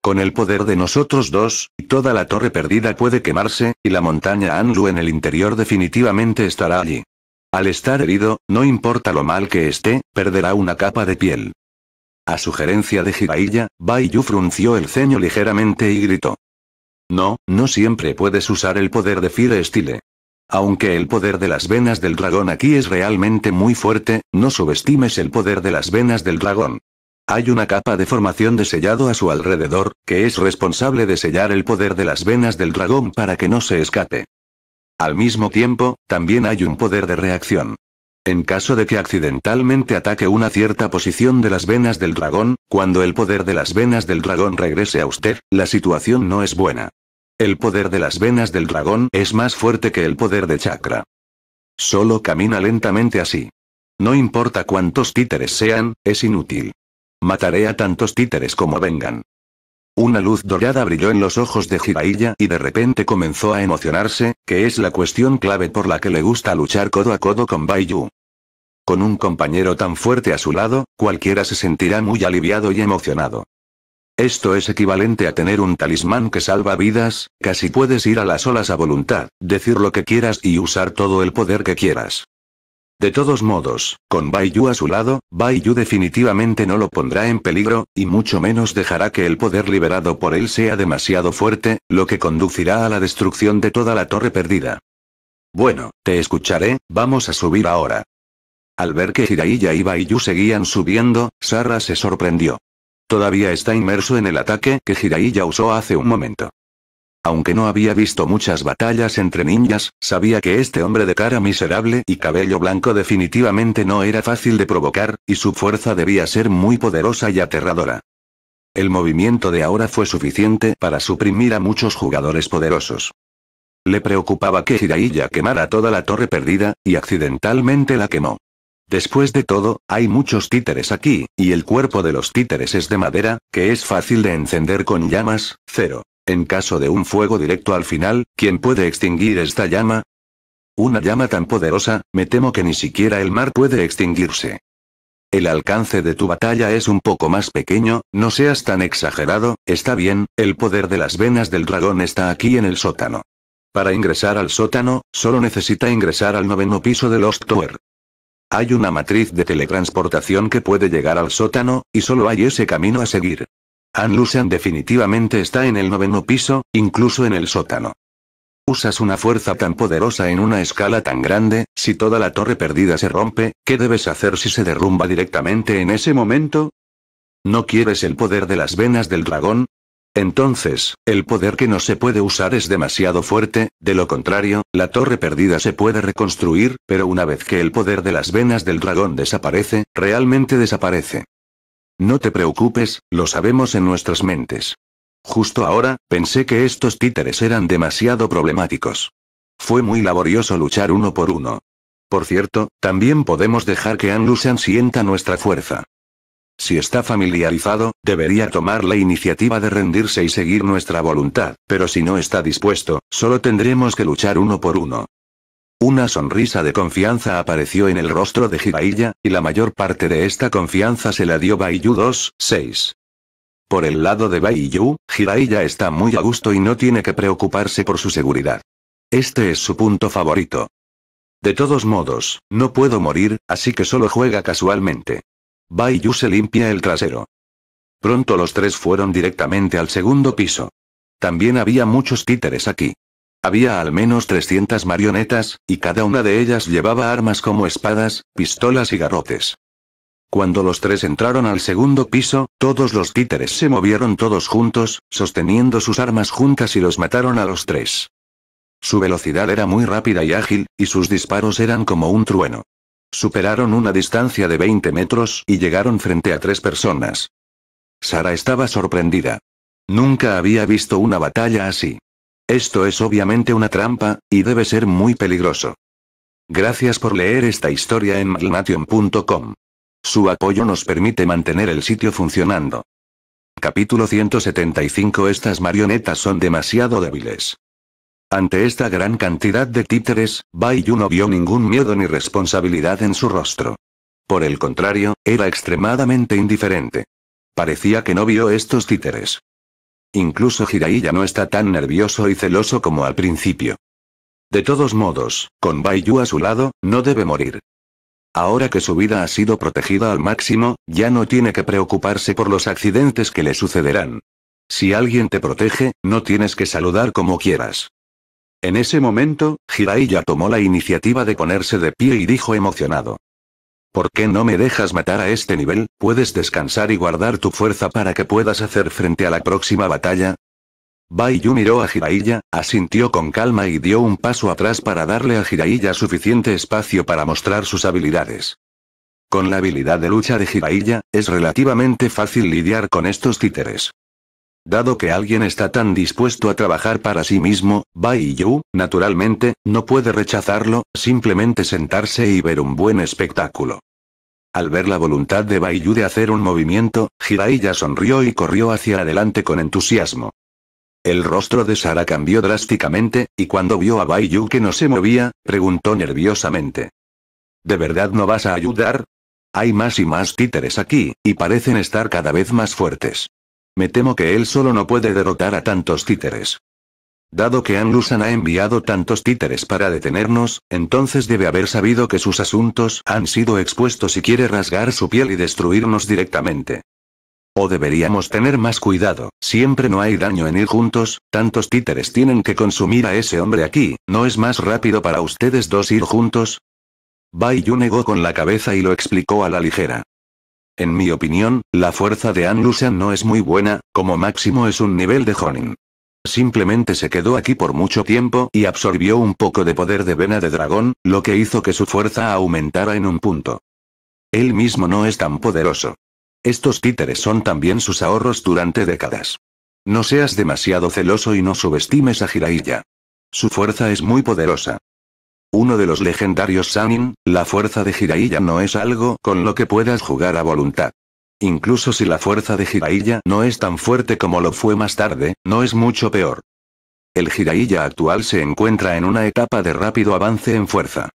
Con el poder de nosotros dos, toda la torre perdida puede quemarse, y la montaña Anlu en el interior definitivamente estará allí. Al estar herido, no importa lo mal que esté, perderá una capa de piel. A sugerencia de Jiraiya, Bai frunció el ceño ligeramente y gritó. No, no siempre puedes usar el poder de Fire Style. Aunque el poder de las venas del dragón aquí es realmente muy fuerte, no subestimes el poder de las venas del dragón. Hay una capa de formación de sellado a su alrededor, que es responsable de sellar el poder de las venas del dragón para que no se escape. Al mismo tiempo, también hay un poder de reacción. En caso de que accidentalmente ataque una cierta posición de las venas del dragón, cuando el poder de las venas del dragón regrese a usted, la situación no es buena. El poder de las venas del dragón es más fuerte que el poder de chakra. Solo camina lentamente así. No importa cuántos títeres sean, es inútil. Mataré a tantos títeres como vengan. Una luz dorada brilló en los ojos de Jiraiya y de repente comenzó a emocionarse, que es la cuestión clave por la que le gusta luchar codo a codo con Baiyu. Con un compañero tan fuerte a su lado, cualquiera se sentirá muy aliviado y emocionado. Esto es equivalente a tener un talismán que salva vidas, casi puedes ir a las olas a voluntad, decir lo que quieras y usar todo el poder que quieras. De todos modos, con Bai a su lado, Bai definitivamente no lo pondrá en peligro, y mucho menos dejará que el poder liberado por él sea demasiado fuerte, lo que conducirá a la destrucción de toda la torre perdida. Bueno, te escucharé, vamos a subir ahora. Al ver que Jiraiya y Yu seguían subiendo, Sara se sorprendió. Todavía está inmerso en el ataque que Jiraiya usó hace un momento. Aunque no había visto muchas batallas entre ninjas, sabía que este hombre de cara miserable y cabello blanco definitivamente no era fácil de provocar, y su fuerza debía ser muy poderosa y aterradora. El movimiento de ahora fue suficiente para suprimir a muchos jugadores poderosos. Le preocupaba que Hiraiya quemara toda la torre perdida, y accidentalmente la quemó. Después de todo, hay muchos títeres aquí, y el cuerpo de los títeres es de madera, que es fácil de encender con llamas, cero. En caso de un fuego directo al final, ¿quién puede extinguir esta llama? Una llama tan poderosa, me temo que ni siquiera el mar puede extinguirse. El alcance de tu batalla es un poco más pequeño, no seas tan exagerado, está bien, el poder de las venas del dragón está aquí en el sótano. Para ingresar al sótano, solo necesita ingresar al noveno piso del Lost Tower. Hay una matriz de teletransportación que puede llegar al sótano, y solo hay ese camino a seguir. An Lucian definitivamente está en el noveno piso, incluso en el sótano. Usas una fuerza tan poderosa en una escala tan grande, si toda la torre perdida se rompe, ¿qué debes hacer si se derrumba directamente en ese momento? ¿No quieres el poder de las venas del dragón? Entonces, el poder que no se puede usar es demasiado fuerte, de lo contrario, la torre perdida se puede reconstruir, pero una vez que el poder de las venas del dragón desaparece, realmente desaparece. No te preocupes, lo sabemos en nuestras mentes. Justo ahora, pensé que estos títeres eran demasiado problemáticos. Fue muy laborioso luchar uno por uno. Por cierto, también podemos dejar que Anlusan sienta nuestra fuerza. Si está familiarizado, debería tomar la iniciativa de rendirse y seguir nuestra voluntad, pero si no está dispuesto, solo tendremos que luchar uno por uno. Una sonrisa de confianza apareció en el rostro de Jiraiya, y la mayor parte de esta confianza se la dio Baiyu 2, 6. Por el lado de Baiyu, Jiraiya está muy a gusto y no tiene que preocuparse por su seguridad. Este es su punto favorito. De todos modos, no puedo morir, así que solo juega casualmente. Baiyu se limpia el trasero. Pronto los tres fueron directamente al segundo piso. También había muchos títeres aquí. Había al menos 300 marionetas, y cada una de ellas llevaba armas como espadas, pistolas y garrotes. Cuando los tres entraron al segundo piso, todos los títeres se movieron todos juntos, sosteniendo sus armas juntas y los mataron a los tres. Su velocidad era muy rápida y ágil, y sus disparos eran como un trueno. Superaron una distancia de 20 metros y llegaron frente a tres personas. Sara estaba sorprendida. Nunca había visto una batalla así. Esto es obviamente una trampa, y debe ser muy peligroso. Gracias por leer esta historia en malnation.com. Su apoyo nos permite mantener el sitio funcionando. Capítulo 175 Estas marionetas son demasiado débiles. Ante esta gran cantidad de títeres, Bai Yu no vio ningún miedo ni responsabilidad en su rostro. Por el contrario, era extremadamente indiferente. Parecía que no vio estos títeres. Incluso jiraiya no está tan nervioso y celoso como al principio. De todos modos, con Baiyu a su lado, no debe morir. Ahora que su vida ha sido protegida al máximo, ya no tiene que preocuparse por los accidentes que le sucederán. Si alguien te protege, no tienes que saludar como quieras. En ese momento, Jiraiya tomó la iniciativa de ponerse de pie y dijo emocionado. ¿Por qué no me dejas matar a este nivel? ¿Puedes descansar y guardar tu fuerza para que puedas hacer frente a la próxima batalla? Baiyu miró a Jiraiya, asintió con calma y dio un paso atrás para darle a Jiraiya suficiente espacio para mostrar sus habilidades. Con la habilidad de lucha de Jiraiya, es relativamente fácil lidiar con estos títeres. Dado que alguien está tan dispuesto a trabajar para sí mismo, Bai Yu, naturalmente, no puede rechazarlo, simplemente sentarse y ver un buen espectáculo. Al ver la voluntad de Bai Yu de hacer un movimiento, Jiraiya sonrió y corrió hacia adelante con entusiasmo. El rostro de Sara cambió drásticamente, y cuando vio a Bai Yu que no se movía, preguntó nerviosamente. ¿De verdad no vas a ayudar? Hay más y más títeres aquí, y parecen estar cada vez más fuertes. Me temo que él solo no puede derrotar a tantos títeres. Dado que Anlusan ha enviado tantos títeres para detenernos, entonces debe haber sabido que sus asuntos han sido expuestos y quiere rasgar su piel y destruirnos directamente. O deberíamos tener más cuidado, siempre no hay daño en ir juntos, tantos títeres tienen que consumir a ese hombre aquí, ¿no es más rápido para ustedes dos ir juntos? Bai negó con la cabeza y lo explicó a la ligera. En mi opinión, la fuerza de An no es muy buena, como máximo es un nivel de Honin. Simplemente se quedó aquí por mucho tiempo y absorbió un poco de poder de vena de dragón, lo que hizo que su fuerza aumentara en un punto. Él mismo no es tan poderoso. Estos títeres son también sus ahorros durante décadas. No seas demasiado celoso y no subestimes a Jiraiya. Su fuerza es muy poderosa uno de los legendarios Sanin, la fuerza de Jiraiya no es algo con lo que puedas jugar a voluntad. Incluso si la fuerza de Jiraiya no es tan fuerte como lo fue más tarde, no es mucho peor. El Jiraiya actual se encuentra en una etapa de rápido avance en fuerza.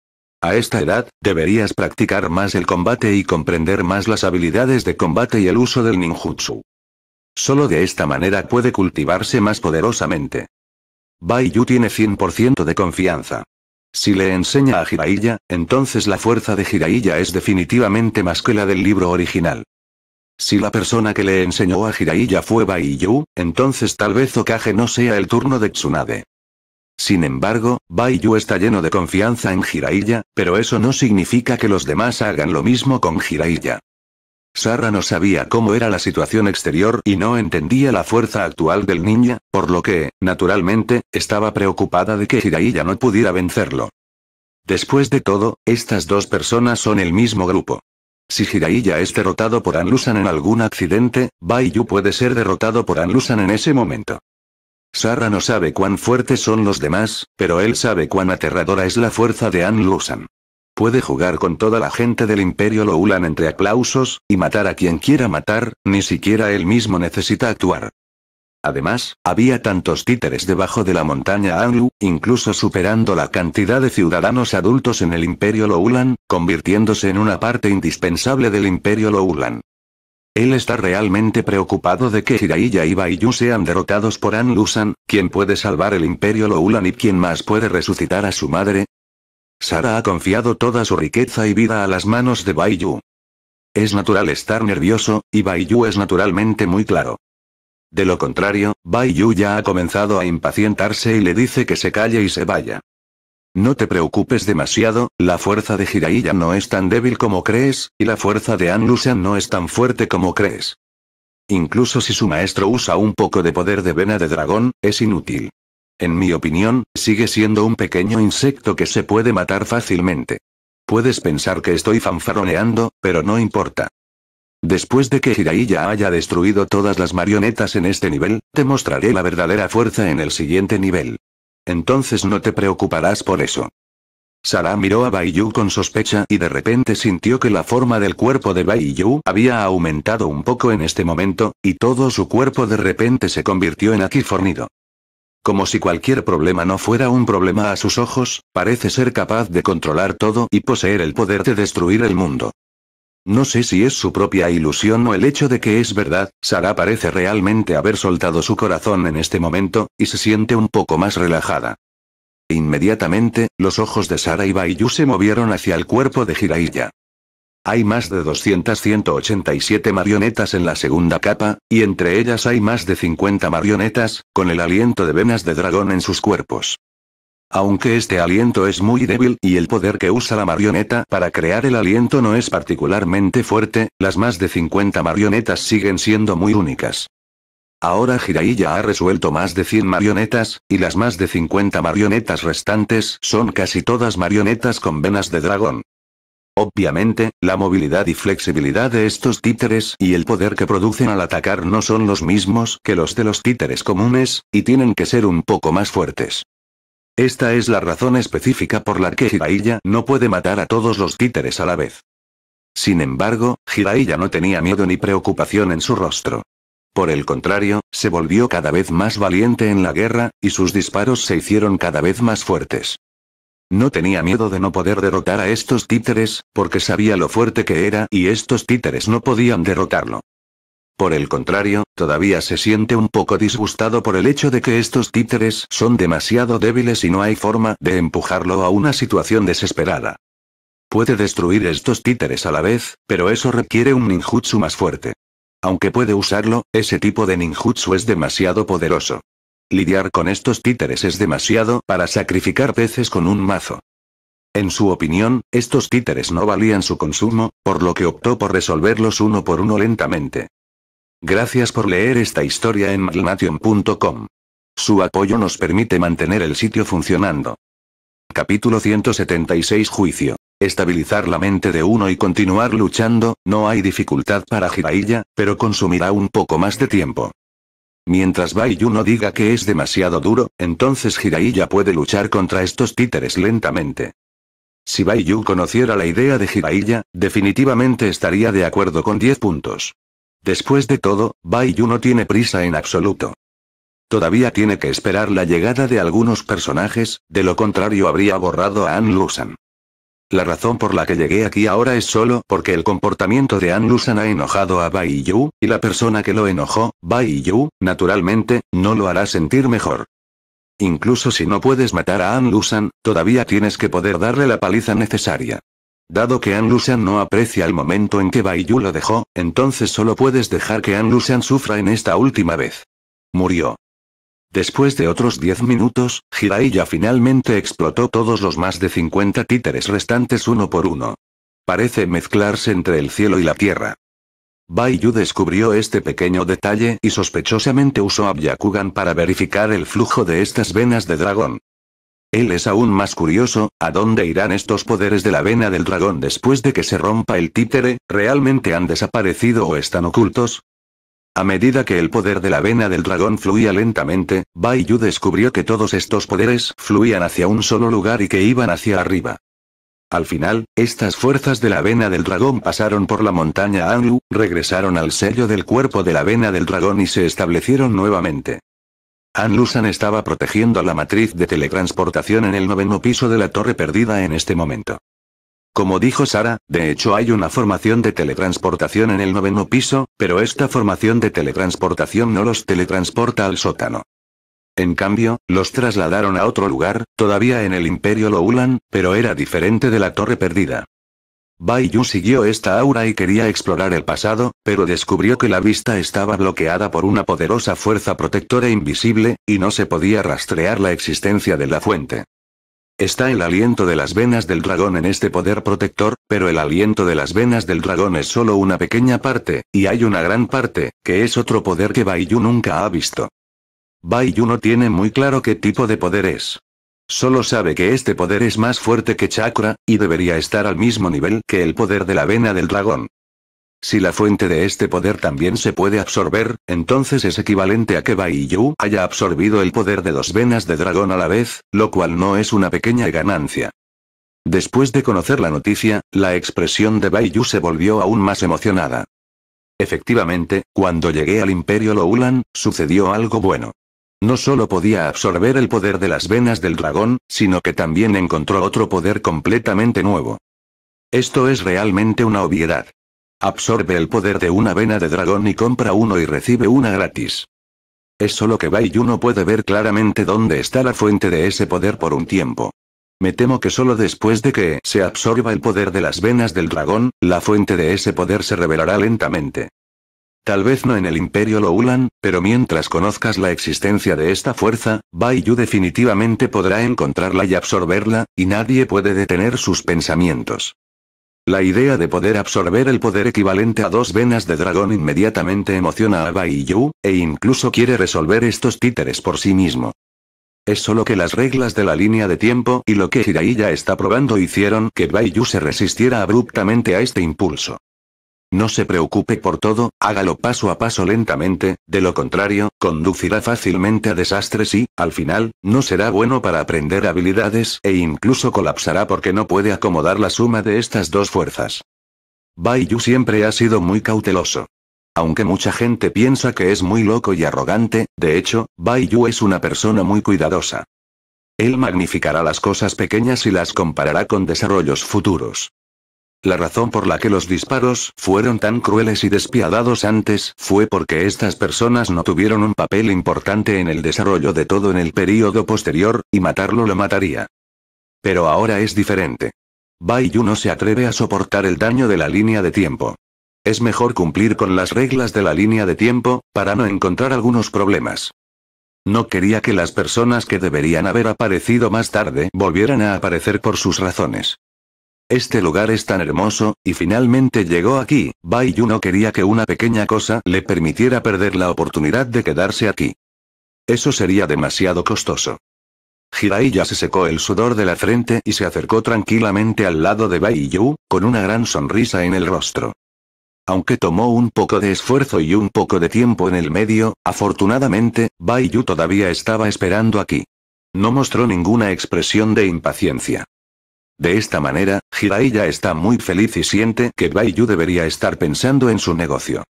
A esta edad, deberías practicar más el combate y comprender más las habilidades de combate y el uso del ninjutsu. Solo de esta manera puede cultivarse más poderosamente. Baiyu tiene 100% de confianza. Si le enseña a Jiraiya, entonces la fuerza de Jiraiya es definitivamente más que la del libro original. Si la persona que le enseñó a Jiraiya fue Baiyu, entonces tal vez Okage no sea el turno de Tsunade. Sin embargo, Baiyu está lleno de confianza en Jiraiya, pero eso no significa que los demás hagan lo mismo con Jiraiya. Sara no sabía cómo era la situación exterior y no entendía la fuerza actual del ninja, por lo que, naturalmente, estaba preocupada de que Jiraiya no pudiera vencerlo. Después de todo, estas dos personas son el mismo grupo. Si Jiraiya es derrotado por Anlusan en algún accidente, Baiyu puede ser derrotado por Anlusan en ese momento. Sara no sabe cuán fuertes son los demás, pero él sabe cuán aterradora es la fuerza de Anlusan. Puede jugar con toda la gente del imperio Loulan entre aplausos, y matar a quien quiera matar, ni siquiera él mismo necesita actuar. Además, había tantos títeres debajo de la montaña Anlu, incluso superando la cantidad de ciudadanos adultos en el Imperio Loulan, convirtiéndose en una parte indispensable del Imperio Loulan. Él está realmente preocupado de que Hiraiya y Baiyu sean derrotados por Anlusan, quien puede salvar el Imperio Loulan y quien más puede resucitar a su madre, Sara ha confiado toda su riqueza y vida a las manos de Baiyu. Es natural estar nervioso, y Baiyu es naturalmente muy claro. De lo contrario, Baiyu ya ha comenzado a impacientarse y le dice que se calle y se vaya. No te preocupes demasiado, la fuerza de Jiraiya no es tan débil como crees, y la fuerza de Anlusan no es tan fuerte como crees. Incluso si su maestro usa un poco de poder de vena de dragón, es inútil. En mi opinión, sigue siendo un pequeño insecto que se puede matar fácilmente. Puedes pensar que estoy fanfaroneando, pero no importa. Después de que Hiraiya haya destruido todas las marionetas en este nivel, te mostraré la verdadera fuerza en el siguiente nivel. Entonces no te preocuparás por eso. Sara miró a Baiyu con sospecha y de repente sintió que la forma del cuerpo de Baiyu había aumentado un poco en este momento, y todo su cuerpo de repente se convirtió en aquí fornido. Como si cualquier problema no fuera un problema a sus ojos, parece ser capaz de controlar todo y poseer el poder de destruir el mundo. No sé si es su propia ilusión o el hecho de que es verdad, Sara parece realmente haber soltado su corazón en este momento, y se siente un poco más relajada. Inmediatamente, los ojos de Sara y Baiyu se movieron hacia el cuerpo de Jiraiya. Hay más de 200-187 marionetas en la segunda capa, y entre ellas hay más de 50 marionetas, con el aliento de venas de dragón en sus cuerpos. Aunque este aliento es muy débil y el poder que usa la marioneta para crear el aliento no es particularmente fuerte, las más de 50 marionetas siguen siendo muy únicas. Ahora Jiraiya ha resuelto más de 100 marionetas, y las más de 50 marionetas restantes son casi todas marionetas con venas de dragón. Obviamente, la movilidad y flexibilidad de estos títeres y el poder que producen al atacar no son los mismos que los de los títeres comunes, y tienen que ser un poco más fuertes. Esta es la razón específica por la que Jiraiya no puede matar a todos los títeres a la vez. Sin embargo, Jiraiya no tenía miedo ni preocupación en su rostro. Por el contrario, se volvió cada vez más valiente en la guerra, y sus disparos se hicieron cada vez más fuertes. No tenía miedo de no poder derrotar a estos títeres, porque sabía lo fuerte que era y estos títeres no podían derrotarlo. Por el contrario, todavía se siente un poco disgustado por el hecho de que estos títeres son demasiado débiles y no hay forma de empujarlo a una situación desesperada. Puede destruir estos títeres a la vez, pero eso requiere un ninjutsu más fuerte. Aunque puede usarlo, ese tipo de ninjutsu es demasiado poderoso lidiar con estos títeres es demasiado para sacrificar peces con un mazo. En su opinión, estos títeres no valían su consumo, por lo que optó por resolverlos uno por uno lentamente. Gracias por leer esta historia en malmation.com. Su apoyo nos permite mantener el sitio funcionando. Capítulo 176 Juicio. Estabilizar la mente de uno y continuar luchando, no hay dificultad para Jiraiya, pero consumirá un poco más de tiempo. Mientras Baiyu no diga que es demasiado duro, entonces Jiraiya puede luchar contra estos títeres lentamente. Si Baiyu conociera la idea de Jiraiya, definitivamente estaría de acuerdo con 10 puntos. Después de todo, Baiyu no tiene prisa en absoluto. Todavía tiene que esperar la llegada de algunos personajes, de lo contrario habría borrado a An Lusan. La razón por la que llegué aquí ahora es solo porque el comportamiento de An Lusan ha enojado a Bai Yu, y la persona que lo enojó, Bai Yu, naturalmente, no lo hará sentir mejor. Incluso si no puedes matar a An Lusan, todavía tienes que poder darle la paliza necesaria. Dado que An Lusan no aprecia el momento en que Bai Yu lo dejó, entonces solo puedes dejar que An Lusan sufra en esta última vez. Murió. Después de otros 10 minutos, Jiraiya finalmente explotó todos los más de 50 títeres restantes uno por uno. Parece mezclarse entre el cielo y la tierra. Baiyu descubrió este pequeño detalle y sospechosamente usó a Byakugan para verificar el flujo de estas venas de dragón. Él es aún más curioso, ¿a dónde irán estos poderes de la vena del dragón después de que se rompa el títere? ¿Realmente han desaparecido o están ocultos? A medida que el poder de la vena del dragón fluía lentamente, Bai Yu descubrió que todos estos poderes fluían hacia un solo lugar y que iban hacia arriba. Al final, estas fuerzas de la vena del dragón pasaron por la montaña Anlu, regresaron al sello del cuerpo de la vena del dragón y se establecieron nuevamente. San estaba protegiendo la matriz de teletransportación en el noveno piso de la torre perdida en este momento. Como dijo Sara, de hecho hay una formación de teletransportación en el noveno piso, pero esta formación de teletransportación no los teletransporta al sótano. En cambio, los trasladaron a otro lugar, todavía en el Imperio Loulan, pero era diferente de la Torre Perdida. Bai siguió esta aura y quería explorar el pasado, pero descubrió que la vista estaba bloqueada por una poderosa fuerza protectora invisible, y no se podía rastrear la existencia de la fuente. Está el aliento de las venas del dragón en este poder protector, pero el aliento de las venas del dragón es solo una pequeña parte, y hay una gran parte, que es otro poder que Baiyu nunca ha visto. Baiyu no tiene muy claro qué tipo de poder es. Solo sabe que este poder es más fuerte que chakra, y debería estar al mismo nivel que el poder de la vena del dragón. Si la fuente de este poder también se puede absorber, entonces es equivalente a que Bai haya absorbido el poder de dos venas de dragón a la vez, lo cual no es una pequeña ganancia. Después de conocer la noticia, la expresión de Bai se volvió aún más emocionada. Efectivamente, cuando llegué al Imperio Loulan, sucedió algo bueno. No solo podía absorber el poder de las venas del dragón, sino que también encontró otro poder completamente nuevo. Esto es realmente una obviedad. Absorbe el poder de una vena de dragón y compra uno y recibe una gratis. Es solo que Bai no puede ver claramente dónde está la fuente de ese poder por un tiempo. Me temo que solo después de que se absorba el poder de las venas del dragón, la fuente de ese poder se revelará lentamente. Tal vez no en el Imperio Loulan, pero mientras conozcas la existencia de esta fuerza, Bai definitivamente podrá encontrarla y absorberla, y nadie puede detener sus pensamientos. La idea de poder absorber el poder equivalente a dos venas de dragón inmediatamente emociona a Baiyu, e incluso quiere resolver estos títeres por sí mismo. Es solo que las reglas de la línea de tiempo y lo que ya está probando hicieron que Baiyu se resistiera abruptamente a este impulso. No se preocupe por todo, hágalo paso a paso lentamente, de lo contrario, conducirá fácilmente a desastres y, al final, no será bueno para aprender habilidades e incluso colapsará porque no puede acomodar la suma de estas dos fuerzas. Bai siempre ha sido muy cauteloso. Aunque mucha gente piensa que es muy loco y arrogante, de hecho, Bai es una persona muy cuidadosa. Él magnificará las cosas pequeñas y las comparará con desarrollos futuros. La razón por la que los disparos fueron tan crueles y despiadados antes fue porque estas personas no tuvieron un papel importante en el desarrollo de todo en el período posterior, y matarlo lo mataría. Pero ahora es diferente. Bai no se atreve a soportar el daño de la línea de tiempo. Es mejor cumplir con las reglas de la línea de tiempo, para no encontrar algunos problemas. No quería que las personas que deberían haber aparecido más tarde volvieran a aparecer por sus razones. Este lugar es tan hermoso, y finalmente llegó aquí, Bai Yu no quería que una pequeña cosa le permitiera perder la oportunidad de quedarse aquí. Eso sería demasiado costoso. Jiraiya se secó el sudor de la frente y se acercó tranquilamente al lado de Bai Yu, con una gran sonrisa en el rostro. Aunque tomó un poco de esfuerzo y un poco de tiempo en el medio, afortunadamente, Bai Yu todavía estaba esperando aquí. No mostró ninguna expresión de impaciencia. De esta manera, Jiraiya está muy feliz y siente que Baiyu debería estar pensando en su negocio.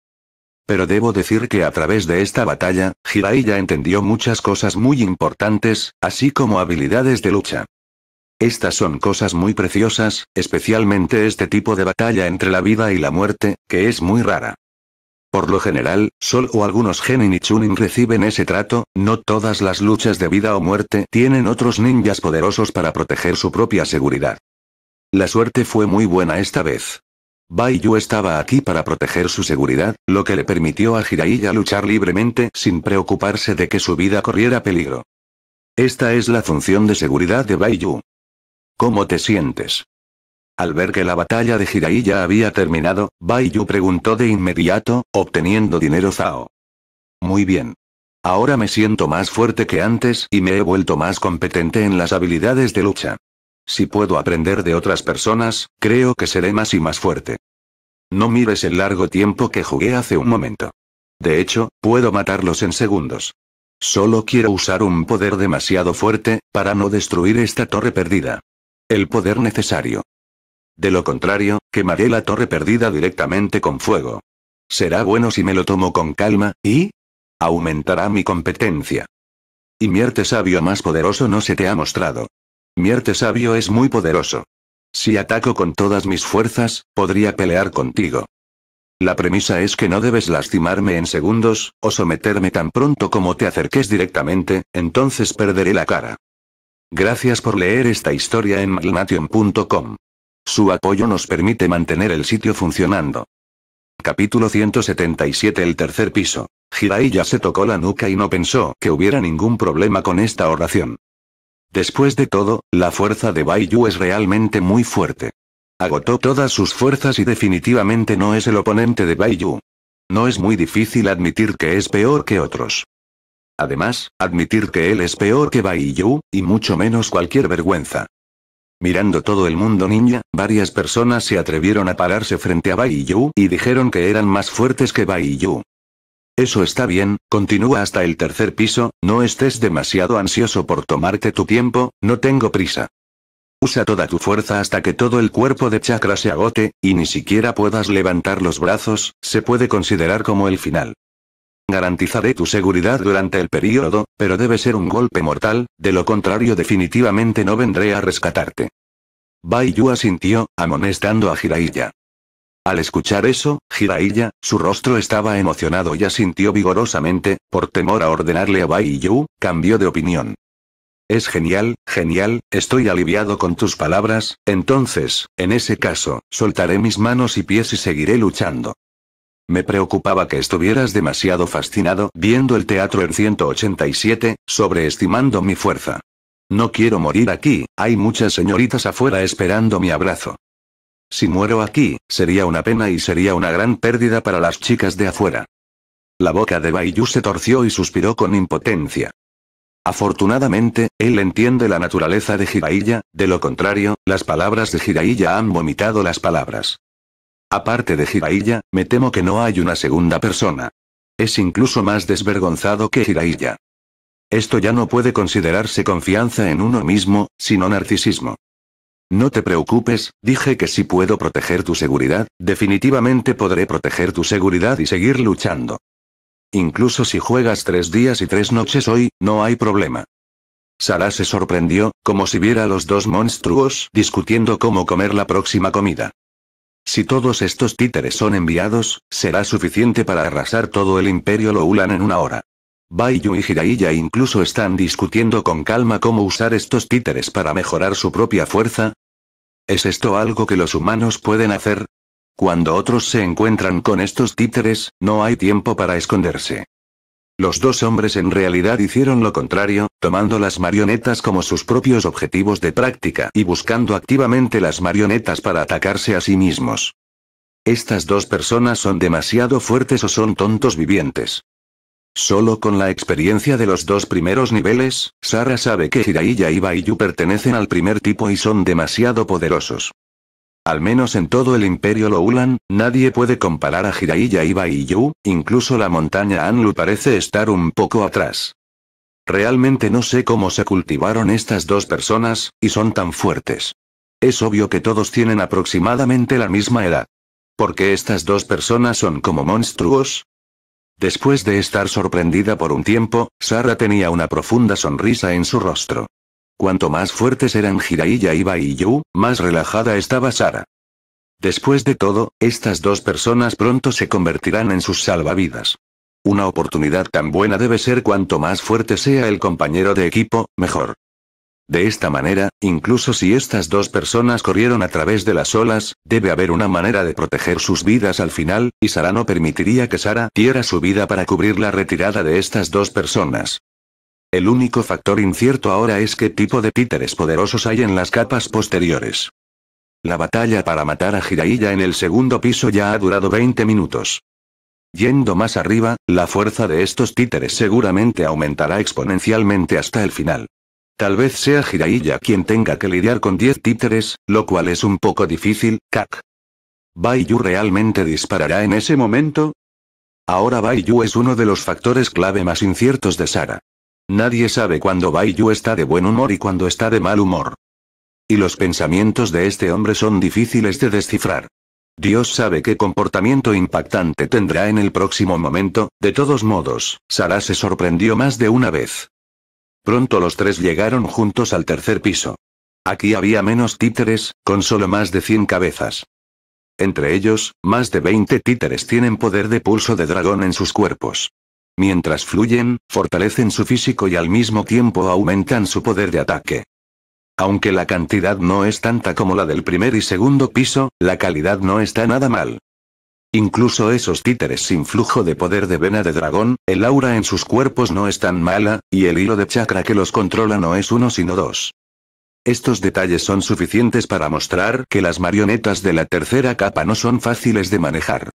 Pero debo decir que a través de esta batalla, Jiraiya entendió muchas cosas muy importantes, así como habilidades de lucha. Estas son cosas muy preciosas, especialmente este tipo de batalla entre la vida y la muerte, que es muy rara. Por lo general, o algunos Genin y Chunin reciben ese trato, no todas las luchas de vida o muerte tienen otros ninjas poderosos para proteger su propia seguridad. La suerte fue muy buena esta vez. Bai estaba aquí para proteger su seguridad, lo que le permitió a Jiraiya luchar libremente sin preocuparse de que su vida corriera peligro. Esta es la función de seguridad de Bai ¿Cómo te sientes? Al ver que la batalla de Jiraiya ya había terminado, Baiyu preguntó de inmediato, obteniendo dinero Zao. Muy bien. Ahora me siento más fuerte que antes y me he vuelto más competente en las habilidades de lucha. Si puedo aprender de otras personas, creo que seré más y más fuerte. No mires el largo tiempo que jugué hace un momento. De hecho, puedo matarlos en segundos. Solo quiero usar un poder demasiado fuerte, para no destruir esta torre perdida. El poder necesario. De lo contrario, quemaré la torre perdida directamente con fuego. Será bueno si me lo tomo con calma, y... aumentará mi competencia. Y mierte sabio más poderoso no se te ha mostrado. Mierte sabio es muy poderoso. Si ataco con todas mis fuerzas, podría pelear contigo. La premisa es que no debes lastimarme en segundos, o someterme tan pronto como te acerques directamente, entonces perderé la cara. Gracias por leer esta historia en magnation.com. Su apoyo nos permite mantener el sitio funcionando. Capítulo 177 El tercer piso. Jirai ya se tocó la nuca y no pensó que hubiera ningún problema con esta oración. Después de todo, la fuerza de Baiyu es realmente muy fuerte. Agotó todas sus fuerzas y definitivamente no es el oponente de Baiyu. No es muy difícil admitir que es peor que otros. Además, admitir que él es peor que Baiyu, y mucho menos cualquier vergüenza. Mirando todo el mundo ninja, varias personas se atrevieron a pararse frente a Bai y dijeron que eran más fuertes que Bai Eso está bien, continúa hasta el tercer piso, no estés demasiado ansioso por tomarte tu tiempo, no tengo prisa. Usa toda tu fuerza hasta que todo el cuerpo de chakra se agote, y ni siquiera puedas levantar los brazos, se puede considerar como el final. Garantizaré tu seguridad durante el periodo, pero debe ser un golpe mortal, de lo contrario definitivamente no vendré a rescatarte. Bai Yu asintió, amonestando a Jiraiya. Al escuchar eso, Jiraiya, su rostro estaba emocionado y asintió vigorosamente, por temor a ordenarle a Bai Yu, cambió de opinión. Es genial, genial, estoy aliviado con tus palabras, entonces, en ese caso, soltaré mis manos y pies y seguiré luchando. Me preocupaba que estuvieras demasiado fascinado viendo el teatro en 187, sobreestimando mi fuerza. No quiero morir aquí, hay muchas señoritas afuera esperando mi abrazo. Si muero aquí, sería una pena y sería una gran pérdida para las chicas de afuera. La boca de Baiyu se torció y suspiró con impotencia. Afortunadamente, él entiende la naturaleza de Jiraiya, de lo contrario, las palabras de Jiraiya han vomitado las palabras. Aparte de Jiraiya, me temo que no hay una segunda persona. Es incluso más desvergonzado que Jiraiya. Esto ya no puede considerarse confianza en uno mismo, sino narcisismo. No te preocupes, dije que si puedo proteger tu seguridad, definitivamente podré proteger tu seguridad y seguir luchando. Incluso si juegas tres días y tres noches hoy, no hay problema. Sara se sorprendió, como si viera a los dos monstruos discutiendo cómo comer la próxima comida. Si todos estos títeres son enviados, será suficiente para arrasar todo el imperio Loulan en una hora. Baiyu y Jiraiya incluso están discutiendo con calma cómo usar estos títeres para mejorar su propia fuerza. ¿Es esto algo que los humanos pueden hacer? Cuando otros se encuentran con estos títeres, no hay tiempo para esconderse. Los dos hombres en realidad hicieron lo contrario, tomando las marionetas como sus propios objetivos de práctica y buscando activamente las marionetas para atacarse a sí mismos. Estas dos personas son demasiado fuertes o son tontos vivientes. Solo con la experiencia de los dos primeros niveles, Sara sabe que Hiraiya y Baiyu pertenecen al primer tipo y son demasiado poderosos. Al menos en todo el imperio Loulan, nadie puede comparar a Jiraiya y Baiyu, incluso la montaña Anlu parece estar un poco atrás. Realmente no sé cómo se cultivaron estas dos personas, y son tan fuertes. Es obvio que todos tienen aproximadamente la misma edad. ¿Por qué estas dos personas son como monstruos? Después de estar sorprendida por un tiempo, Sara tenía una profunda sonrisa en su rostro. Cuanto más fuertes eran Jiraiya Iba y Yu, más relajada estaba Sara. Después de todo, estas dos personas pronto se convertirán en sus salvavidas. Una oportunidad tan buena debe ser cuanto más fuerte sea el compañero de equipo, mejor. De esta manera, incluso si estas dos personas corrieron a través de las olas, debe haber una manera de proteger sus vidas al final, y Sara no permitiría que Sara diera su vida para cubrir la retirada de estas dos personas. El único factor incierto ahora es qué tipo de títeres poderosos hay en las capas posteriores. La batalla para matar a Jiraiya en el segundo piso ya ha durado 20 minutos. Yendo más arriba, la fuerza de estos títeres seguramente aumentará exponencialmente hasta el final. Tal vez sea Jiraiya quien tenga que lidiar con 10 títeres, lo cual es un poco difícil, cac. ¿Baiyu realmente disparará en ese momento? Ahora Baiyu es uno de los factores clave más inciertos de Sara. Nadie sabe cuándo Baiyu está de buen humor y cuándo está de mal humor. Y los pensamientos de este hombre son difíciles de descifrar. Dios sabe qué comportamiento impactante tendrá en el próximo momento, de todos modos, Sara se sorprendió más de una vez. Pronto los tres llegaron juntos al tercer piso. Aquí había menos títeres, con solo más de 100 cabezas. Entre ellos, más de 20 títeres tienen poder de pulso de dragón en sus cuerpos. Mientras fluyen, fortalecen su físico y al mismo tiempo aumentan su poder de ataque. Aunque la cantidad no es tanta como la del primer y segundo piso, la calidad no está nada mal. Incluso esos títeres sin flujo de poder de vena de dragón, el aura en sus cuerpos no es tan mala, y el hilo de chakra que los controla no es uno sino dos. Estos detalles son suficientes para mostrar que las marionetas de la tercera capa no son fáciles de manejar.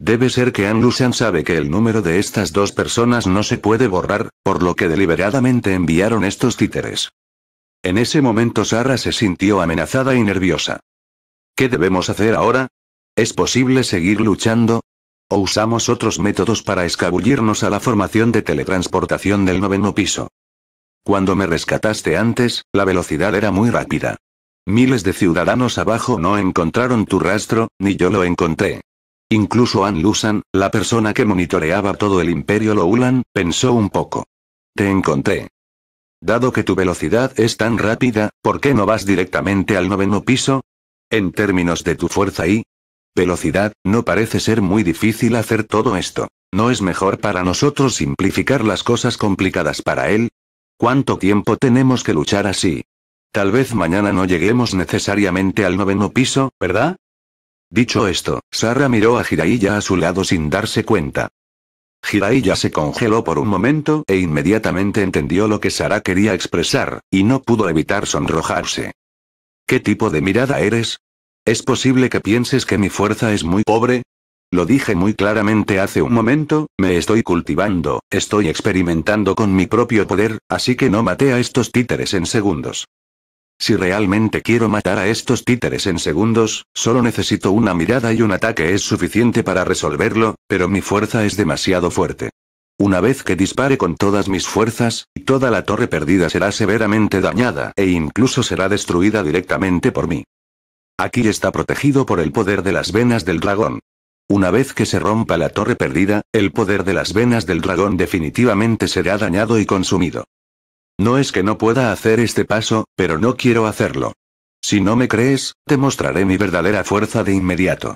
Debe ser que Anlusan sabe que el número de estas dos personas no se puede borrar, por lo que deliberadamente enviaron estos títeres. En ese momento Sara se sintió amenazada y nerviosa. ¿Qué debemos hacer ahora? ¿Es posible seguir luchando? ¿O usamos otros métodos para escabullirnos a la formación de teletransportación del noveno piso? Cuando me rescataste antes, la velocidad era muy rápida. Miles de ciudadanos abajo no encontraron tu rastro, ni yo lo encontré. Incluso An Lusan, la persona que monitoreaba todo el imperio Loulan, pensó un poco. Te encontré. Dado que tu velocidad es tan rápida, ¿por qué no vas directamente al noveno piso? En términos de tu fuerza y velocidad, no parece ser muy difícil hacer todo esto. ¿No es mejor para nosotros simplificar las cosas complicadas para él? ¿Cuánto tiempo tenemos que luchar así? Tal vez mañana no lleguemos necesariamente al noveno piso, ¿verdad? Dicho esto, Sara miró a Jiraiya a su lado sin darse cuenta. Jiraiya se congeló por un momento e inmediatamente entendió lo que Sara quería expresar, y no pudo evitar sonrojarse. ¿Qué tipo de mirada eres? ¿Es posible que pienses que mi fuerza es muy pobre? Lo dije muy claramente hace un momento, me estoy cultivando, estoy experimentando con mi propio poder, así que no maté a estos títeres en segundos. Si realmente quiero matar a estos títeres en segundos, solo necesito una mirada y un ataque es suficiente para resolverlo, pero mi fuerza es demasiado fuerte. Una vez que dispare con todas mis fuerzas, toda la torre perdida será severamente dañada e incluso será destruida directamente por mí. Aquí está protegido por el poder de las venas del dragón. Una vez que se rompa la torre perdida, el poder de las venas del dragón definitivamente será dañado y consumido. No es que no pueda hacer este paso, pero no quiero hacerlo. Si no me crees, te mostraré mi verdadera fuerza de inmediato.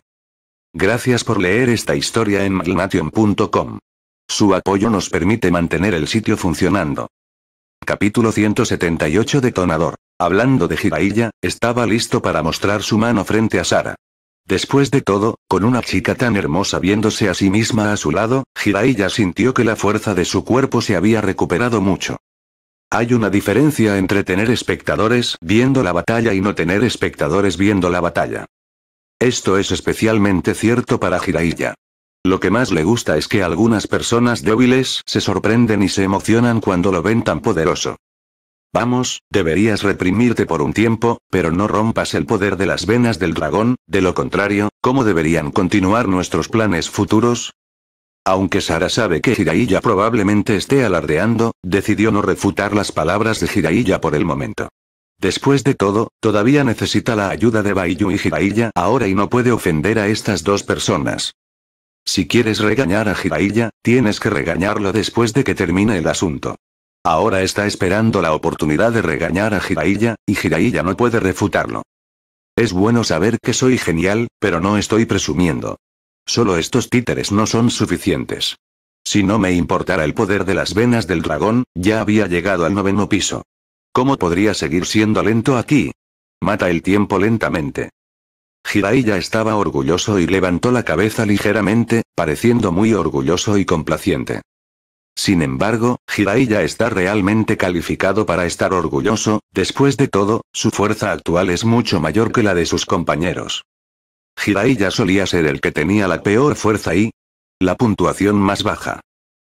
Gracias por leer esta historia en magnation.com. Su apoyo nos permite mantener el sitio funcionando. Capítulo 178 Detonador. Hablando de Jiraiya, estaba listo para mostrar su mano frente a Sara. Después de todo, con una chica tan hermosa viéndose a sí misma a su lado, Jiraiya sintió que la fuerza de su cuerpo se había recuperado mucho. Hay una diferencia entre tener espectadores viendo la batalla y no tener espectadores viendo la batalla. Esto es especialmente cierto para Jiraiya. Lo que más le gusta es que algunas personas débiles se sorprenden y se emocionan cuando lo ven tan poderoso. Vamos, deberías reprimirte por un tiempo, pero no rompas el poder de las venas del dragón, de lo contrario, ¿cómo deberían continuar nuestros planes futuros? Aunque Sara sabe que Jiraiya probablemente esté alardeando, decidió no refutar las palabras de Jiraiya por el momento. Después de todo, todavía necesita la ayuda de Baiyu y Jiraiya ahora y no puede ofender a estas dos personas. Si quieres regañar a Jiraiya, tienes que regañarlo después de que termine el asunto. Ahora está esperando la oportunidad de regañar a Jiraiya, y Jiraiya no puede refutarlo. Es bueno saber que soy genial, pero no estoy presumiendo. Solo estos títeres no son suficientes. Si no me importara el poder de las venas del dragón, ya había llegado al noveno piso. ¿Cómo podría seguir siendo lento aquí? Mata el tiempo lentamente. Jiraiya estaba orgulloso y levantó la cabeza ligeramente, pareciendo muy orgulloso y complaciente. Sin embargo, Jiraiya está realmente calificado para estar orgulloso, después de todo, su fuerza actual es mucho mayor que la de sus compañeros. Jiraiya solía ser el que tenía la peor fuerza y la puntuación más baja.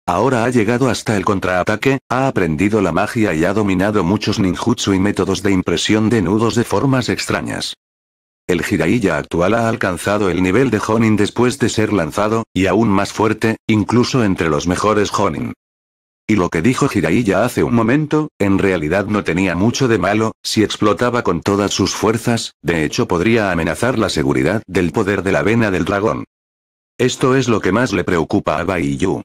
Ahora ha llegado hasta el contraataque, ha aprendido la magia y ha dominado muchos ninjutsu y métodos de impresión de nudos de formas extrañas. El Jiraiya actual ha alcanzado el nivel de Honin después de ser lanzado, y aún más fuerte, incluso entre los mejores Honin. Y lo que dijo Jiraiya hace un momento, en realidad no tenía mucho de malo, si explotaba con todas sus fuerzas, de hecho podría amenazar la seguridad del poder de la vena del dragón. Esto es lo que más le preocupa a Baiyu.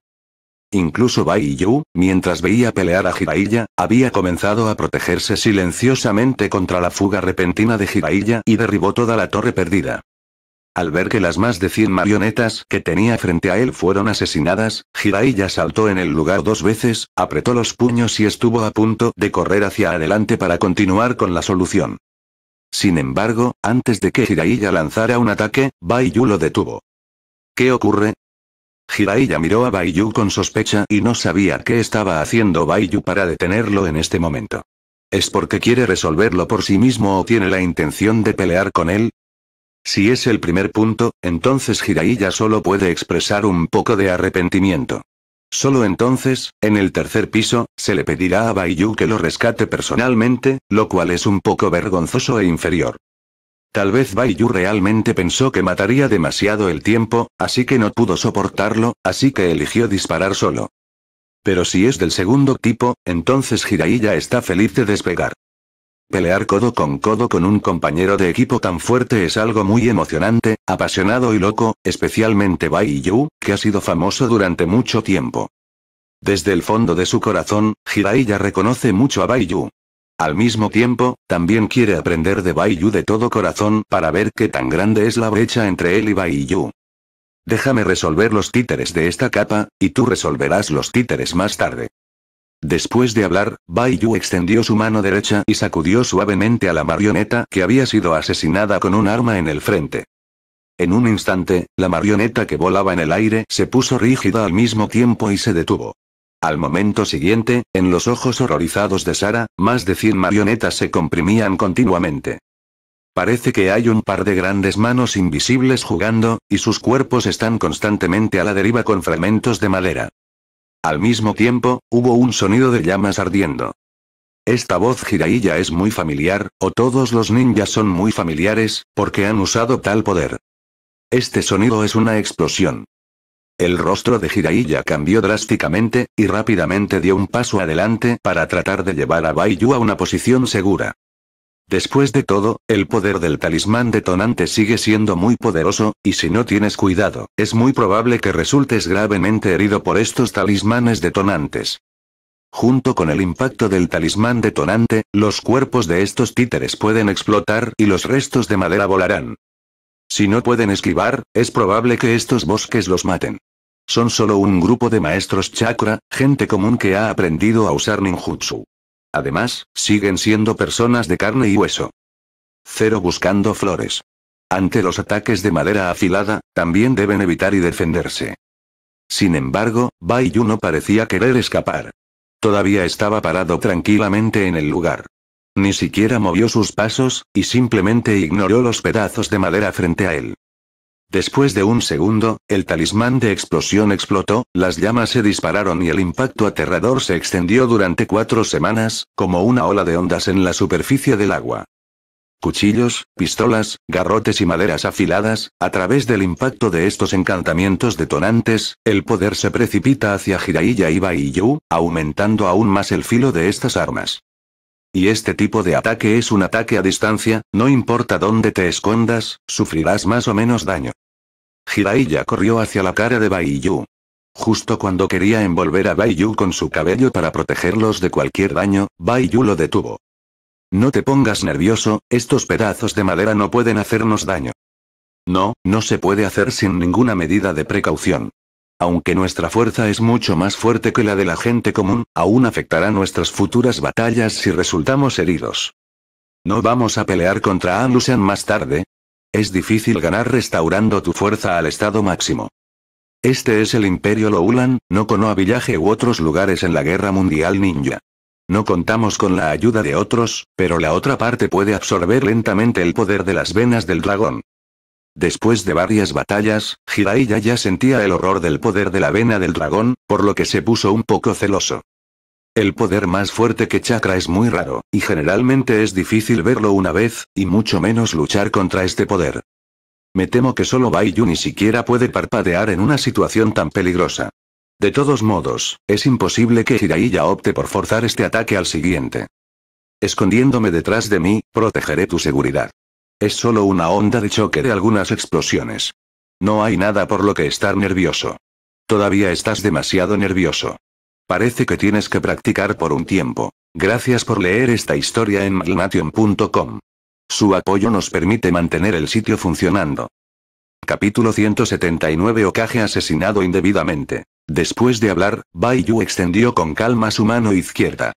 Incluso Baiyu, mientras veía pelear a Jiraiya, había comenzado a protegerse silenciosamente contra la fuga repentina de Jiraiya y derribó toda la torre perdida. Al ver que las más de 100 marionetas que tenía frente a él fueron asesinadas, Jiraiya saltó en el lugar dos veces, apretó los puños y estuvo a punto de correr hacia adelante para continuar con la solución. Sin embargo, antes de que Jiraiya lanzara un ataque, Bai lo detuvo. ¿Qué ocurre? Jiraiya miró a Baiyu con sospecha y no sabía qué estaba haciendo Baiyu para detenerlo en este momento. ¿Es porque quiere resolverlo por sí mismo o tiene la intención de pelear con él? Si es el primer punto, entonces Jiraiya solo puede expresar un poco de arrepentimiento. Solo entonces, en el tercer piso, se le pedirá a Baiyu que lo rescate personalmente, lo cual es un poco vergonzoso e inferior. Tal vez Baiyu realmente pensó que mataría demasiado el tiempo, así que no pudo soportarlo, así que eligió disparar solo. Pero si es del segundo tipo, entonces Jiraiya está feliz de despegar. Pelear codo con codo con un compañero de equipo tan fuerte es algo muy emocionante, apasionado y loco, especialmente Bai que ha sido famoso durante mucho tiempo. Desde el fondo de su corazón, Jiraiya reconoce mucho a Bai Al mismo tiempo, también quiere aprender de Bai de todo corazón para ver qué tan grande es la brecha entre él y Bai Déjame resolver los títeres de esta capa, y tú resolverás los títeres más tarde. Después de hablar, Bai extendió su mano derecha y sacudió suavemente a la marioneta que había sido asesinada con un arma en el frente. En un instante, la marioneta que volaba en el aire se puso rígida al mismo tiempo y se detuvo. Al momento siguiente, en los ojos horrorizados de Sara, más de 100 marionetas se comprimían continuamente. Parece que hay un par de grandes manos invisibles jugando, y sus cuerpos están constantemente a la deriva con fragmentos de madera. Al mismo tiempo, hubo un sonido de llamas ardiendo. Esta voz jiraiya es muy familiar, o todos los ninjas son muy familiares, porque han usado tal poder. Este sonido es una explosión. El rostro de Jiraiya cambió drásticamente, y rápidamente dio un paso adelante para tratar de llevar a Baiyu a una posición segura. Después de todo, el poder del talismán detonante sigue siendo muy poderoso, y si no tienes cuidado, es muy probable que resultes gravemente herido por estos talismanes detonantes. Junto con el impacto del talismán detonante, los cuerpos de estos títeres pueden explotar y los restos de madera volarán. Si no pueden esquivar, es probable que estos bosques los maten. Son solo un grupo de maestros chakra, gente común que ha aprendido a usar ninjutsu. Además, siguen siendo personas de carne y hueso. Cero buscando flores. Ante los ataques de madera afilada, también deben evitar y defenderse. Sin embargo, Bai no parecía querer escapar. Todavía estaba parado tranquilamente en el lugar. Ni siquiera movió sus pasos, y simplemente ignoró los pedazos de madera frente a él. Después de un segundo, el talismán de explosión explotó, las llamas se dispararon y el impacto aterrador se extendió durante cuatro semanas, como una ola de ondas en la superficie del agua. Cuchillos, pistolas, garrotes y maderas afiladas, a través del impacto de estos encantamientos detonantes, el poder se precipita hacia Jiraiya y Baiyu, aumentando aún más el filo de estas armas. Y este tipo de ataque es un ataque a distancia, no importa dónde te escondas, sufrirás más o menos daño. Hiraiya corrió hacia la cara de Baiyu. Justo cuando quería envolver a Baiyu con su cabello para protegerlos de cualquier daño, Baiyu lo detuvo. No te pongas nervioso, estos pedazos de madera no pueden hacernos daño. No, no se puede hacer sin ninguna medida de precaución. Aunque nuestra fuerza es mucho más fuerte que la de la gente común, aún afectará nuestras futuras batallas si resultamos heridos. No vamos a pelear contra Alusan más tarde, es difícil ganar restaurando tu fuerza al estado máximo. Este es el Imperio Loulan, no Konoha Villaje u otros lugares en la Guerra Mundial Ninja. No contamos con la ayuda de otros, pero la otra parte puede absorber lentamente el poder de las venas del dragón. Después de varias batallas, Jiraiya ya sentía el horror del poder de la vena del dragón, por lo que se puso un poco celoso. El poder más fuerte que chakra es muy raro, y generalmente es difícil verlo una vez, y mucho menos luchar contra este poder. Me temo que solo Baiyu ni siquiera puede parpadear en una situación tan peligrosa. De todos modos, es imposible que Jiraiya opte por forzar este ataque al siguiente. Escondiéndome detrás de mí, protegeré tu seguridad. Es solo una onda de choque de algunas explosiones. No hay nada por lo que estar nervioso. Todavía estás demasiado nervioso. Parece que tienes que practicar por un tiempo. Gracias por leer esta historia en Malmation.com. Su apoyo nos permite mantener el sitio funcionando. Capítulo 179 Okage asesinado indebidamente. Después de hablar, Bai extendió con calma su mano izquierda.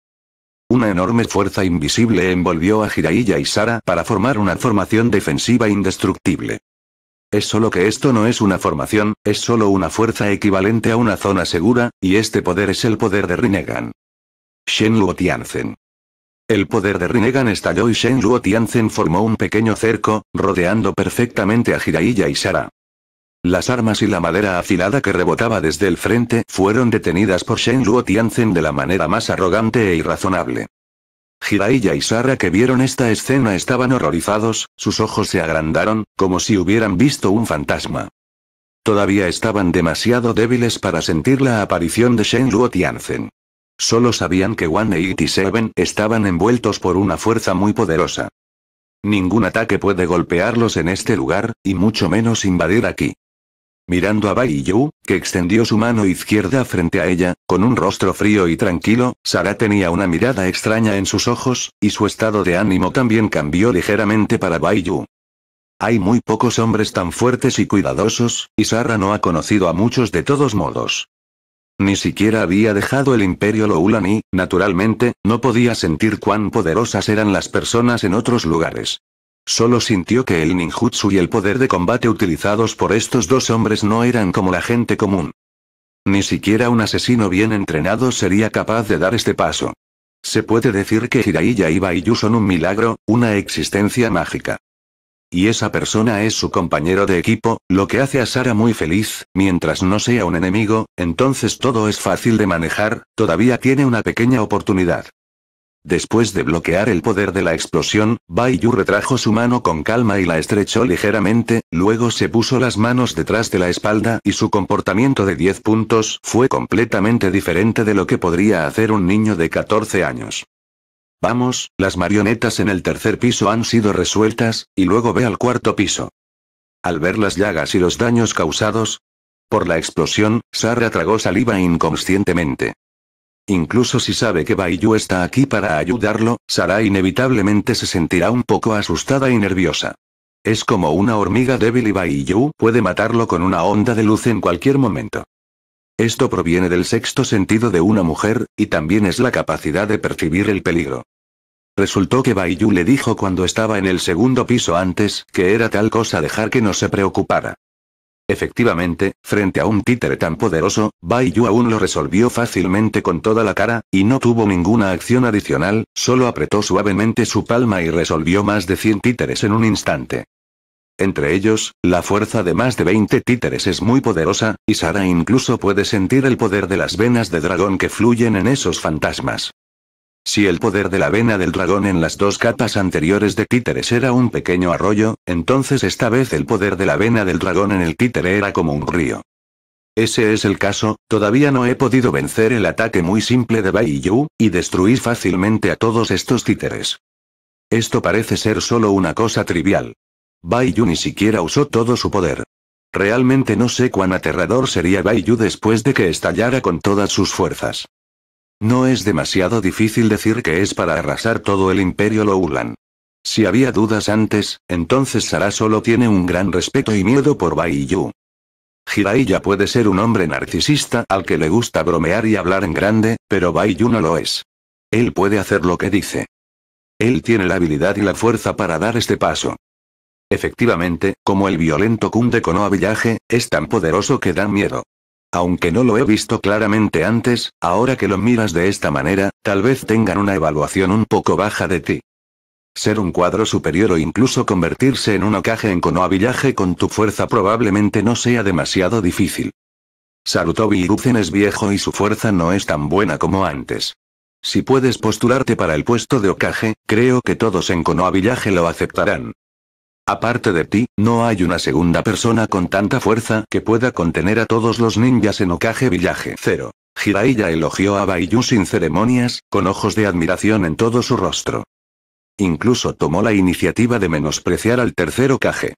Una enorme fuerza invisible envolvió a Jiraiya y Sara para formar una formación defensiva indestructible. Es solo que esto no es una formación, es solo una fuerza equivalente a una zona segura, y este poder es el poder de Rinnegan. Shen Luo Tianzen. El poder de Rinnegan estalló y Shen Luo Tianzen formó un pequeño cerco, rodeando perfectamente a Jiraiya y Sara. Las armas y la madera afilada que rebotaba desde el frente fueron detenidas por Shen Luo Tianzen de la manera más arrogante e irrazonable. Hiraiya y Sara que vieron esta escena estaban horrorizados, sus ojos se agrandaron, como si hubieran visto un fantasma. Todavía estaban demasiado débiles para sentir la aparición de Shen Luo Tianzen. Solo sabían que One y Seven estaban envueltos por una fuerza muy poderosa. Ningún ataque puede golpearlos en este lugar, y mucho menos invadir aquí. Mirando a Bai que extendió su mano izquierda frente a ella, con un rostro frío y tranquilo, Sara tenía una mirada extraña en sus ojos, y su estado de ánimo también cambió ligeramente para Bai Hay muy pocos hombres tan fuertes y cuidadosos, y Sara no ha conocido a muchos de todos modos. Ni siquiera había dejado el imperio Loulan y, naturalmente, no podía sentir cuán poderosas eran las personas en otros lugares. Solo sintió que el ninjutsu y el poder de combate utilizados por estos dos hombres no eran como la gente común. Ni siquiera un asesino bien entrenado sería capaz de dar este paso. Se puede decir que Hiraiya y Baiyu son un milagro, una existencia mágica. Y esa persona es su compañero de equipo, lo que hace a Sara muy feliz, mientras no sea un enemigo, entonces todo es fácil de manejar, todavía tiene una pequeña oportunidad. Después de bloquear el poder de la explosión, Bai retrajo su mano con calma y la estrechó ligeramente, luego se puso las manos detrás de la espalda y su comportamiento de 10 puntos fue completamente diferente de lo que podría hacer un niño de 14 años. Vamos, las marionetas en el tercer piso han sido resueltas, y luego ve al cuarto piso. Al ver las llagas y los daños causados por la explosión, Sara tragó saliva inconscientemente. Incluso si sabe que Baiyu está aquí para ayudarlo, Sara inevitablemente se sentirá un poco asustada y nerviosa. Es como una hormiga débil y Baiyu puede matarlo con una onda de luz en cualquier momento. Esto proviene del sexto sentido de una mujer, y también es la capacidad de percibir el peligro. Resultó que Baiyu le dijo cuando estaba en el segundo piso antes que era tal cosa dejar que no se preocupara. Efectivamente, frente a un títere tan poderoso, Bai Yu aún lo resolvió fácilmente con toda la cara, y no tuvo ninguna acción adicional, solo apretó suavemente su palma y resolvió más de 100 títeres en un instante. Entre ellos, la fuerza de más de 20 títeres es muy poderosa, y Sara incluso puede sentir el poder de las venas de dragón que fluyen en esos fantasmas. Si el poder de la vena del dragón en las dos capas anteriores de títeres era un pequeño arroyo, entonces esta vez el poder de la vena del dragón en el títere era como un río. Ese es el caso, todavía no he podido vencer el ataque muy simple de Baiyu y destruir fácilmente a todos estos títeres. Esto parece ser solo una cosa trivial. Baiyu Yu ni siquiera usó todo su poder. Realmente no sé cuán aterrador sería Baiyu después de que estallara con todas sus fuerzas. No es demasiado difícil decir que es para arrasar todo el imperio Loulan. Si había dudas antes, entonces Sara solo tiene un gran respeto y miedo por Bai Yu. Jiraiya puede ser un hombre narcisista al que le gusta bromear y hablar en grande, pero Bai no lo es. Él puede hacer lo que dice. Él tiene la habilidad y la fuerza para dar este paso. Efectivamente, como el violento Kunde Konoha Village, es tan poderoso que da miedo. Aunque no lo he visto claramente antes, ahora que lo miras de esta manera, tal vez tengan una evaluación un poco baja de ti. Ser un cuadro superior o incluso convertirse en un ocaje en conoavillaje con tu fuerza probablemente no sea demasiado difícil. Sarutobi Hiruzen es viejo y su fuerza no es tan buena como antes. Si puedes postularte para el puesto de ocaje, creo que todos en Konoha lo aceptarán. Aparte de ti, no hay una segunda persona con tanta fuerza que pueda contener a todos los ninjas en Okage Villaje 0. Jiraiya elogió a Baiyu sin ceremonias, con ojos de admiración en todo su rostro. Incluso tomó la iniciativa de menospreciar al tercer Okage.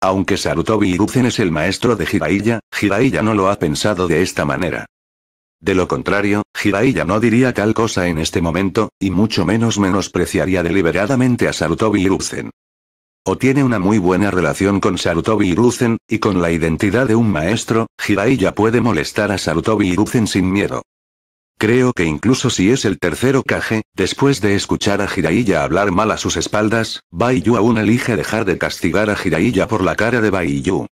Aunque Sarutobi Hiruzen es el maestro de Jiraiya, Jiraiya no lo ha pensado de esta manera. De lo contrario, Jiraiya no diría tal cosa en este momento, y mucho menos menospreciaría deliberadamente a Sarutobi Hiruzen. O tiene una muy buena relación con Sarutobi Hiruzen, y con la identidad de un maestro, Jiraiya puede molestar a Sarutobi Hiruzen sin miedo. Creo que incluso si es el tercero Kage, después de escuchar a Jiraiya hablar mal a sus espaldas, Baiyu aún elige dejar de castigar a Jiraiya por la cara de Baiyu.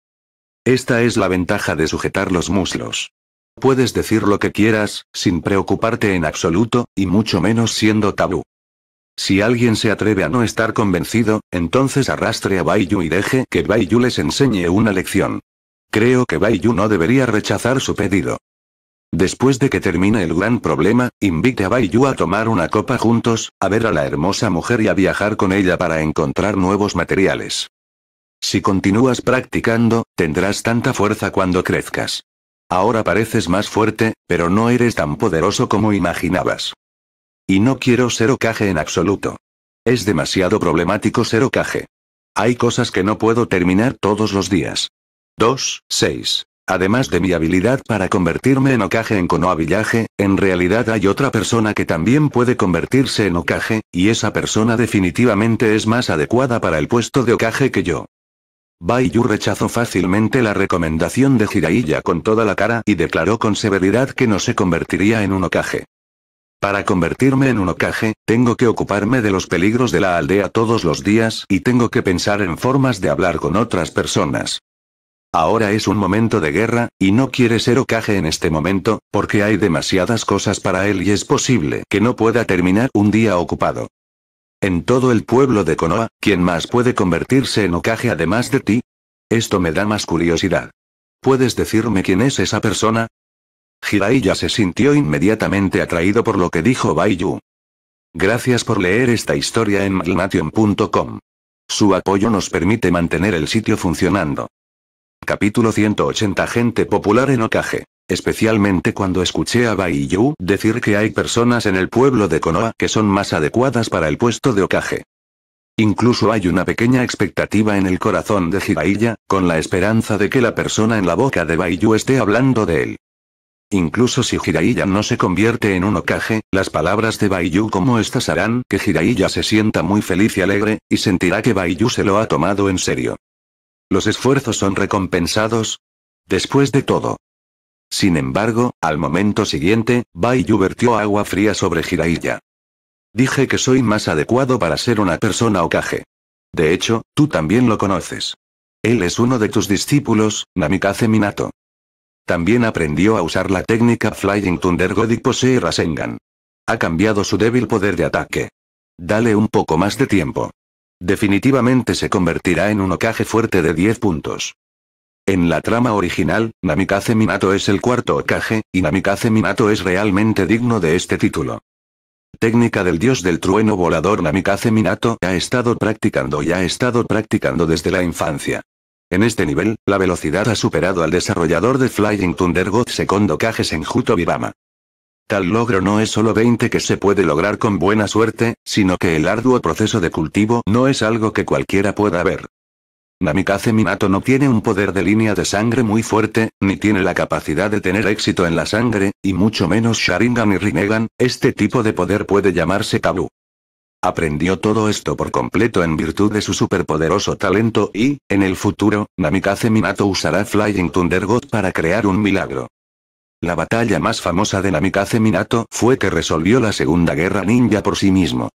Esta es la ventaja de sujetar los muslos. Puedes decir lo que quieras, sin preocuparte en absoluto, y mucho menos siendo tabú. Si alguien se atreve a no estar convencido, entonces arrastre a Baiyu y deje que Baiyu les enseñe una lección. Creo que Baiyu no debería rechazar su pedido. Después de que termine el gran problema, invite a Baiyu a tomar una copa juntos, a ver a la hermosa mujer y a viajar con ella para encontrar nuevos materiales. Si continúas practicando, tendrás tanta fuerza cuando crezcas. Ahora pareces más fuerte, pero no eres tan poderoso como imaginabas. Y no quiero ser ocaje en absoluto. Es demasiado problemático ser ocaje. Hay cosas que no puedo terminar todos los días. 2. 6. Además de mi habilidad para convertirme en ocaje en Konoha en realidad hay otra persona que también puede convertirse en ocaje, y esa persona definitivamente es más adecuada para el puesto de ocaje que yo. Baiyu rechazó fácilmente la recomendación de Jiraiya con toda la cara y declaró con severidad que no se convertiría en un ocaje. Para convertirme en un ocaje, tengo que ocuparme de los peligros de la aldea todos los días y tengo que pensar en formas de hablar con otras personas. Ahora es un momento de guerra, y no quiere ser ocaje en este momento, porque hay demasiadas cosas para él y es posible que no pueda terminar un día ocupado. En todo el pueblo de Konoha, ¿quién más puede convertirse en ocaje además de ti? Esto me da más curiosidad. ¿Puedes decirme quién es esa persona? Jiraiya se sintió inmediatamente atraído por lo que dijo Baiyu. Gracias por leer esta historia en maglnation.com. Su apoyo nos permite mantener el sitio funcionando. Capítulo 180 Gente popular en Okage. Especialmente cuando escuché a Baiyu decir que hay personas en el pueblo de Konoha que son más adecuadas para el puesto de Okage. Incluso hay una pequeña expectativa en el corazón de Jiraiya, con la esperanza de que la persona en la boca de Baiyu esté hablando de él. Incluso si Jiraiya no se convierte en un Okage, las palabras de Baiyu como estas harán que Jiraiya se sienta muy feliz y alegre, y sentirá que Baiyu se lo ha tomado en serio. Los esfuerzos son recompensados. Después de todo. Sin embargo, al momento siguiente, Baiyu vertió agua fría sobre Jiraiya. Dije que soy más adecuado para ser una persona Okage. De hecho, tú también lo conoces. Él es uno de tus discípulos, Namikaze Minato. También aprendió a usar la técnica Flying Thunder God y posee Rasengan. Ha cambiado su débil poder de ataque. Dale un poco más de tiempo. Definitivamente se convertirá en un ocaje fuerte de 10 puntos. En la trama original, Namikaze Minato es el cuarto ocaje, y Namikaze Minato es realmente digno de este título. Técnica del dios del trueno volador Namikaze Minato ha estado practicando y ha estado practicando desde la infancia. En este nivel, la velocidad ha superado al desarrollador de Flying Thunder God Secondo en juto Bibama. Tal logro no es solo 20 que se puede lograr con buena suerte, sino que el arduo proceso de cultivo no es algo que cualquiera pueda ver. Namikaze Minato no tiene un poder de línea de sangre muy fuerte, ni tiene la capacidad de tener éxito en la sangre, y mucho menos Sharingan y Rinnegan, este tipo de poder puede llamarse Kabu. Aprendió todo esto por completo en virtud de su superpoderoso talento y, en el futuro, Namikaze Minato usará Flying Thunder God para crear un milagro. La batalla más famosa de Namikaze Minato fue que resolvió la Segunda Guerra Ninja por sí mismo.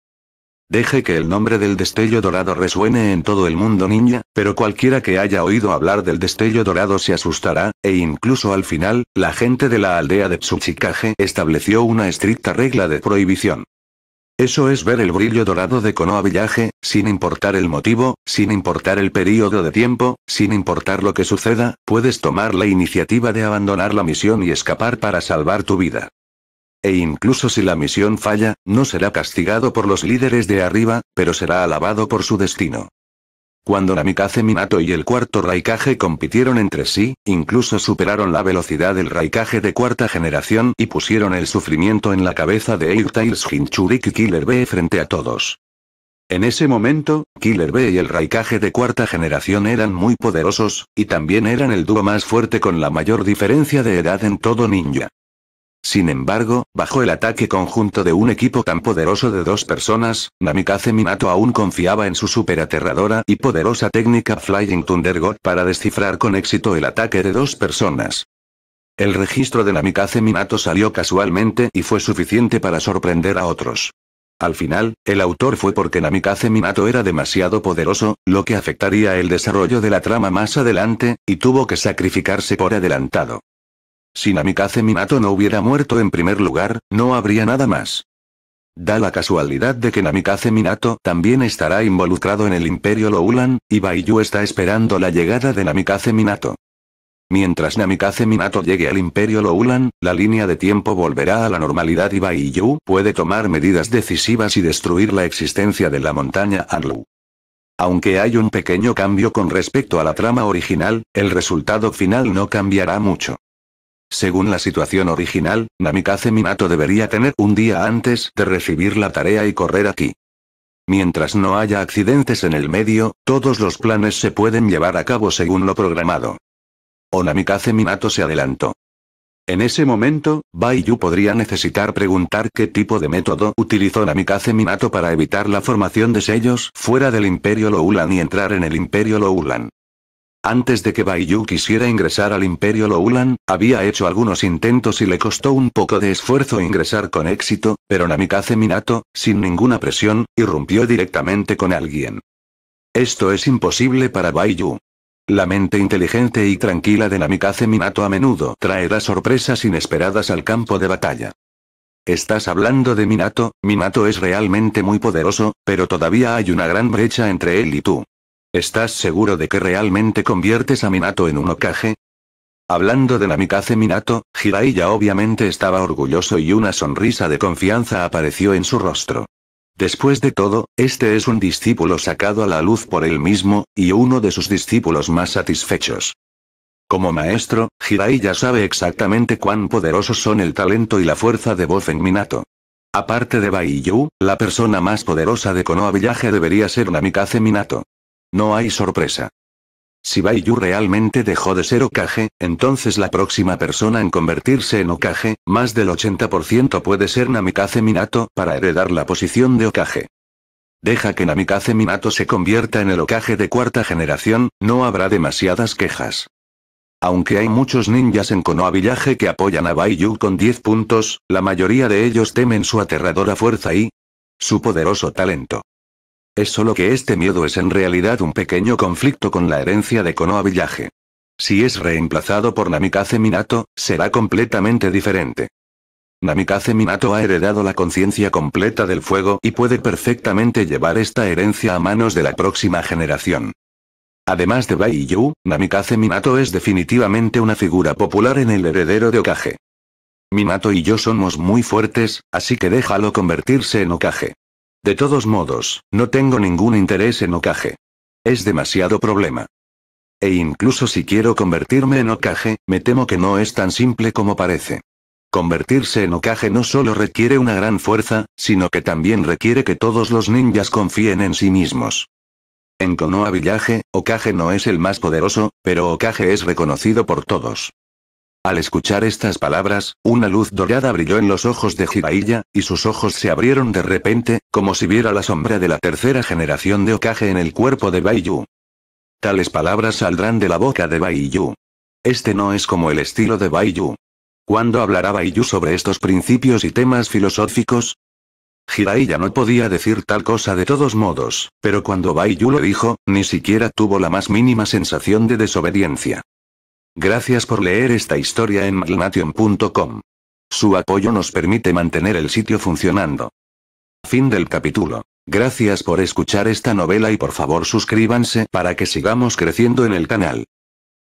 Deje que el nombre del destello dorado resuene en todo el mundo ninja, pero cualquiera que haya oído hablar del destello dorado se asustará, e incluso al final, la gente de la aldea de Tsuchikage estableció una estricta regla de prohibición. Eso es ver el brillo dorado de Konoha Village, sin importar el motivo, sin importar el periodo de tiempo, sin importar lo que suceda, puedes tomar la iniciativa de abandonar la misión y escapar para salvar tu vida. E incluso si la misión falla, no será castigado por los líderes de arriba, pero será alabado por su destino. Cuando Namikaze Minato y el cuarto Raikage compitieron entre sí, incluso superaron la velocidad del Raikage de cuarta generación y pusieron el sufrimiento en la cabeza de Hinchurik y Killer B frente a todos. En ese momento, Killer B y el Raikage de cuarta generación eran muy poderosos, y también eran el dúo más fuerte con la mayor diferencia de edad en todo ninja. Sin embargo, bajo el ataque conjunto de un equipo tan poderoso de dos personas, Namikaze Minato aún confiaba en su aterradora y poderosa técnica Flying Thunder God para descifrar con éxito el ataque de dos personas. El registro de Namikaze Minato salió casualmente y fue suficiente para sorprender a otros. Al final, el autor fue porque Namikaze Minato era demasiado poderoso, lo que afectaría el desarrollo de la trama más adelante, y tuvo que sacrificarse por adelantado. Si Namikaze Minato no hubiera muerto en primer lugar, no habría nada más. Da la casualidad de que Namikaze Minato también estará involucrado en el Imperio Loulan, y Baiyu está esperando la llegada de Namikaze Minato. Mientras Namikaze Minato llegue al Imperio Loulan, la línea de tiempo volverá a la normalidad y Baiyu puede tomar medidas decisivas y destruir la existencia de la montaña Anlu. Aunque hay un pequeño cambio con respecto a la trama original, el resultado final no cambiará mucho. Según la situación original, Namikaze Minato debería tener un día antes de recibir la tarea y correr aquí. Mientras no haya accidentes en el medio, todos los planes se pueden llevar a cabo según lo programado. O Namikaze Minato se adelantó. En ese momento, Baiyu podría necesitar preguntar qué tipo de método utilizó Namikaze Minato para evitar la formación de sellos fuera del Imperio Loulan y entrar en el Imperio Loulan. Antes de que Baiyu quisiera ingresar al Imperio Loulan, había hecho algunos intentos y le costó un poco de esfuerzo ingresar con éxito, pero Namikaze Minato, sin ninguna presión, irrumpió directamente con alguien. Esto es imposible para Baiyu. La mente inteligente y tranquila de Namikaze Minato a menudo traerá sorpresas inesperadas al campo de batalla. Estás hablando de Minato, Minato es realmente muy poderoso, pero todavía hay una gran brecha entre él y tú. ¿Estás seguro de que realmente conviertes a Minato en un ocaje? Hablando de Namikaze Minato, Jiraiya obviamente estaba orgulloso y una sonrisa de confianza apareció en su rostro. Después de todo, este es un discípulo sacado a la luz por él mismo, y uno de sus discípulos más satisfechos. Como maestro, Jiraiya sabe exactamente cuán poderosos son el talento y la fuerza de voz en Minato. Aparte de Baiyu, la persona más poderosa de Konoha Village debería ser Namikaze Minato. No hay sorpresa. Si Bai realmente dejó de ser Okage, entonces la próxima persona en convertirse en Okage, más del 80% puede ser Namikaze Minato para heredar la posición de Okage. Deja que Namikaze Minato se convierta en el Okage de cuarta generación, no habrá demasiadas quejas. Aunque hay muchos ninjas en Konoha Village que apoyan a Baiyu con 10 puntos, la mayoría de ellos temen su aterradora fuerza y su poderoso talento. Es solo que este miedo es en realidad un pequeño conflicto con la herencia de Konoha Village. Si es reemplazado por Namikaze Minato, será completamente diferente. Namikaze Minato ha heredado la conciencia completa del fuego y puede perfectamente llevar esta herencia a manos de la próxima generación. Además de Bai Yu, Namikaze Minato es definitivamente una figura popular en el heredero de Okage. Minato y yo somos muy fuertes, así que déjalo convertirse en Okage. De todos modos, no tengo ningún interés en Okage. Es demasiado problema. E incluso si quiero convertirme en Okage, me temo que no es tan simple como parece. Convertirse en Okage no solo requiere una gran fuerza, sino que también requiere que todos los ninjas confíen en sí mismos. En Konoha Village, Okage no es el más poderoso, pero Okage es reconocido por todos. Al escuchar estas palabras, una luz dorada brilló en los ojos de Jiraiya, y sus ojos se abrieron de repente, como si viera la sombra de la tercera generación de Okage en el cuerpo de Baiyu. Tales palabras saldrán de la boca de Baiyu. Este no es como el estilo de Baiyu. ¿Cuándo hablará Baiyu sobre estos principios y temas filosóficos? Jiraiya no podía decir tal cosa de todos modos, pero cuando Baiyu lo dijo, ni siquiera tuvo la más mínima sensación de desobediencia. Gracias por leer esta historia en maglnation.com. Su apoyo nos permite mantener el sitio funcionando. Fin del capítulo. Gracias por escuchar esta novela y por favor suscríbanse para que sigamos creciendo en el canal.